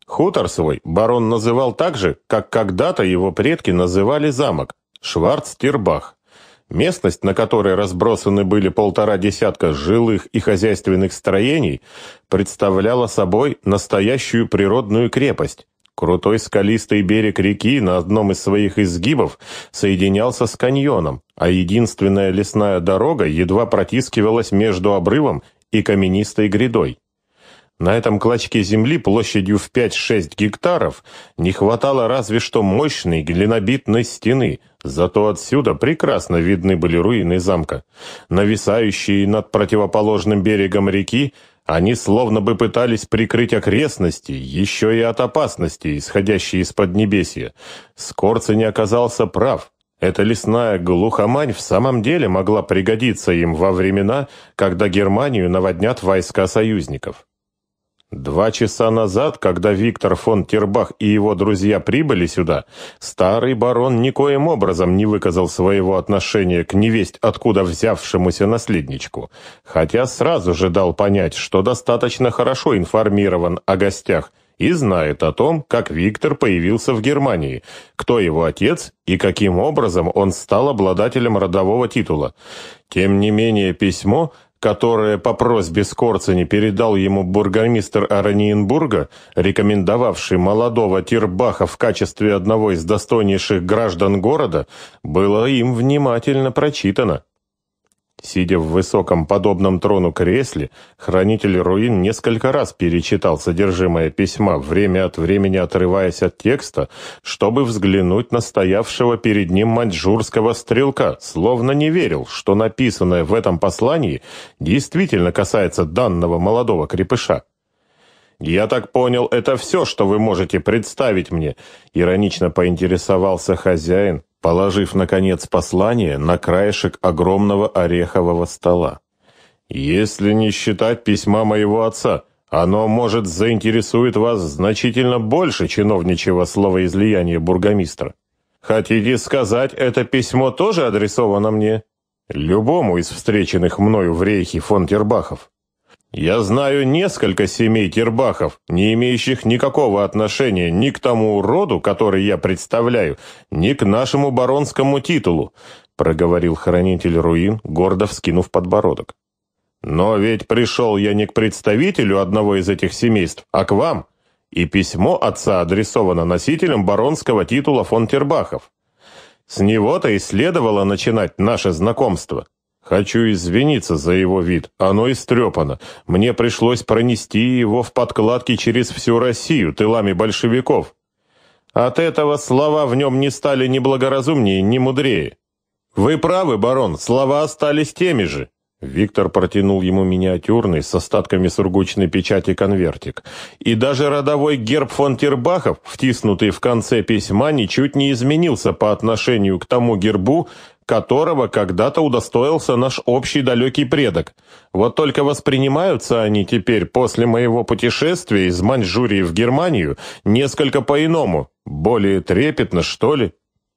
Speaker 1: Хутор свой барон называл так же, как когда-то его предки называли замок – Шварцтирбах. Местность, на которой разбросаны были полтора десятка жилых и хозяйственных строений, представляла собой настоящую природную крепость. Крутой скалистый берег реки на одном из своих изгибов соединялся с каньоном, а единственная лесная дорога едва протискивалась между обрывом и каменистой грядой. На этом клочке земли площадью в 5-6 гектаров не хватало разве что мощной глинобитной стены – Зато отсюда прекрасно видны были руины замка. Нависающие над противоположным берегом реки, они словно бы пытались прикрыть окрестности, еще и от опасности, исходящей из Поднебесья. Скорцы не оказался прав. Эта лесная глухомань в самом деле могла пригодиться им во времена, когда Германию наводнят войска союзников. Два часа назад, когда Виктор фон Тербах и его друзья прибыли сюда, старый барон никоим образом не выказал своего отношения к невесть откуда взявшемуся наследничку, хотя сразу же дал понять, что достаточно хорошо информирован о гостях и знает о том, как Виктор появился в Германии, кто его отец и каким образом он стал обладателем родового титула. Тем не менее, письмо которое по просьбе Скорцени передал ему бургомистр Ораниенбурга, рекомендовавший молодого Тирбаха в качестве одного из достойнейших граждан города, было им внимательно прочитано. Сидя в высоком, подобном трону кресле, хранитель руин несколько раз перечитал содержимое письма, время от времени отрываясь от текста, чтобы взглянуть на стоявшего перед ним маньчжурского стрелка, словно не верил, что написанное в этом послании действительно касается данного молодого крепыша. «Я так понял, это все, что вы можете представить мне», — иронично поинтересовался хозяин, положив, наконец, послание на краешек огромного орехового стола. «Если не считать письма моего отца, оно, может, заинтересует вас значительно больше чиновничьего словоизлияния бургомистра. Хотите сказать, это письмо тоже адресовано мне?» «Любому из встреченных мною в рейхе фон Тербахов». Я знаю несколько семей Кирбахов, не имеющих никакого отношения ни к тому роду, который я представляю, ни к нашему баронскому титулу, проговорил хранитель руин, гордо вскинув подбородок. Но ведь пришел я не к представителю одного из этих семейств, а к вам. И письмо отца адресовано носителем баронского титула фон Тербахов. С него-то и следовало начинать наше знакомство. Хочу извиниться за его вид. Оно истрепано. Мне пришлось пронести его в подкладке через всю Россию тылами большевиков. От этого слова в нем не стали ни благоразумнее, ни мудрее. Вы правы, барон, слова остались теми же. Виктор протянул ему миниатюрный с остатками сургучной печати конвертик. И даже родовой герб фон Тербахов, втиснутый в конце письма, ничуть не изменился по отношению к тому гербу, которого когда-то удостоился наш общий далекий предок. Вот только воспринимаются они теперь после моего путешествия из Маньчжурии в Германию несколько по-иному, более трепетно, что ли.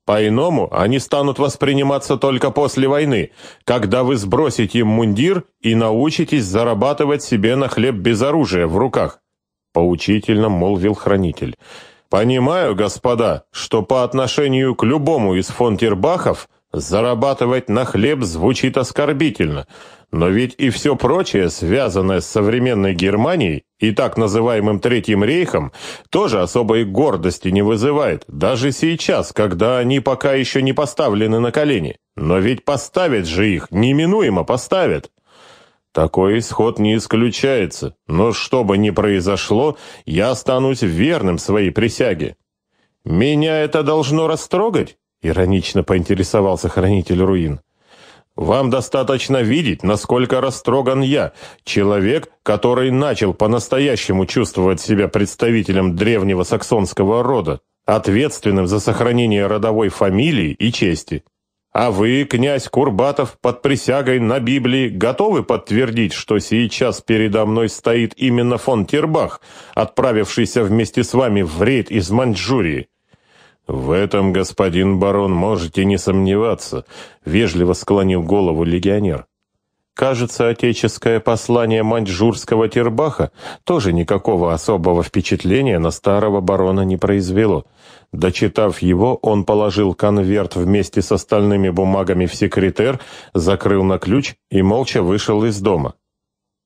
Speaker 1: По-иному они станут восприниматься только после войны, когда вы сбросите им мундир и научитесь зарабатывать себе на хлеб без оружия в руках», — поучительно молвил хранитель. «Понимаю, господа, что по отношению к любому из фонтербахов. Тербахов Зарабатывать на хлеб звучит оскорбительно, но ведь и все прочее, связанное с современной Германией и так называемым Третьим рейхом, тоже особой гордости не вызывает, даже сейчас, когда они пока еще не поставлены на колени. Но ведь поставят же их, неминуемо поставят. Такой исход не исключается, но что бы ни произошло, я останусь верным своей присяге. Меня это должно растрогать? Иронично поинтересовался хранитель руин. «Вам достаточно видеть, насколько растроган я, человек, который начал по-настоящему чувствовать себя представителем древнего саксонского рода, ответственным за сохранение родовой фамилии и чести. А вы, князь Курбатов, под присягой на Библии, готовы подтвердить, что сейчас передо мной стоит именно фон Тербах, отправившийся вместе с вами в рейд из Маньчжурии?» «В этом, господин барон, можете не сомневаться», — вежливо склонил голову легионер. Кажется, отеческое послание маньчжурского Тербаха тоже никакого особого впечатления на старого барона не произвело. Дочитав его, он положил конверт вместе с остальными бумагами в секретер, закрыл на ключ и молча вышел из дома.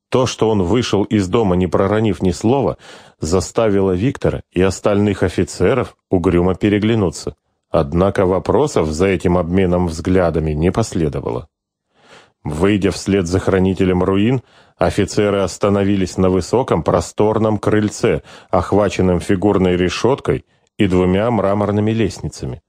Speaker 1: То, что он вышел из дома, не проронив ни слова, заставило Виктора и остальных офицеров угрюмо переглянуться. Однако вопросов за этим обменом взглядами не последовало. Выйдя вслед за хранителем руин, офицеры остановились на высоком просторном крыльце, охваченном фигурной решеткой и двумя мраморными лестницами.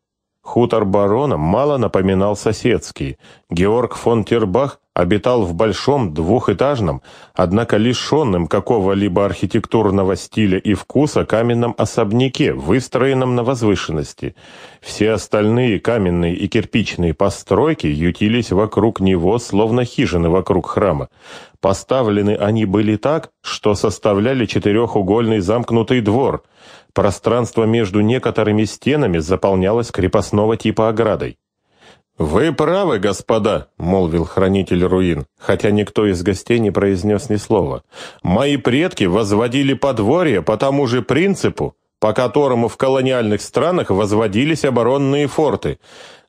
Speaker 1: Хутор барона мало напоминал соседский. Георг фон Тербах обитал в большом двухэтажном, однако лишенном какого-либо архитектурного стиля и вкуса каменном особняке, выстроенном на возвышенности. Все остальные каменные и кирпичные постройки ютились вокруг него, словно хижины вокруг храма. Поставлены они были так, что составляли четырехугольный замкнутый двор – Пространство между некоторыми стенами заполнялось крепостного типа оградой. «Вы правы, господа», — молвил хранитель руин, хотя никто из гостей не произнес ни слова. «Мои предки возводили подворье по тому же принципу, по которому в колониальных странах возводились оборонные форты.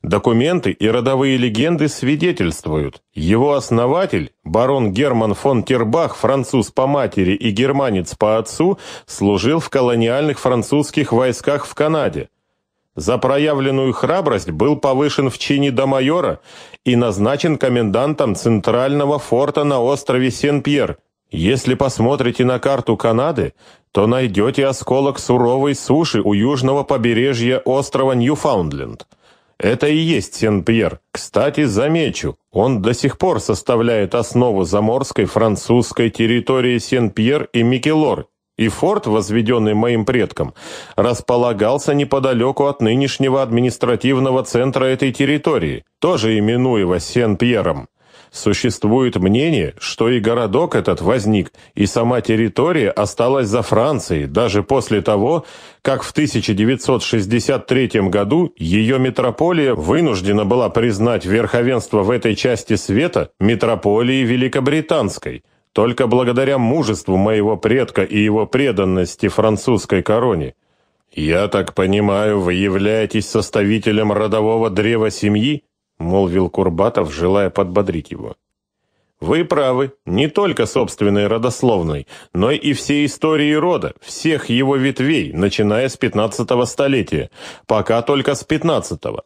Speaker 1: Документы и родовые легенды свидетельствуют. Его основатель, барон Герман фон Тербах, француз по матери и германец по отцу, служил в колониальных французских войсках в Канаде. За проявленную храбрость был повышен в чине до майора и назначен комендантом центрального форта на острове Сен-Пьер, если посмотрите на карту Канады, то найдете осколок суровой суши у южного побережья острова Ньюфаундленд. Это и есть Сен-Пьер. Кстати, замечу, он до сих пор составляет основу заморской французской территории Сен-Пьер и Микелор, и форт, возведенный моим предком, располагался неподалеку от нынешнего административного центра этой территории, тоже именуемого Сен-Пьером. Существует мнение, что и городок этот возник, и сама территория осталась за Францией даже после того, как в 1963 году ее метрополия вынуждена была признать верховенство в этой части света метрополии Великобританской. Только благодаря мужеству моего предка и его преданности французской короне. Я так понимаю, вы являетесь составителем родового древа семьи? молвил Курбатов, желая подбодрить его. Вы правы, не только собственной родословной, но и всей истории рода, всех его ветвей, начиная с пятнадцатого столетия, пока только с пятнадцатого,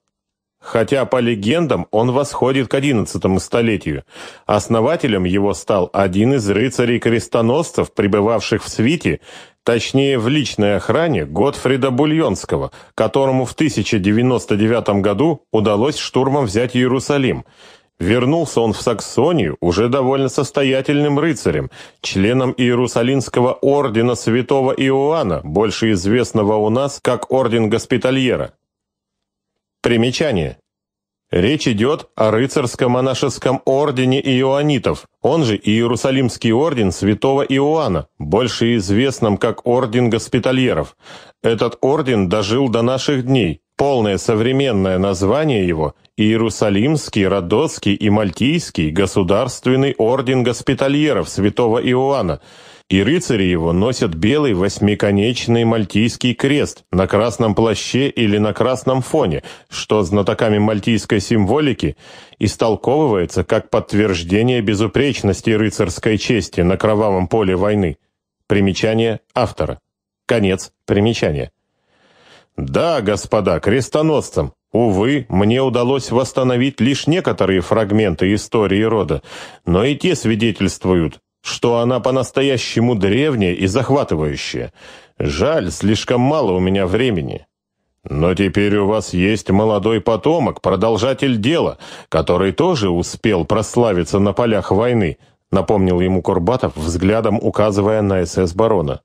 Speaker 1: Хотя, по легендам, он восходит к одиннадцатому столетию. Основателем его стал один из рыцарей-крестоносцев, пребывавших в свите Точнее, в личной охране Готфрида Бульонского, которому в 1099 году удалось штурмом взять Иерусалим. Вернулся он в Саксонию уже довольно состоятельным рыцарем, членом Иерусалимского ордена святого Иоанна, больше известного у нас как орден Госпитальера. Примечание. Речь идет о рыцарском монашеском ордене иоанитов, он же Иерусалимский орден святого Иоанна, больше известном как орден госпитальеров. Этот орден дожил до наших дней. Полное современное название его – Иерусалимский, Родосский и Мальтийский государственный орден госпитальеров святого Иоанна – и рыцари его носят белый восьмиконечный мальтийский крест на красном плаще или на красном фоне, что знатоками мальтийской символики истолковывается как подтверждение безупречности рыцарской чести на кровавом поле войны. Примечание автора. Конец примечания. Да, господа, крестоносцам, Увы, мне удалось восстановить лишь некоторые фрагменты истории рода, но и те свидетельствуют что она по-настоящему древняя и захватывающая. Жаль, слишком мало у меня времени. Но теперь у вас есть молодой потомок, продолжатель дела, который тоже успел прославиться на полях войны, напомнил ему Курбатов, взглядом указывая на СС барона.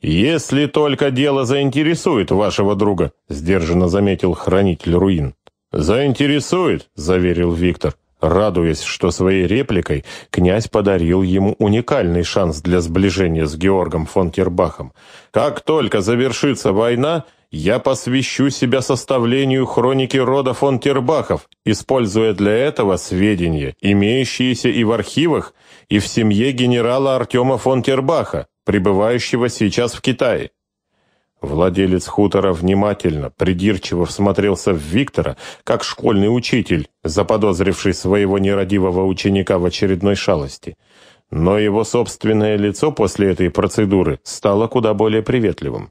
Speaker 1: Если только дело заинтересует вашего друга, сдержанно заметил хранитель руин. Заинтересует, заверил Виктор. Радуясь, что своей репликой князь подарил ему уникальный шанс для сближения с Георгом фон Кирбахом. «Как только завершится война, я посвящу себя составлению хроники рода фон Кирбахов, используя для этого сведения, имеющиеся и в архивах, и в семье генерала Артема фон Кирбаха, пребывающего сейчас в Китае. Владелец хутора внимательно, придирчиво всмотрелся в Виктора, как школьный учитель, заподозривший своего нерадивого ученика в очередной шалости. Но его собственное лицо после этой процедуры стало куда более приветливым.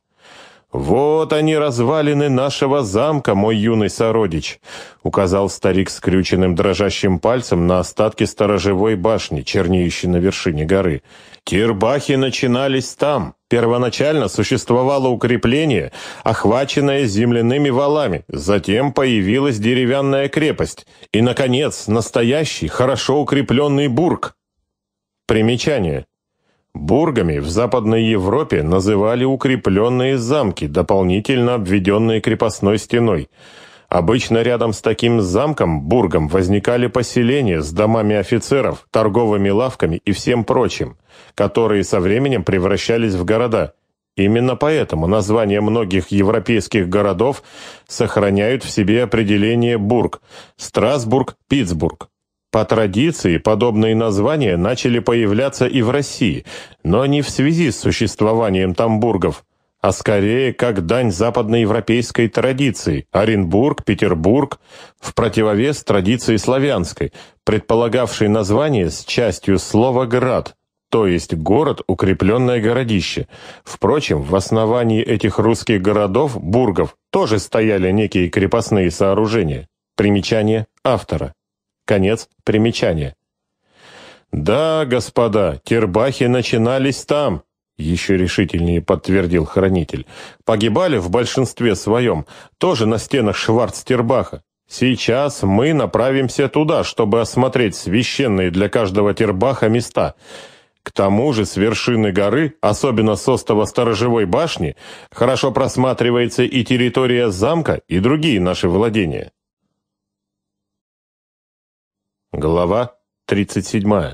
Speaker 1: «Вот они, развалины нашего замка, мой юный сородич», — указал старик скрюченным дрожащим пальцем на остатки сторожевой башни, чернеющей на вершине горы. Кирбахи начинались там. Первоначально существовало укрепление, охваченное земляными валами, затем появилась деревянная крепость и, наконец, настоящий, хорошо укрепленный бург. Примечание. Бургами в Западной Европе называли укрепленные замки, дополнительно обведенные крепостной стеной – Обычно рядом с таким замком, бургом, возникали поселения с домами офицеров, торговыми лавками и всем прочим, которые со временем превращались в города. Именно поэтому названия многих европейских городов сохраняют в себе определение «бург» – Страсбург, Питтсбург. По традиции, подобные названия начали появляться и в России, но не в связи с существованием тамбургов – а скорее как дань западноевропейской традиции – Оренбург, Петербург, в противовес традиции славянской, предполагавшей название с частью слова «град», то есть город, укрепленное городище. Впрочем, в основании этих русских городов, бургов, тоже стояли некие крепостные сооружения. Примечание автора. Конец примечания. Да, господа, тербахи начинались там, — еще решительнее подтвердил хранитель. «Погибали в большинстве своем, тоже на стенах Шварцтербаха. Сейчас мы направимся туда, чтобы осмотреть священные для каждого Тербаха места». К тому же с вершины горы, особенно с остова сторожевой башни, хорошо просматривается и территория замка, и другие наши владения. Глава 37.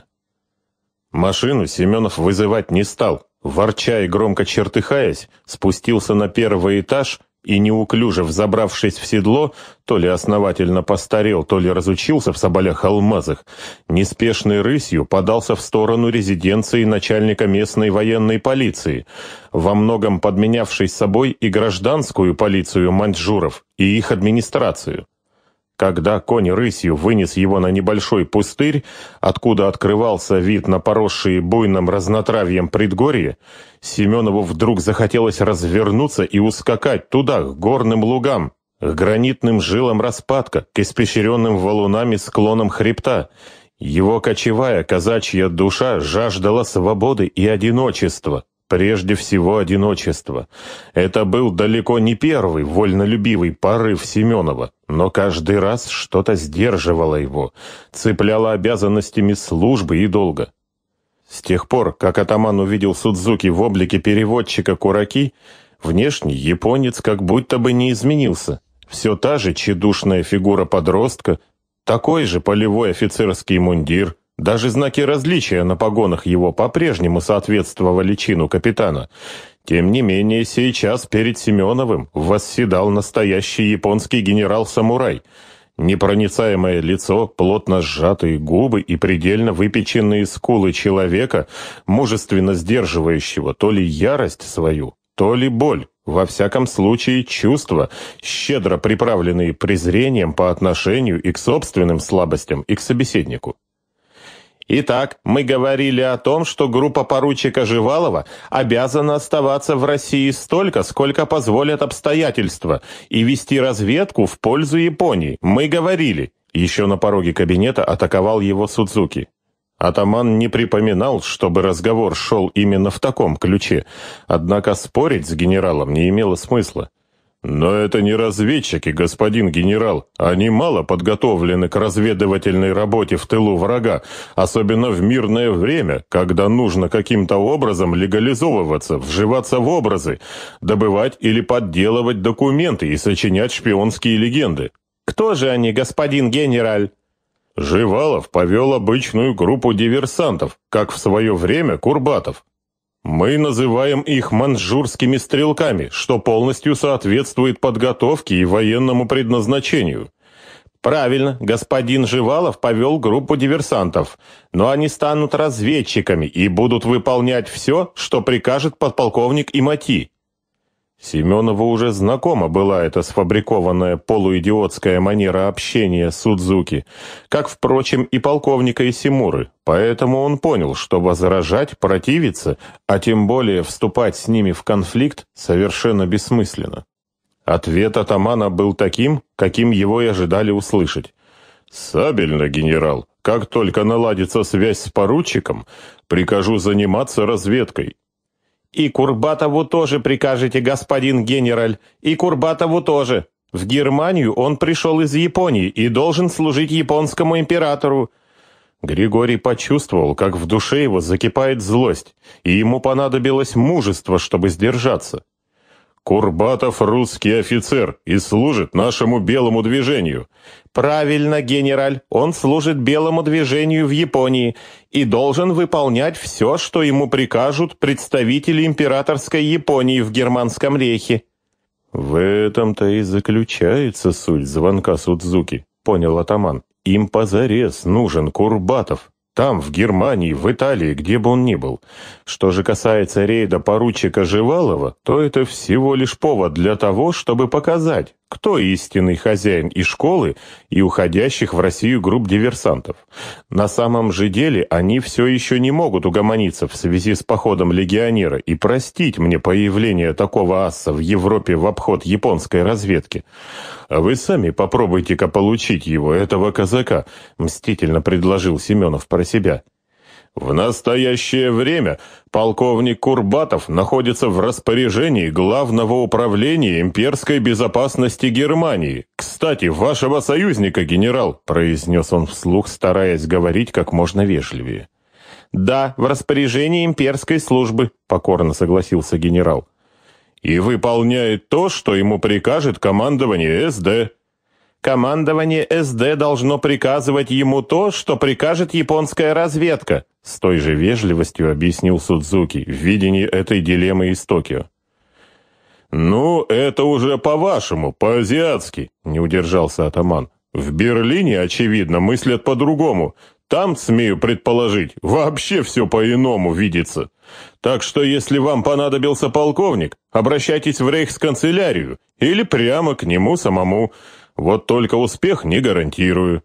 Speaker 1: Машину Семенов вызывать не стал, Ворча и громко чертыхаясь, спустился на первый этаж и, неуклюже взобравшись в седло, то ли основательно постарел, то ли разучился в соболях-алмазах, неспешной рысью подался в сторону резиденции начальника местной военной полиции, во многом подменявшей собой и гражданскую полицию маньчжуров, и их администрацию. Когда конь рысью вынес его на небольшой пустырь, откуда открывался вид на поросшие буйным разнотравьем предгорье, Семенову вдруг захотелось развернуться и ускакать туда, к горным лугам, к гранитным жилам распадка, к испещренным валунами склонам хребта. Его кочевая казачья душа жаждала свободы и одиночества. Прежде всего, одиночество. Это был далеко не первый вольнолюбивый порыв Семенова, но каждый раз что-то сдерживало его, цепляло обязанностями службы и долга. С тех пор, как атаман увидел Судзуки в облике переводчика Кураки, внешний японец как будто бы не изменился. Все та же чедушная фигура подростка, такой же полевой офицерский мундир – даже знаки различия на погонах его по-прежнему соответствовали чину капитана. Тем не менее, сейчас перед Семеновым восседал настоящий японский генерал-самурай. Непроницаемое лицо, плотно сжатые губы и предельно выпеченные скулы человека, мужественно сдерживающего то ли ярость свою, то ли боль, во всяком случае чувства, щедро приправленные презрением по отношению и к собственным слабостям, и к собеседнику. Итак, мы говорили о том, что группа поручика Живалова обязана оставаться в России столько, сколько позволят обстоятельства, и вести разведку в пользу Японии. Мы говорили. Еще на пороге кабинета атаковал его Судзуки. Атаман не припоминал, чтобы разговор шел именно в таком ключе, однако спорить с генералом не имело смысла. Но это не разведчики, господин генерал. Они мало подготовлены к разведывательной работе в тылу врага, особенно в мирное время, когда нужно каким-то образом легализовываться, вживаться в образы, добывать или подделывать документы и сочинять шпионские легенды. Кто же они, господин генераль? Живалов повел обычную группу диверсантов, как в свое время Курбатов. Мы называем их манжурскими стрелками, что полностью соответствует подготовке и военному предназначению. Правильно, господин Живалов повел группу диверсантов, но они станут разведчиками и будут выполнять все, что прикажет подполковник Имати. Семенову уже знакома была эта сфабрикованная полуидиотская манера общения Судзуки, как, впрочем, и полковника Исимуры, поэтому он понял, что возражать, противиться, а тем более вступать с ними в конфликт, совершенно бессмысленно. Ответ атамана был таким, каким его и ожидали услышать. «Сабельно, генерал, как только наладится связь с поручиком, прикажу заниматься разведкой и Курбатову тоже прикажете, господин генераль, и Курбатову тоже. В Германию он пришел из Японии и должен служить японскому императору». Григорий почувствовал, как в душе его закипает злость, и ему понадобилось мужество, чтобы сдержаться. Курбатов русский офицер и служит нашему белому движению. Правильно, генераль, он служит белому движению в Японии и должен выполнять все, что ему прикажут представители императорской Японии в Германском рейхе. В этом-то и заключается суть звонка Судзуки, понял атаман. Им позарез нужен Курбатов. Там, в Германии, в Италии, где бы он ни был. Что же касается рейда поручика Живалова, то это всего лишь повод для того, чтобы показать, кто истинный хозяин и школы, и уходящих в Россию групп диверсантов. На самом же деле они все еще не могут угомониться в связи с походом легионера и простить мне появление такого аса в Европе в обход японской разведки. вы сами попробуйте-ка получить его, этого казака, мстительно предложил Семенов про себя. В настоящее время полковник Курбатов находится в распоряжении Главного управления имперской безопасности Германии. Кстати, вашего союзника, генерал, произнес он вслух, стараясь говорить как можно вежливее. Да, в распоряжении имперской службы, покорно согласился генерал. И выполняет то, что ему прикажет командование СД. Командование СД должно приказывать ему то, что прикажет японская разведка. С той же вежливостью объяснил Судзуки в видении этой дилеммы из Токио. «Ну, это уже по-вашему, по-азиатски», — не удержался атаман. «В Берлине, очевидно, мыслят по-другому. Там, смею предположить, вообще все по-иному видится. Так что, если вам понадобился полковник, обращайтесь в рейхсканцелярию или прямо к нему самому. Вот только успех не гарантирую».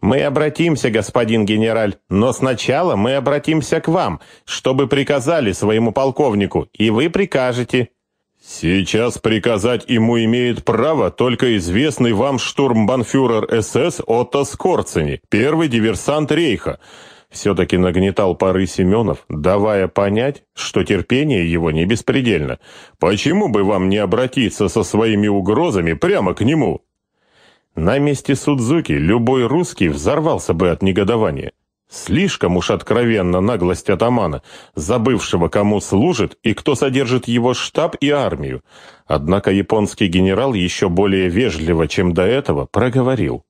Speaker 1: Мы обратимся, господин генераль, но сначала мы обратимся к вам, чтобы приказали своему полковнику, и вы прикажете». «Сейчас приказать ему имеет право только известный вам штурмбанфюрер СС Отто Скорцени, первый диверсант Рейха», все-таки нагнетал пары Семенов, давая понять, что терпение его не беспредельно. «Почему бы вам не обратиться со своими угрозами прямо к нему?» На месте Судзуки любой русский взорвался бы от негодования. Слишком уж откровенно наглость атамана, забывшего, кому служит и кто содержит его штаб и армию. Однако японский генерал еще более вежливо, чем до этого, проговорил.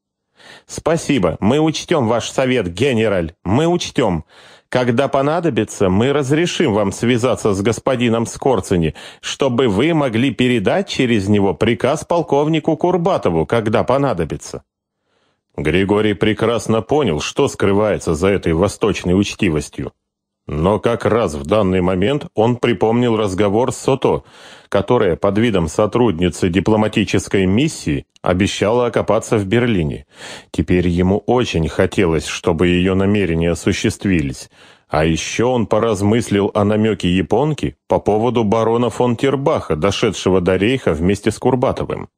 Speaker 1: «Спасибо, мы учтем ваш совет, генераль, мы учтем. Когда понадобится, мы разрешим вам связаться с господином Скорцени, чтобы вы могли передать через него приказ полковнику Курбатову, когда понадобится». Григорий прекрасно понял, что скрывается за этой восточной учтивостью. Но как раз в данный момент он припомнил разговор с Сото, которая под видом сотрудницы дипломатической миссии обещала окопаться в Берлине. Теперь ему очень хотелось, чтобы ее намерения осуществились. А еще он поразмыслил о намеке японки по поводу барона фон Тербаха, дошедшего до Рейха вместе с Курбатовым.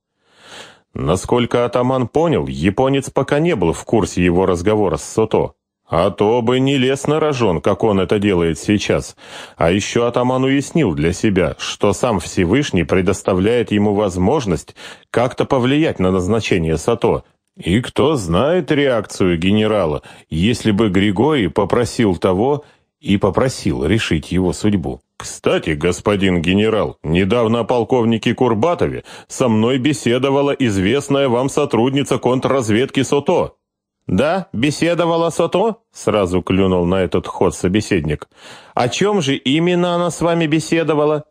Speaker 1: Насколько атаман понял, японец пока не был в курсе его разговора с Сото. А то бы не лез на рожон, как он это делает сейчас. А еще атаман уяснил для себя, что сам Всевышний предоставляет ему возможность как-то повлиять на назначение Сато. И кто знает реакцию генерала, если бы Григорий попросил того и попросил решить его судьбу. «Кстати, господин генерал, недавно о полковнике Курбатове со мной беседовала известная вам сотрудница контрразведки СОТО. «Да, беседовала Сото?» — сразу клюнул на этот ход собеседник. «О чем же именно она с вами беседовала?»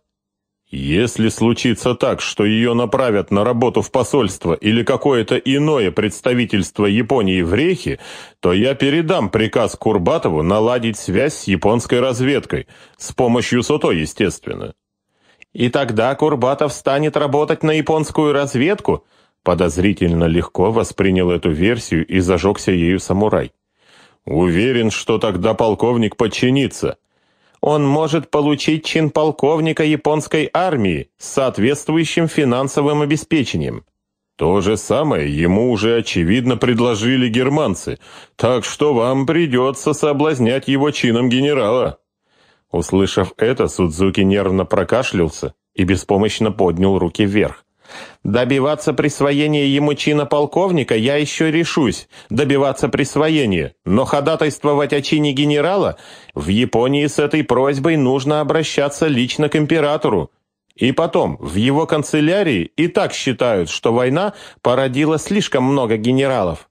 Speaker 1: «Если случится так, что ее направят на работу в посольство или какое-то иное представительство Японии в Рейхе, то я передам приказ Курбатову наладить связь с японской разведкой, с помощью СОТО, естественно». «И тогда Курбатов станет работать на японскую разведку?» Подозрительно легко воспринял эту версию и зажегся ею самурай. «Уверен, что тогда полковник подчинится. Он может получить чин полковника японской армии с соответствующим финансовым обеспечением». То же самое ему уже очевидно предложили германцы, так что вам придется соблазнять его чином генерала». Услышав это, Судзуки нервно прокашлялся и беспомощно поднял руки вверх. Добиваться присвоения ему чина полковника я еще решусь, добиваться присвоения, но ходатайствовать о чине генерала в Японии с этой просьбой нужно обращаться лично к императору. И потом, в его канцелярии и так считают, что война породила слишком много генералов.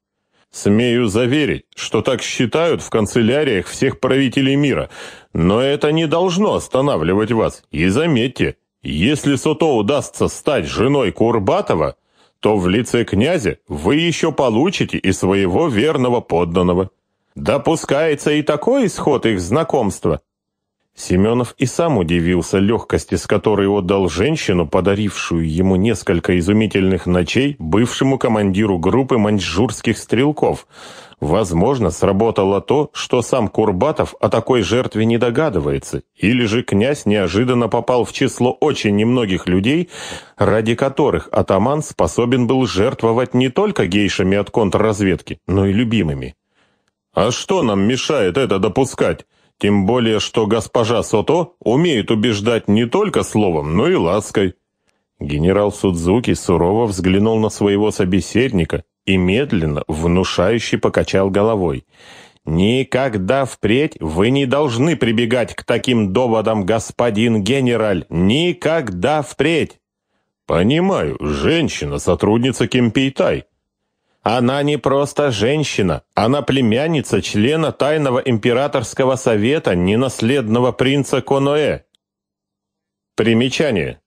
Speaker 1: Смею заверить, что так считают в канцеляриях всех правителей мира, но это не должно останавливать вас, и заметьте, если Сото удастся стать женой Курбатова, то в лице князя вы еще получите и своего верного подданного. Допускается и такой исход их знакомства. Семенов и сам удивился легкости, с которой отдал женщину, подарившую ему несколько изумительных ночей, бывшему командиру группы маньчжурских стрелков, Возможно, сработало то, что сам Курбатов о такой жертве не догадывается, или же князь неожиданно попал в число очень немногих людей, ради которых атаман способен был жертвовать не только гейшами от контрразведки, но и любимыми. «А что нам мешает это допускать?» Тем более, что госпожа Сото умеет убеждать не только словом, но и лаской. Генерал Судзуки сурово взглянул на своего собеседника, и медленно, внушающе покачал головой. «Никогда впредь вы не должны прибегать к таким доводам, господин генераль! Никогда впредь!» «Понимаю, женщина, сотрудница Кимпейтай. «Она не просто женщина, она племянница члена Тайного Императорского Совета ненаследного принца Коноэ». Примечание.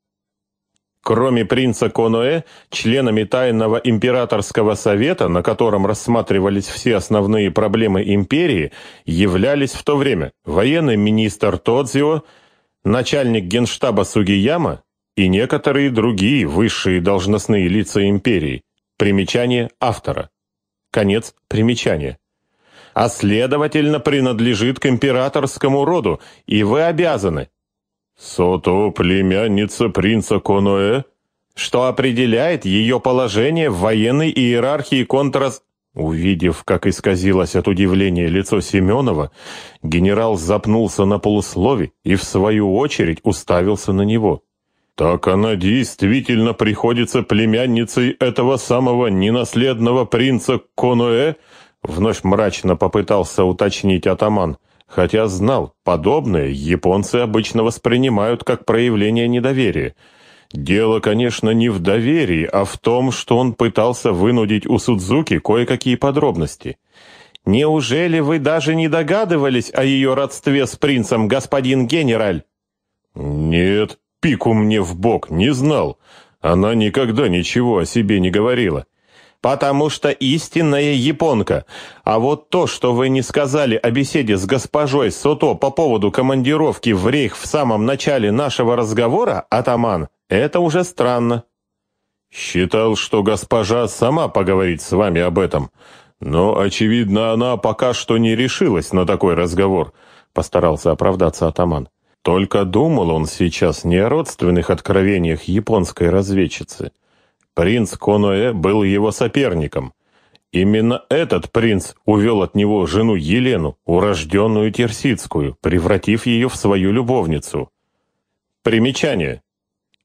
Speaker 1: Кроме принца Коноэ, членами Тайного императорского совета, на котором рассматривались все основные проблемы империи, являлись в то время военный министр Тодзио, начальник генштаба Сугияма и некоторые другие высшие должностные лица империи. Примечание автора. Конец примечания а следовательно принадлежит к императорскому роду, и вы обязаны Сото – племянница принца Коноэ, что определяет ее положение в военной иерархии контрас... Увидев, как исказилось от удивления лицо Семенова, генерал запнулся на полуслове и, в свою очередь, уставился на него. «Так она действительно приходится племянницей этого самого ненаследного принца Коноэ?» Вновь мрачно попытался уточнить атаман – хотя знал, подобное японцы обычно воспринимают как проявление недоверия. Дело, конечно, не в доверии, а в том, что он пытался вынудить у Судзуки кое-какие подробности. «Неужели вы даже не догадывались о ее родстве с принцем, господин генераль?» «Нет, пику мне в бок, не знал. Она никогда ничего о себе не говорила потому что истинная японка. А вот то, что вы не сказали о беседе с госпожой Сото по поводу командировки в Рейх в самом начале нашего разговора, атаман, это уже странно. Считал, что госпожа сама поговорит с вами об этом. Но, очевидно, она пока что не решилась на такой разговор, постарался оправдаться атаман. Только думал он сейчас не о родственных откровениях японской разведчицы. Принц Коноэ был его соперником. Именно этот принц увел от него жену Елену, урожденную Терсидскую, превратив ее в свою любовницу. Примечание.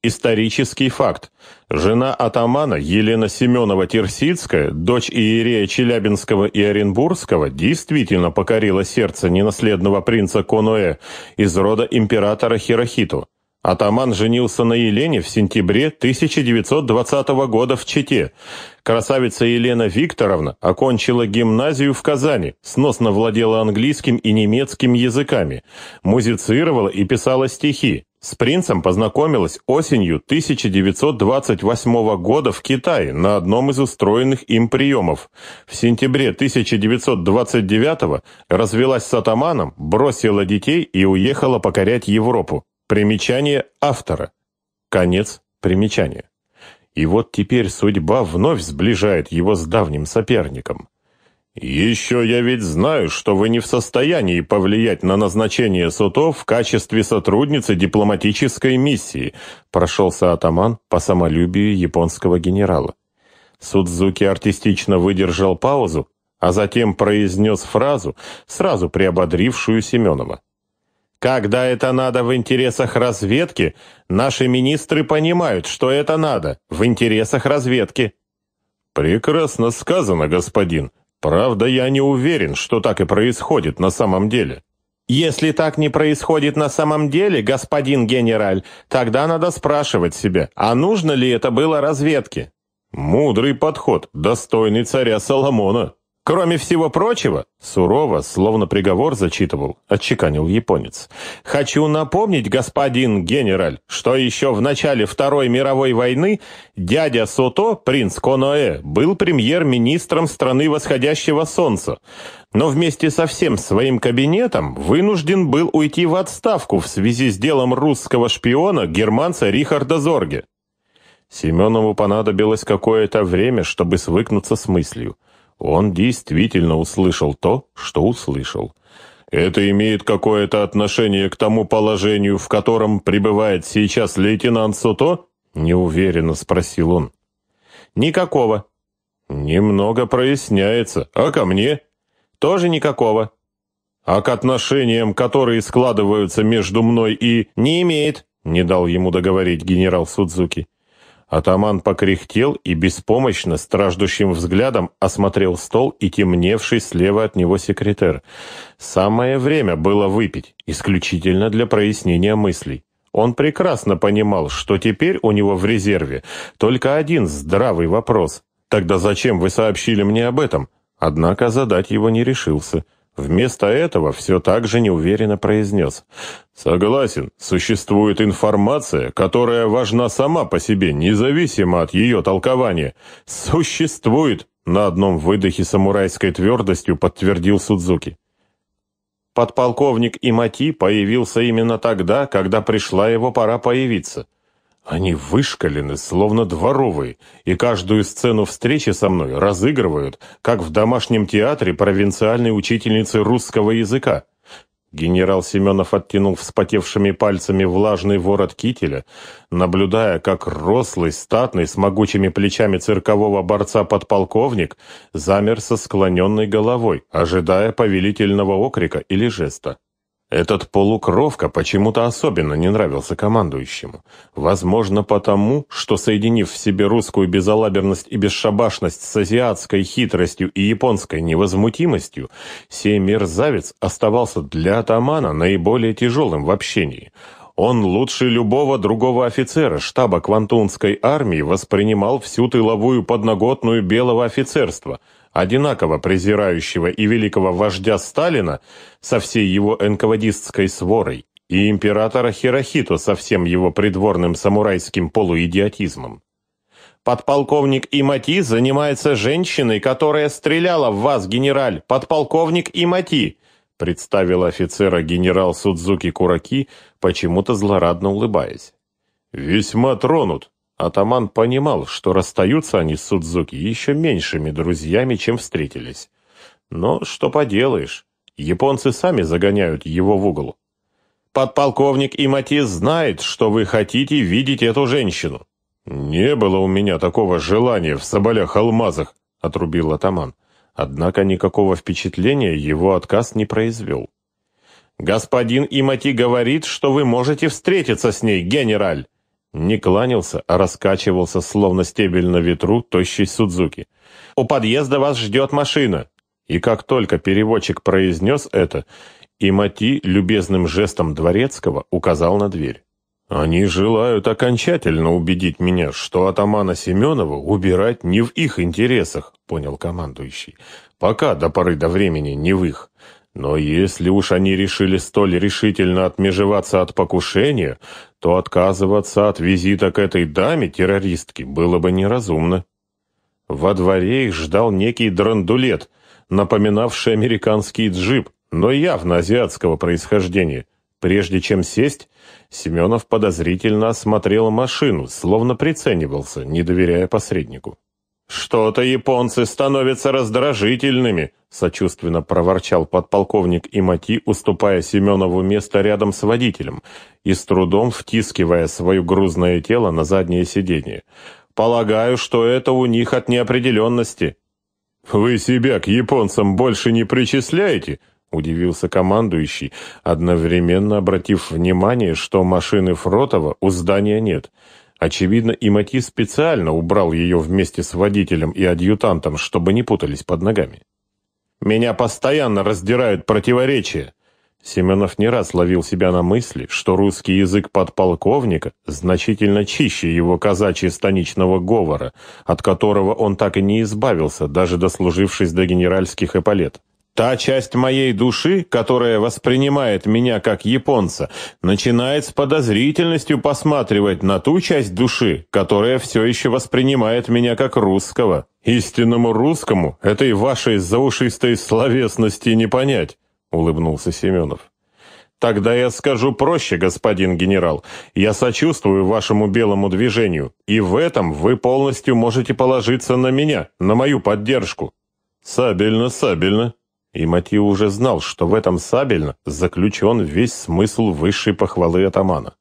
Speaker 1: Исторический факт. Жена атамана Елена Семенова-Терсидская, дочь Иерея Челябинского и Оренбургского, действительно покорила сердце ненаследного принца Коноэ из рода императора Хирохиту. Атаман женился на Елене в сентябре 1920 года в Чите. Красавица Елена Викторовна окончила гимназию в Казани, сносно владела английским и немецким языками, музицировала и писала стихи. С принцем познакомилась осенью 1928 года в Китае на одном из устроенных им приемов. В сентябре 1929 развелась с атаманом, бросила детей и уехала покорять Европу. Примечание автора. Конец примечания. И вот теперь судьба вновь сближает его с давним соперником. «Еще я ведь знаю, что вы не в состоянии повлиять на назначение Суто в качестве сотрудницы дипломатической миссии», прошелся атаман по самолюбию японского генерала. Судзуки артистично выдержал паузу, а затем произнес фразу, сразу приободрившую Семенова. Когда это надо в интересах разведки, наши министры понимают, что это надо в интересах разведки. Прекрасно сказано, господин. Правда, я не уверен, что так и происходит на самом деле. Если так не происходит на самом деле, господин генераль, тогда надо спрашивать себя, а нужно ли это было разведке? Мудрый подход, достойный царя Соломона. Кроме всего прочего, сурово, словно приговор зачитывал, отчеканил японец. Хочу напомнить, господин генераль, что еще в начале Второй мировой войны дядя Сото, принц Коноэ, был премьер-министром страны восходящего солнца, но вместе со всем своим кабинетом вынужден был уйти в отставку в связи с делом русского шпиона германца Рихарда Зорге. Семенову понадобилось какое-то время, чтобы свыкнуться с мыслью. Он действительно услышал то, что услышал. Это имеет какое-то отношение к тому положению, в котором пребывает сейчас лейтенант Суто? неуверенно спросил он. Никакого. Немного проясняется. А ко мне? Тоже никакого. А к отношениям, которые складываются между мной и не имеет, не дал ему договорить генерал Судзуки. Атаман покряхтел и беспомощно, страждущим взглядом осмотрел стол и темневший слева от него секретер. Самое время было выпить, исключительно для прояснения мыслей. Он прекрасно понимал, что теперь у него в резерве только один здравый вопрос. «Тогда зачем вы сообщили мне об этом?» Однако задать его не решился. Вместо этого все так же неуверенно произнес. «Согласен, существует информация, которая важна сама по себе, независимо от ее толкования. Существует!» На одном выдохе самурайской твердостью подтвердил Судзуки. Подполковник Имати появился именно тогда, когда пришла его пора появиться. Они вышкалены, словно дворовые, и каждую сцену встречи со мной разыгрывают, как в домашнем театре провинциальной учительницы русского языка. Генерал Семенов оттянул вспотевшими пальцами влажный ворот кителя, наблюдая, как рослый, статный, с могучими плечами циркового борца подполковник замер со склоненной головой, ожидая повелительного окрика или жеста. Этот полукровка почему-то особенно не нравился командующему. Возможно, потому, что, соединив в себе русскую безалаберность и бесшабашность с азиатской хитростью и японской невозмутимостью, сей мерзавец оставался для атамана наиболее тяжелым в общении. Он лучше любого другого офицера штаба Квантунской армии воспринимал всю тыловую подноготную белого офицерства – одинаково презирающего и великого вождя Сталина со всей его энкавадистской сворой и императора Хирохито со всем его придворным самурайским полуидиотизмом. Подполковник Имати занимается женщиной, которая стреляла в вас, генераль. Подполковник Имати, представил офицера генерал Судзуки Кураки, почему-то злорадно улыбаясь. Весьма тронут, Атаман понимал, что расстаются они с Судзуки еще меньшими друзьями, чем встретились. Но что поделаешь, японцы сами загоняют его в угол. «Подполковник Имати знает, что вы хотите видеть эту женщину». «Не было у меня такого желания в соболях-алмазах», — отрубил атаман. Однако никакого впечатления его отказ не произвел. «Господин Имати говорит, что вы можете встретиться с ней, генераль!» Не кланялся, а раскачивался, словно стебель на ветру тощий Судзуки. «У подъезда вас ждет машина!» И как только переводчик произнес это, Имати любезным жестом Дворецкого указал на дверь. «Они желают окончательно убедить меня, что атамана Семенова убирать не в их интересах», — понял командующий. «Пока до поры до времени не в их. Но если уж они решили столь решительно отмежеваться от покушения, то отказываться от визита к этой даме-террористке было бы неразумно. Во дворе их ждал некий драндулет, напоминавший американский джип, но явно азиатского происхождения. Прежде чем сесть, Семенов подозрительно осмотрел машину, словно приценивался, не доверяя посреднику. «Что-то японцы становятся раздражительными», — сочувственно проворчал подполковник Имати, уступая Семенову место рядом с водителем и с трудом втискивая свое грузное тело на заднее сиденье. «Полагаю, что это у них от неопределенности». «Вы себя к японцам больше не причисляете?» — удивился командующий, одновременно обратив внимание, что машины Фротова у здания нет. Очевидно, и специально убрал ее вместе с водителем и адъютантом, чтобы не путались под ногами. Меня постоянно раздирают противоречия. Семенов не раз ловил себя на мысли, что русский язык подполковника значительно чище его казачьего станичного говора, от которого он так и не избавился, даже дослужившись до генеральских эполет. Та часть моей души, которая воспринимает меня как японца, начинает с подозрительностью посматривать на ту часть души, которая все еще воспринимает меня как русского. Истинному русскому этой вашей заушистой словесности не понять, улыбнулся Семенов. Тогда я скажу проще, господин генерал. Я сочувствую вашему белому движению, и в этом вы полностью можете положиться на меня, на мою поддержку. Сабельно, сабельно, и Матью уже знал, что в этом сабельно заключен весь смысл высшей похвалы атамана.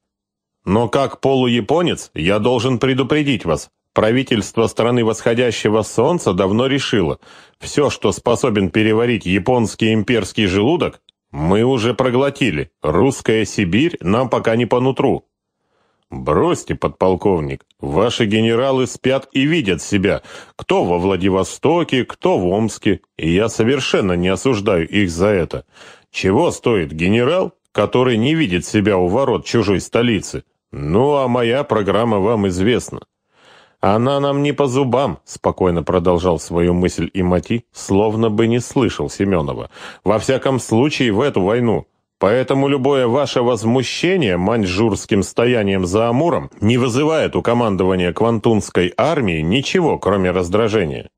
Speaker 1: «Но как полуяпонец я должен предупредить вас. Правительство страны восходящего солнца давно решило, все, что способен переварить японский имперский желудок, мы уже проглотили. Русская Сибирь нам пока не по нутру. «Бросьте, подполковник, ваши генералы спят и видят себя, кто во Владивостоке, кто в Омске, и я совершенно не осуждаю их за это. Чего стоит генерал, который не видит себя у ворот чужой столицы? Ну, а моя программа вам известна». «Она нам не по зубам», — спокойно продолжал свою мысль и Мати, словно бы не слышал Семенова. «Во всяком случае, в эту войну. Поэтому любое ваше возмущение маньчжурским стоянием за Амуром не вызывает у командования Квантунской армии ничего, кроме раздражения.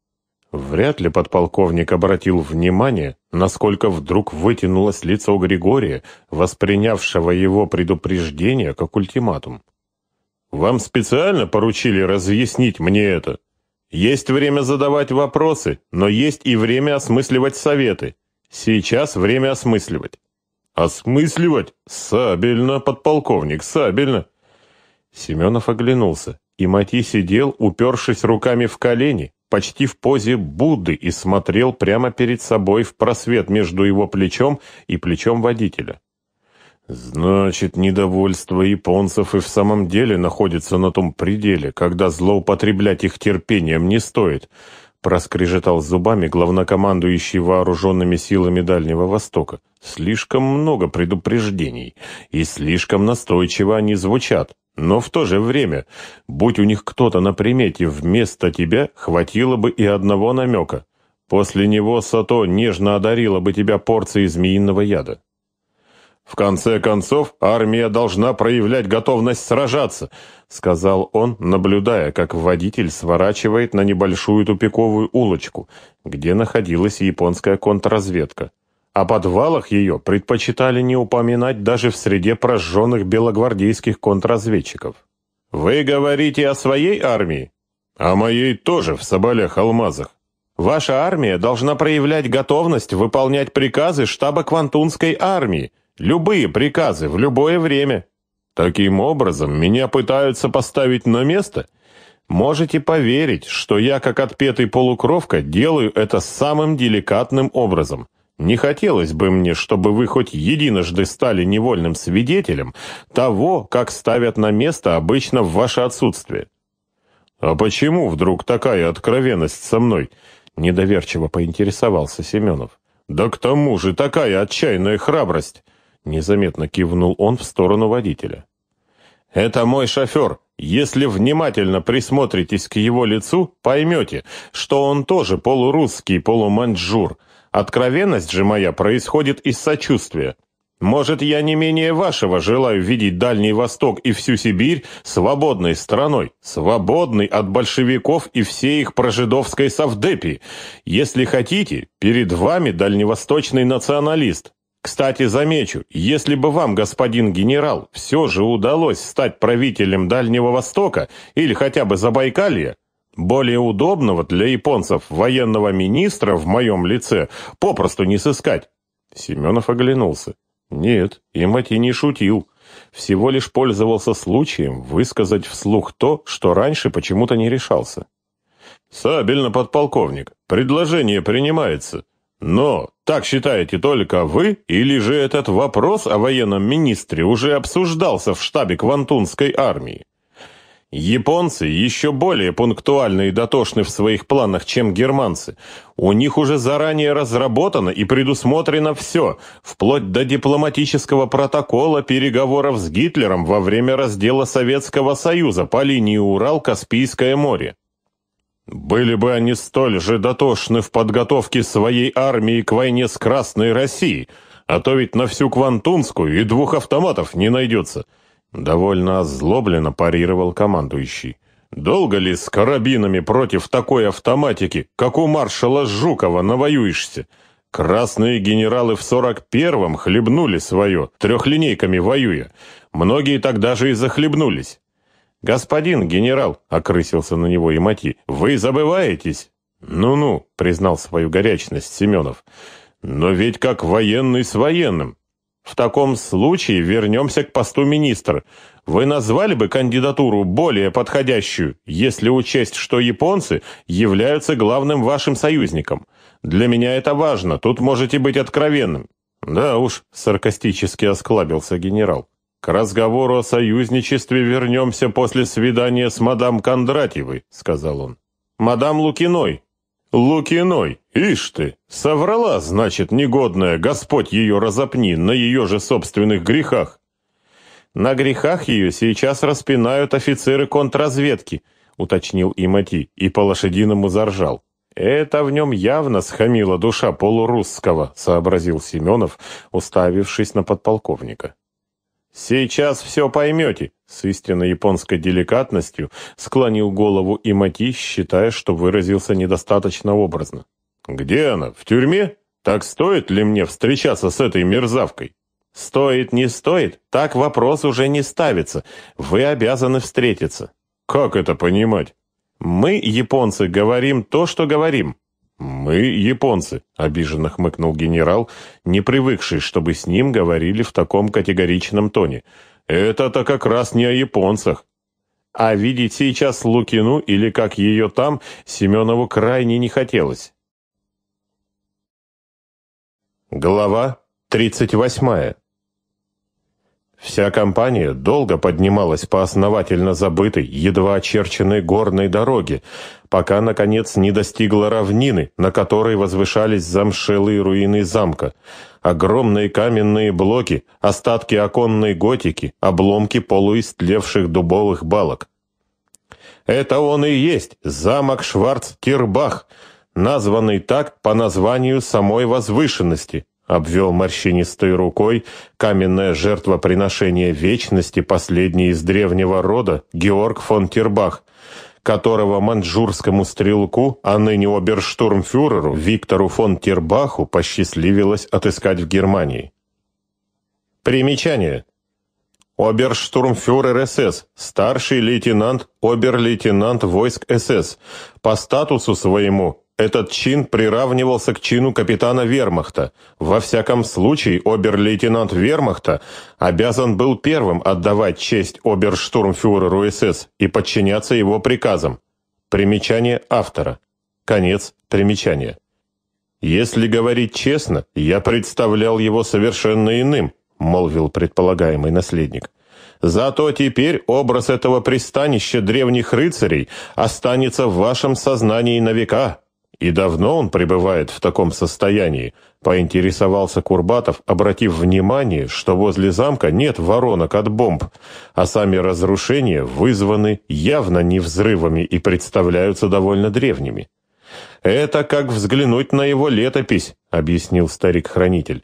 Speaker 1: Вряд ли подполковник обратил внимание, насколько вдруг вытянулось лицо Григория, воспринявшего его предупреждение как ультиматум. «Вам специально поручили разъяснить мне это? Есть время задавать вопросы, но есть и время осмысливать советы. Сейчас время осмысливать». «Осмысливать? Сабельно, подполковник, сабельно!» Семенов оглянулся, и Мати сидел, упершись руками в колени, почти в позе Будды, и смотрел прямо перед собой в просвет между его плечом и плечом водителя. Значит, недовольство японцев и в самом деле находится на том пределе, когда злоупотреблять их терпением не стоит проскрежетал зубами главнокомандующий вооруженными силами Дальнего Востока. Слишком много предупреждений, и слишком настойчиво они звучат. Но в то же время, будь у них кто-то на примете, вместо тебя хватило бы и одного намека. После него Сато нежно одарила бы тебя порцией змеиного яда. «В конце концов, армия должна проявлять готовность сражаться», — сказал он, наблюдая, как водитель сворачивает на небольшую тупиковую улочку, где находилась японская контрразведка. О подвалах ее предпочитали не упоминать даже в среде прожженных белогвардейских контрразведчиков. «Вы говорите о своей армии?» «О моей тоже в Соболях-Алмазах». «Ваша армия должна проявлять готовность выполнять приказы штаба Квантунской армии», Любые приказы, в любое время. Таким образом, меня пытаются поставить на место? Можете поверить, что я, как отпетый полукровка, делаю это самым деликатным образом. Не хотелось бы мне, чтобы вы хоть единожды стали невольным свидетелем того, как ставят на место обычно в ваше отсутствие. «А почему вдруг такая откровенность со мной?» — недоверчиво поинтересовался Семенов. «Да к тому же такая отчаянная храбрость! Незаметно кивнул он в сторону водителя. «Это мой шофер. Если внимательно присмотритесь к его лицу, поймете, что он тоже полурусский, полуманджур. Откровенность же моя происходит из сочувствия. Может, я не менее вашего желаю видеть Дальний Восток и всю Сибирь свободной страной, свободной от большевиков и всей их прожидовской совдепи. Если хотите, перед вами дальневосточный националист, кстати, замечу, если бы вам, господин генерал, все же удалось стать правителем Дальнего Востока или хотя бы Забайкалья, более удобного для японцев военного министра в моем лице попросту не сыскать. Семенов оглянулся. Нет, Имати не шутил. Всего лишь пользовался случаем высказать вслух то, что раньше почему-то не решался. «Сабельно, подполковник, предложение принимается», но так считаете только вы, или же этот вопрос о военном министре уже обсуждался в штабе Квантунской армии? Японцы еще более пунктуальны и дотошны в своих планах, чем германцы. У них уже заранее разработано и предусмотрено все, вплоть до дипломатического протокола переговоров с Гитлером во время раздела Советского Союза по линии Урал-Каспийское море. Были бы они столь же дотошны в подготовке своей армии к войне с Красной Россией, а то ведь на всю Квантунскую и двух автоматов не найдется. Довольно озлобленно парировал командующий. Долго ли с карабинами против такой автоматики, как у маршала Жукова, навоюешься? Красные генералы в 41-м хлебнули свое, трехлинейками воюя. Многие тогда же и захлебнулись. «Господин генерал!» — окрысился на него и Мати. «Вы забываетесь?» «Ну-ну», — признал свою горячность Семенов. «Но ведь как военный с военным. В таком случае вернемся к посту министра. Вы назвали бы кандидатуру более подходящую, если учесть, что японцы являются главным вашим союзником. Для меня это важно, тут можете быть откровенным». «Да уж», — саркастически осклабился генерал. К разговору о союзничестве вернемся после свидания с мадам Кондратьевой, сказал он. Мадам Лукиной. Лукиной, ишь ты, соврала, значит, негодная, Господь ее разопни на ее же собственных грехах. На грехах ее сейчас распинают офицеры контрразведки, уточнил Имати и по лошадиному заржал. Это в нем явно схамила душа полурусского, сообразил Семенов, уставившись на подполковника. «Сейчас все поймете», — с истинно японской деликатностью склонил голову и Мати, считая, что выразился недостаточно образно. «Где она? В тюрьме? Так стоит ли мне встречаться с этой мерзавкой?» «Стоит, не стоит, так вопрос уже не ставится. Вы обязаны встретиться». «Как это понимать?» «Мы, японцы, говорим то, что говорим. «Мы японцы», — обиженно хмыкнул генерал, не привыкший, чтобы с ним говорили в таком категоричном тоне. «Это-то как раз не о японцах». А видеть сейчас Лукину, или как ее там, Семенову крайне не хотелось. Глава тридцать восьмая. Вся компания долго поднималась по основательно забытой, едва очерченной горной дороге, пока, наконец, не достигла равнины, на которой возвышались замшелые руины замка. Огромные каменные блоки, остатки оконной готики, обломки полуистлевших дубовых балок. «Это он и есть, замок Шварц-Кирбах», названный так по названию самой возвышенности, обвел морщинистой рукой каменное жертвоприношение вечности последней из древнего рода Георг фон Тирбах, которого манжурскому стрелку, а ныне оберштурмфюреру Виктору фон Тирбаху посчастливилось отыскать в Германии. Примечание. Оберштурмфюрер СС, старший лейтенант, обер-лейтенант войск СС, по статусу своему этот чин приравнивался к чину капитана вермахта. Во всяком случае, обер-лейтенант вермахта обязан был первым отдавать честь оберштурмфюреру СС и подчиняться его приказам. Примечание автора. Конец примечания. «Если говорить честно, я представлял его совершенно иным», — молвил предполагаемый наследник. Зато теперь образ этого пристанища древних рыцарей останется в вашем сознании на века. «И давно он пребывает в таком состоянии?» — поинтересовался Курбатов, обратив внимание, что возле замка нет воронок от бомб, а сами разрушения вызваны явно не взрывами и представляются довольно древними. «Это как взглянуть на его летопись», — объяснил старик-хранитель.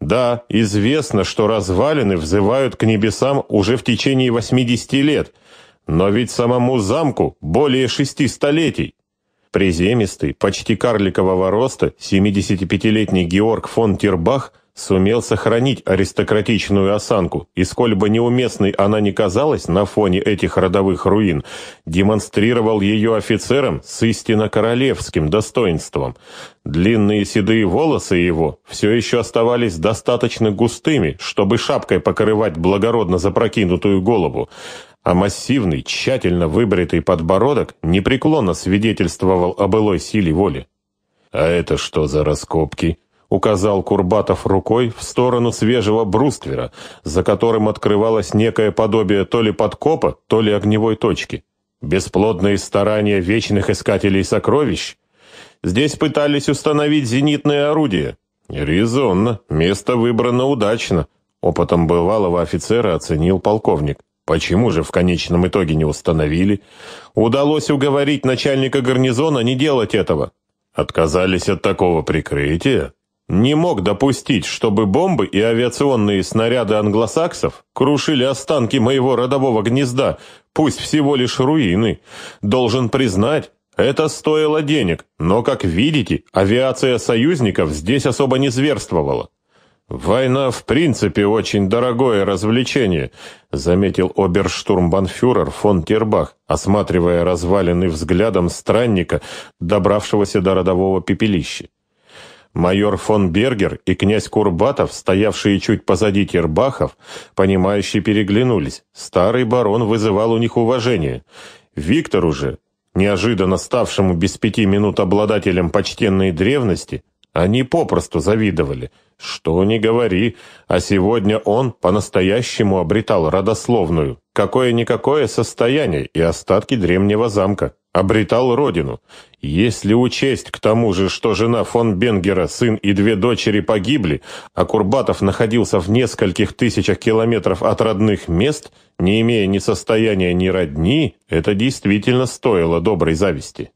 Speaker 1: «Да, известно, что развалины взывают к небесам уже в течение 80 лет, но ведь самому замку более шести столетий. Приземистый, почти карликового роста, 75-летний Георг фон Тирбах сумел сохранить аристократичную осанку, и сколь бы неуместной она ни казалась на фоне этих родовых руин, демонстрировал ее офицерам с истинно королевским достоинством. Длинные седые волосы его все еще оставались достаточно густыми, чтобы шапкой покрывать благородно запрокинутую голову а массивный, тщательно выбритый подбородок непреклонно свидетельствовал о былой силе воли. «А это что за раскопки?» — указал Курбатов рукой в сторону свежего бруствера, за которым открывалось некое подобие то ли подкопа, то ли огневой точки. «Бесплодные старания вечных искателей сокровищ? Здесь пытались установить зенитное орудие». «Резонно. Место выбрано удачно», — опытом бывалого офицера оценил полковник. Почему же в конечном итоге не установили? Удалось уговорить начальника гарнизона не делать этого. Отказались от такого прикрытия? Не мог допустить, чтобы бомбы и авиационные снаряды англосаксов крушили останки моего родового гнезда, пусть всего лишь руины. Должен признать, это стоило денег, но, как видите, авиация союзников здесь особо не зверствовала. «Война в принципе очень дорогое развлечение», — заметил оберштурмбанфюрер фон Тербах, осматривая развалины взглядом странника, добравшегося до родового пепелища. Майор фон Бергер и князь Курбатов, стоявшие чуть позади Тербахов, понимающе переглянулись. Старый барон вызывал у них уважение. Виктор уже, неожиданно ставшему без пяти минут обладателем почтенной древности, они попросту завидовали. Что ни говори, а сегодня он по-настоящему обретал родословную. Какое-никакое состояние и остатки древнего замка. Обретал родину. Если учесть к тому же, что жена фон Бенгера, сын и две дочери погибли, а Курбатов находился в нескольких тысячах километров от родных мест, не имея ни состояния, ни родни, это действительно стоило доброй зависти.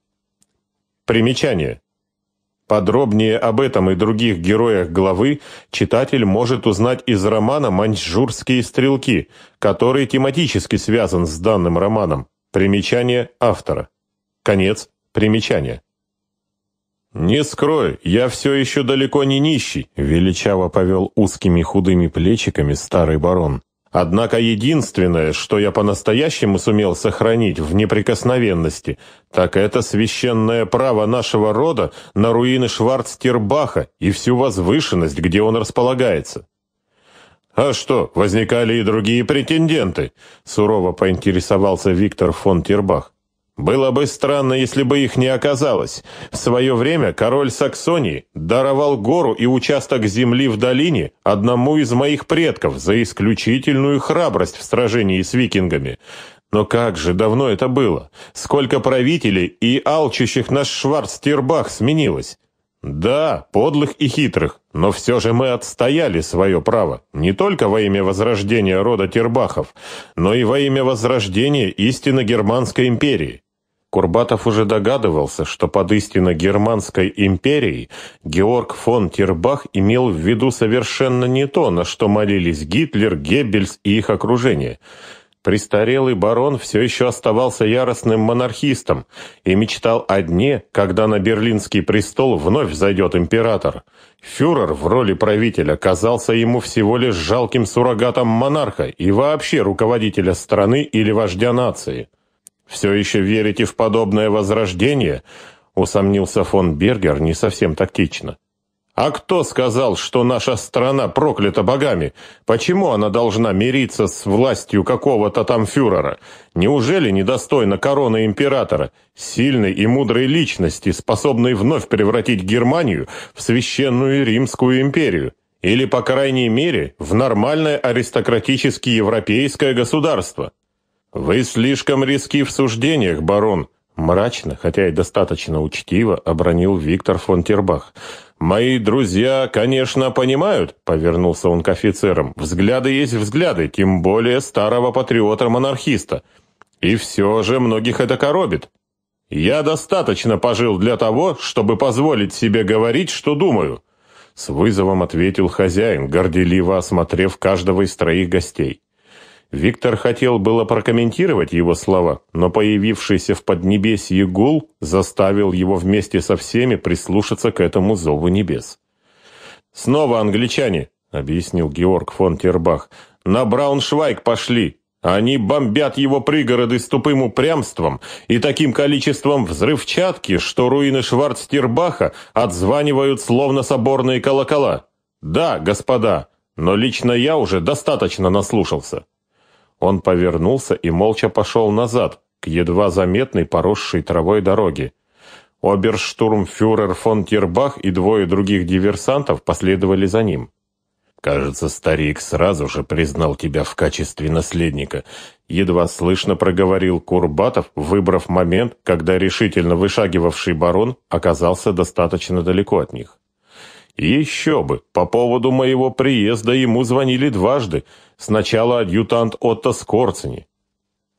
Speaker 1: Примечание. Подробнее об этом и других героях главы читатель может узнать из романа «Маньчжурские стрелки», который тематически связан с данным романом. Примечание автора. Конец примечания. «Не скрою, я все еще далеко не нищий», — величаво повел узкими худыми плечиками старый барон. Однако единственное, что я по-настоящему сумел сохранить в неприкосновенности, так это священное право нашего рода на руины Шварцтербаха и всю возвышенность, где он располагается. «А что, возникали и другие претенденты?» — сурово поинтересовался Виктор фон Тербах. Было бы странно, если бы их не оказалось. В свое время король Саксонии даровал гору и участок земли в долине одному из моих предков за исключительную храбрость в сражении с викингами. Но как же давно это было? Сколько правителей и алчущих наш Шварцтербах сменилось? Да, подлых и хитрых, но все же мы отстояли свое право, не только во имя возрождения рода Тербахов, но и во имя возрождения истинно Германской империи. Курбатов уже догадывался, что под истинно германской империей Георг фон Тирбах имел в виду совершенно не то, на что молились Гитлер, Геббельс и их окружение. Престарелый барон все еще оставался яростным монархистом и мечтал о дне, когда на берлинский престол вновь зайдет император. Фюрер в роли правителя казался ему всего лишь жалким суррогатом монарха и вообще руководителя страны или вождя нации. Все еще верите в подобное возрождение?» — усомнился фон Бергер не совсем тактично. «А кто сказал, что наша страна проклята богами? Почему она должна мириться с властью какого-то там фюрера? Неужели недостойна короны императора, сильной и мудрой личности, способной вновь превратить Германию в священную Римскую империю? Или, по крайней мере, в нормальное аристократическое европейское государство?» «Вы слишком риски в суждениях, барон», — мрачно, хотя и достаточно учтиво обронил Виктор фон Тербах. «Мои друзья, конечно, понимают», — повернулся он к офицерам. «Взгляды есть взгляды, тем более старого патриота-монархиста. И все же многих это коробит. Я достаточно пожил для того, чтобы позволить себе говорить, что думаю», — с вызовом ответил хозяин, горделиво осмотрев каждого из троих гостей. Виктор хотел было прокомментировать его слова, но появившийся в Поднебесье гул заставил его вместе со всеми прислушаться к этому зову небес. «Снова англичане», — объяснил Георг фон Тербах, — «на Брауншвайг пошли. Они бомбят его пригороды с тупым упрямством и таким количеством взрывчатки, что руины Шварцтербаха отзванивают словно соборные колокола. Да, господа, но лично я уже достаточно наслушался». Он повернулся и молча пошел назад, к едва заметной поросшей травой дороге. Оберштурмфюрер фон Тирбах и двое других диверсантов последовали за ним. «Кажется, старик сразу же признал тебя в качестве наследника», — едва слышно проговорил Курбатов, выбрав момент, когда решительно вышагивавший барон оказался достаточно далеко от них. «Еще бы! По поводу моего приезда ему звонили дважды, Сначала адъютант Отто Скорцени.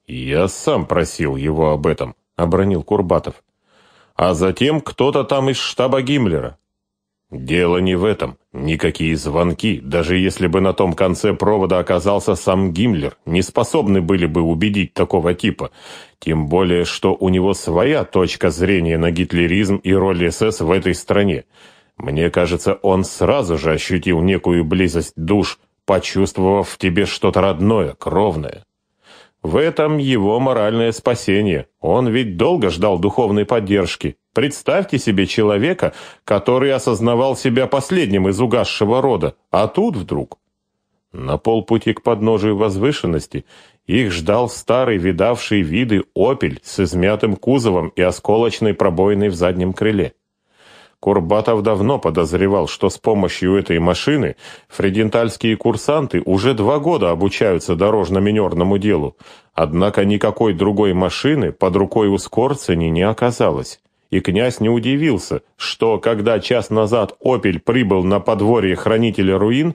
Speaker 1: Я сам просил его об этом, обронил Курбатов. А затем кто-то там из штаба Гиммлера. Дело не в этом. Никакие звонки, даже если бы на том конце провода оказался сам Гиммлер, не способны были бы убедить такого типа. Тем более, что у него своя точка зрения на гитлеризм и роль СС в этой стране. Мне кажется, он сразу же ощутил некую близость душ, почувствовав в тебе что-то родное, кровное. В этом его моральное спасение. Он ведь долго ждал духовной поддержки. Представьте себе человека, который осознавал себя последним из угасшего рода, а тут вдруг... На полпути к подножию возвышенности их ждал старый, видавший виды «Опель» с измятым кузовом и осколочной пробоиной в заднем крыле. Курбатов давно подозревал, что с помощью этой машины фредентальские курсанты уже два года обучаются дорожно-минерному делу, однако никакой другой машины под рукой у Скорцени не оказалось. И князь не удивился, что, когда час назад «Опель» прибыл на подворье хранителя руин,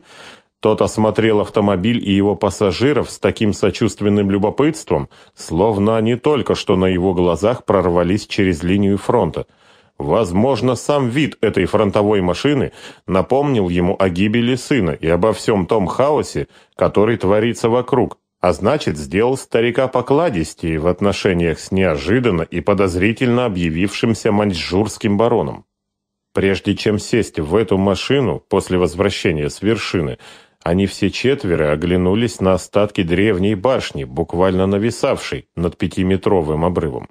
Speaker 1: тот осмотрел автомобиль и его пассажиров с таким сочувственным любопытством, словно они только что на его глазах прорвались через линию фронта – Возможно, сам вид этой фронтовой машины напомнил ему о гибели сына и обо всем том хаосе, который творится вокруг, а значит, сделал старика покладистее в отношениях с неожиданно и подозрительно объявившимся маньчжурским бароном. Прежде чем сесть в эту машину после возвращения с вершины, они все четверо оглянулись на остатки древней башни, буквально нависавшей над пятиметровым обрывом.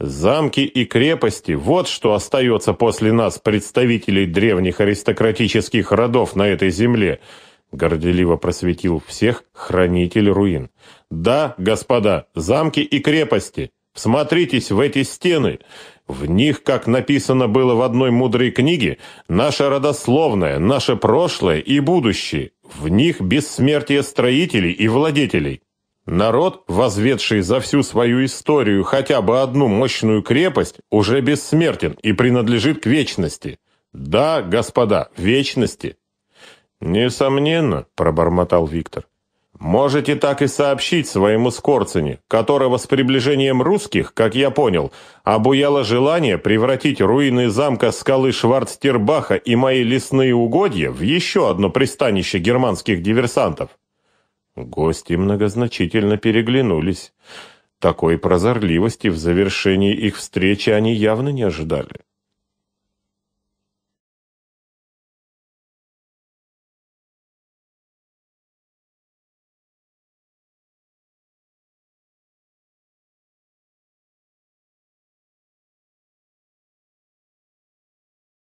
Speaker 1: Замки и крепости – вот что остается после нас, представителей древних аристократических родов на этой земле», – горделиво просветил всех хранитель руин. «Да, господа, замки и крепости. Всмотритесь в эти стены. В них, как написано было в одной мудрой книге, наше родословное, наше прошлое и будущее. В них бессмертие строителей и владетелей». Народ, возведший за всю свою историю хотя бы одну мощную крепость, уже бессмертен и принадлежит к вечности. Да, господа, вечности. Несомненно, пробормотал Виктор. Можете так и сообщить своему Скорцени, которого с приближением русских, как я понял, обуяло желание превратить руины замка скалы Шварцтербаха и мои лесные угодья в еще одно пристанище германских диверсантов. Гости многозначительно переглянулись. Такой прозорливости в завершении их встречи они явно не ожидали.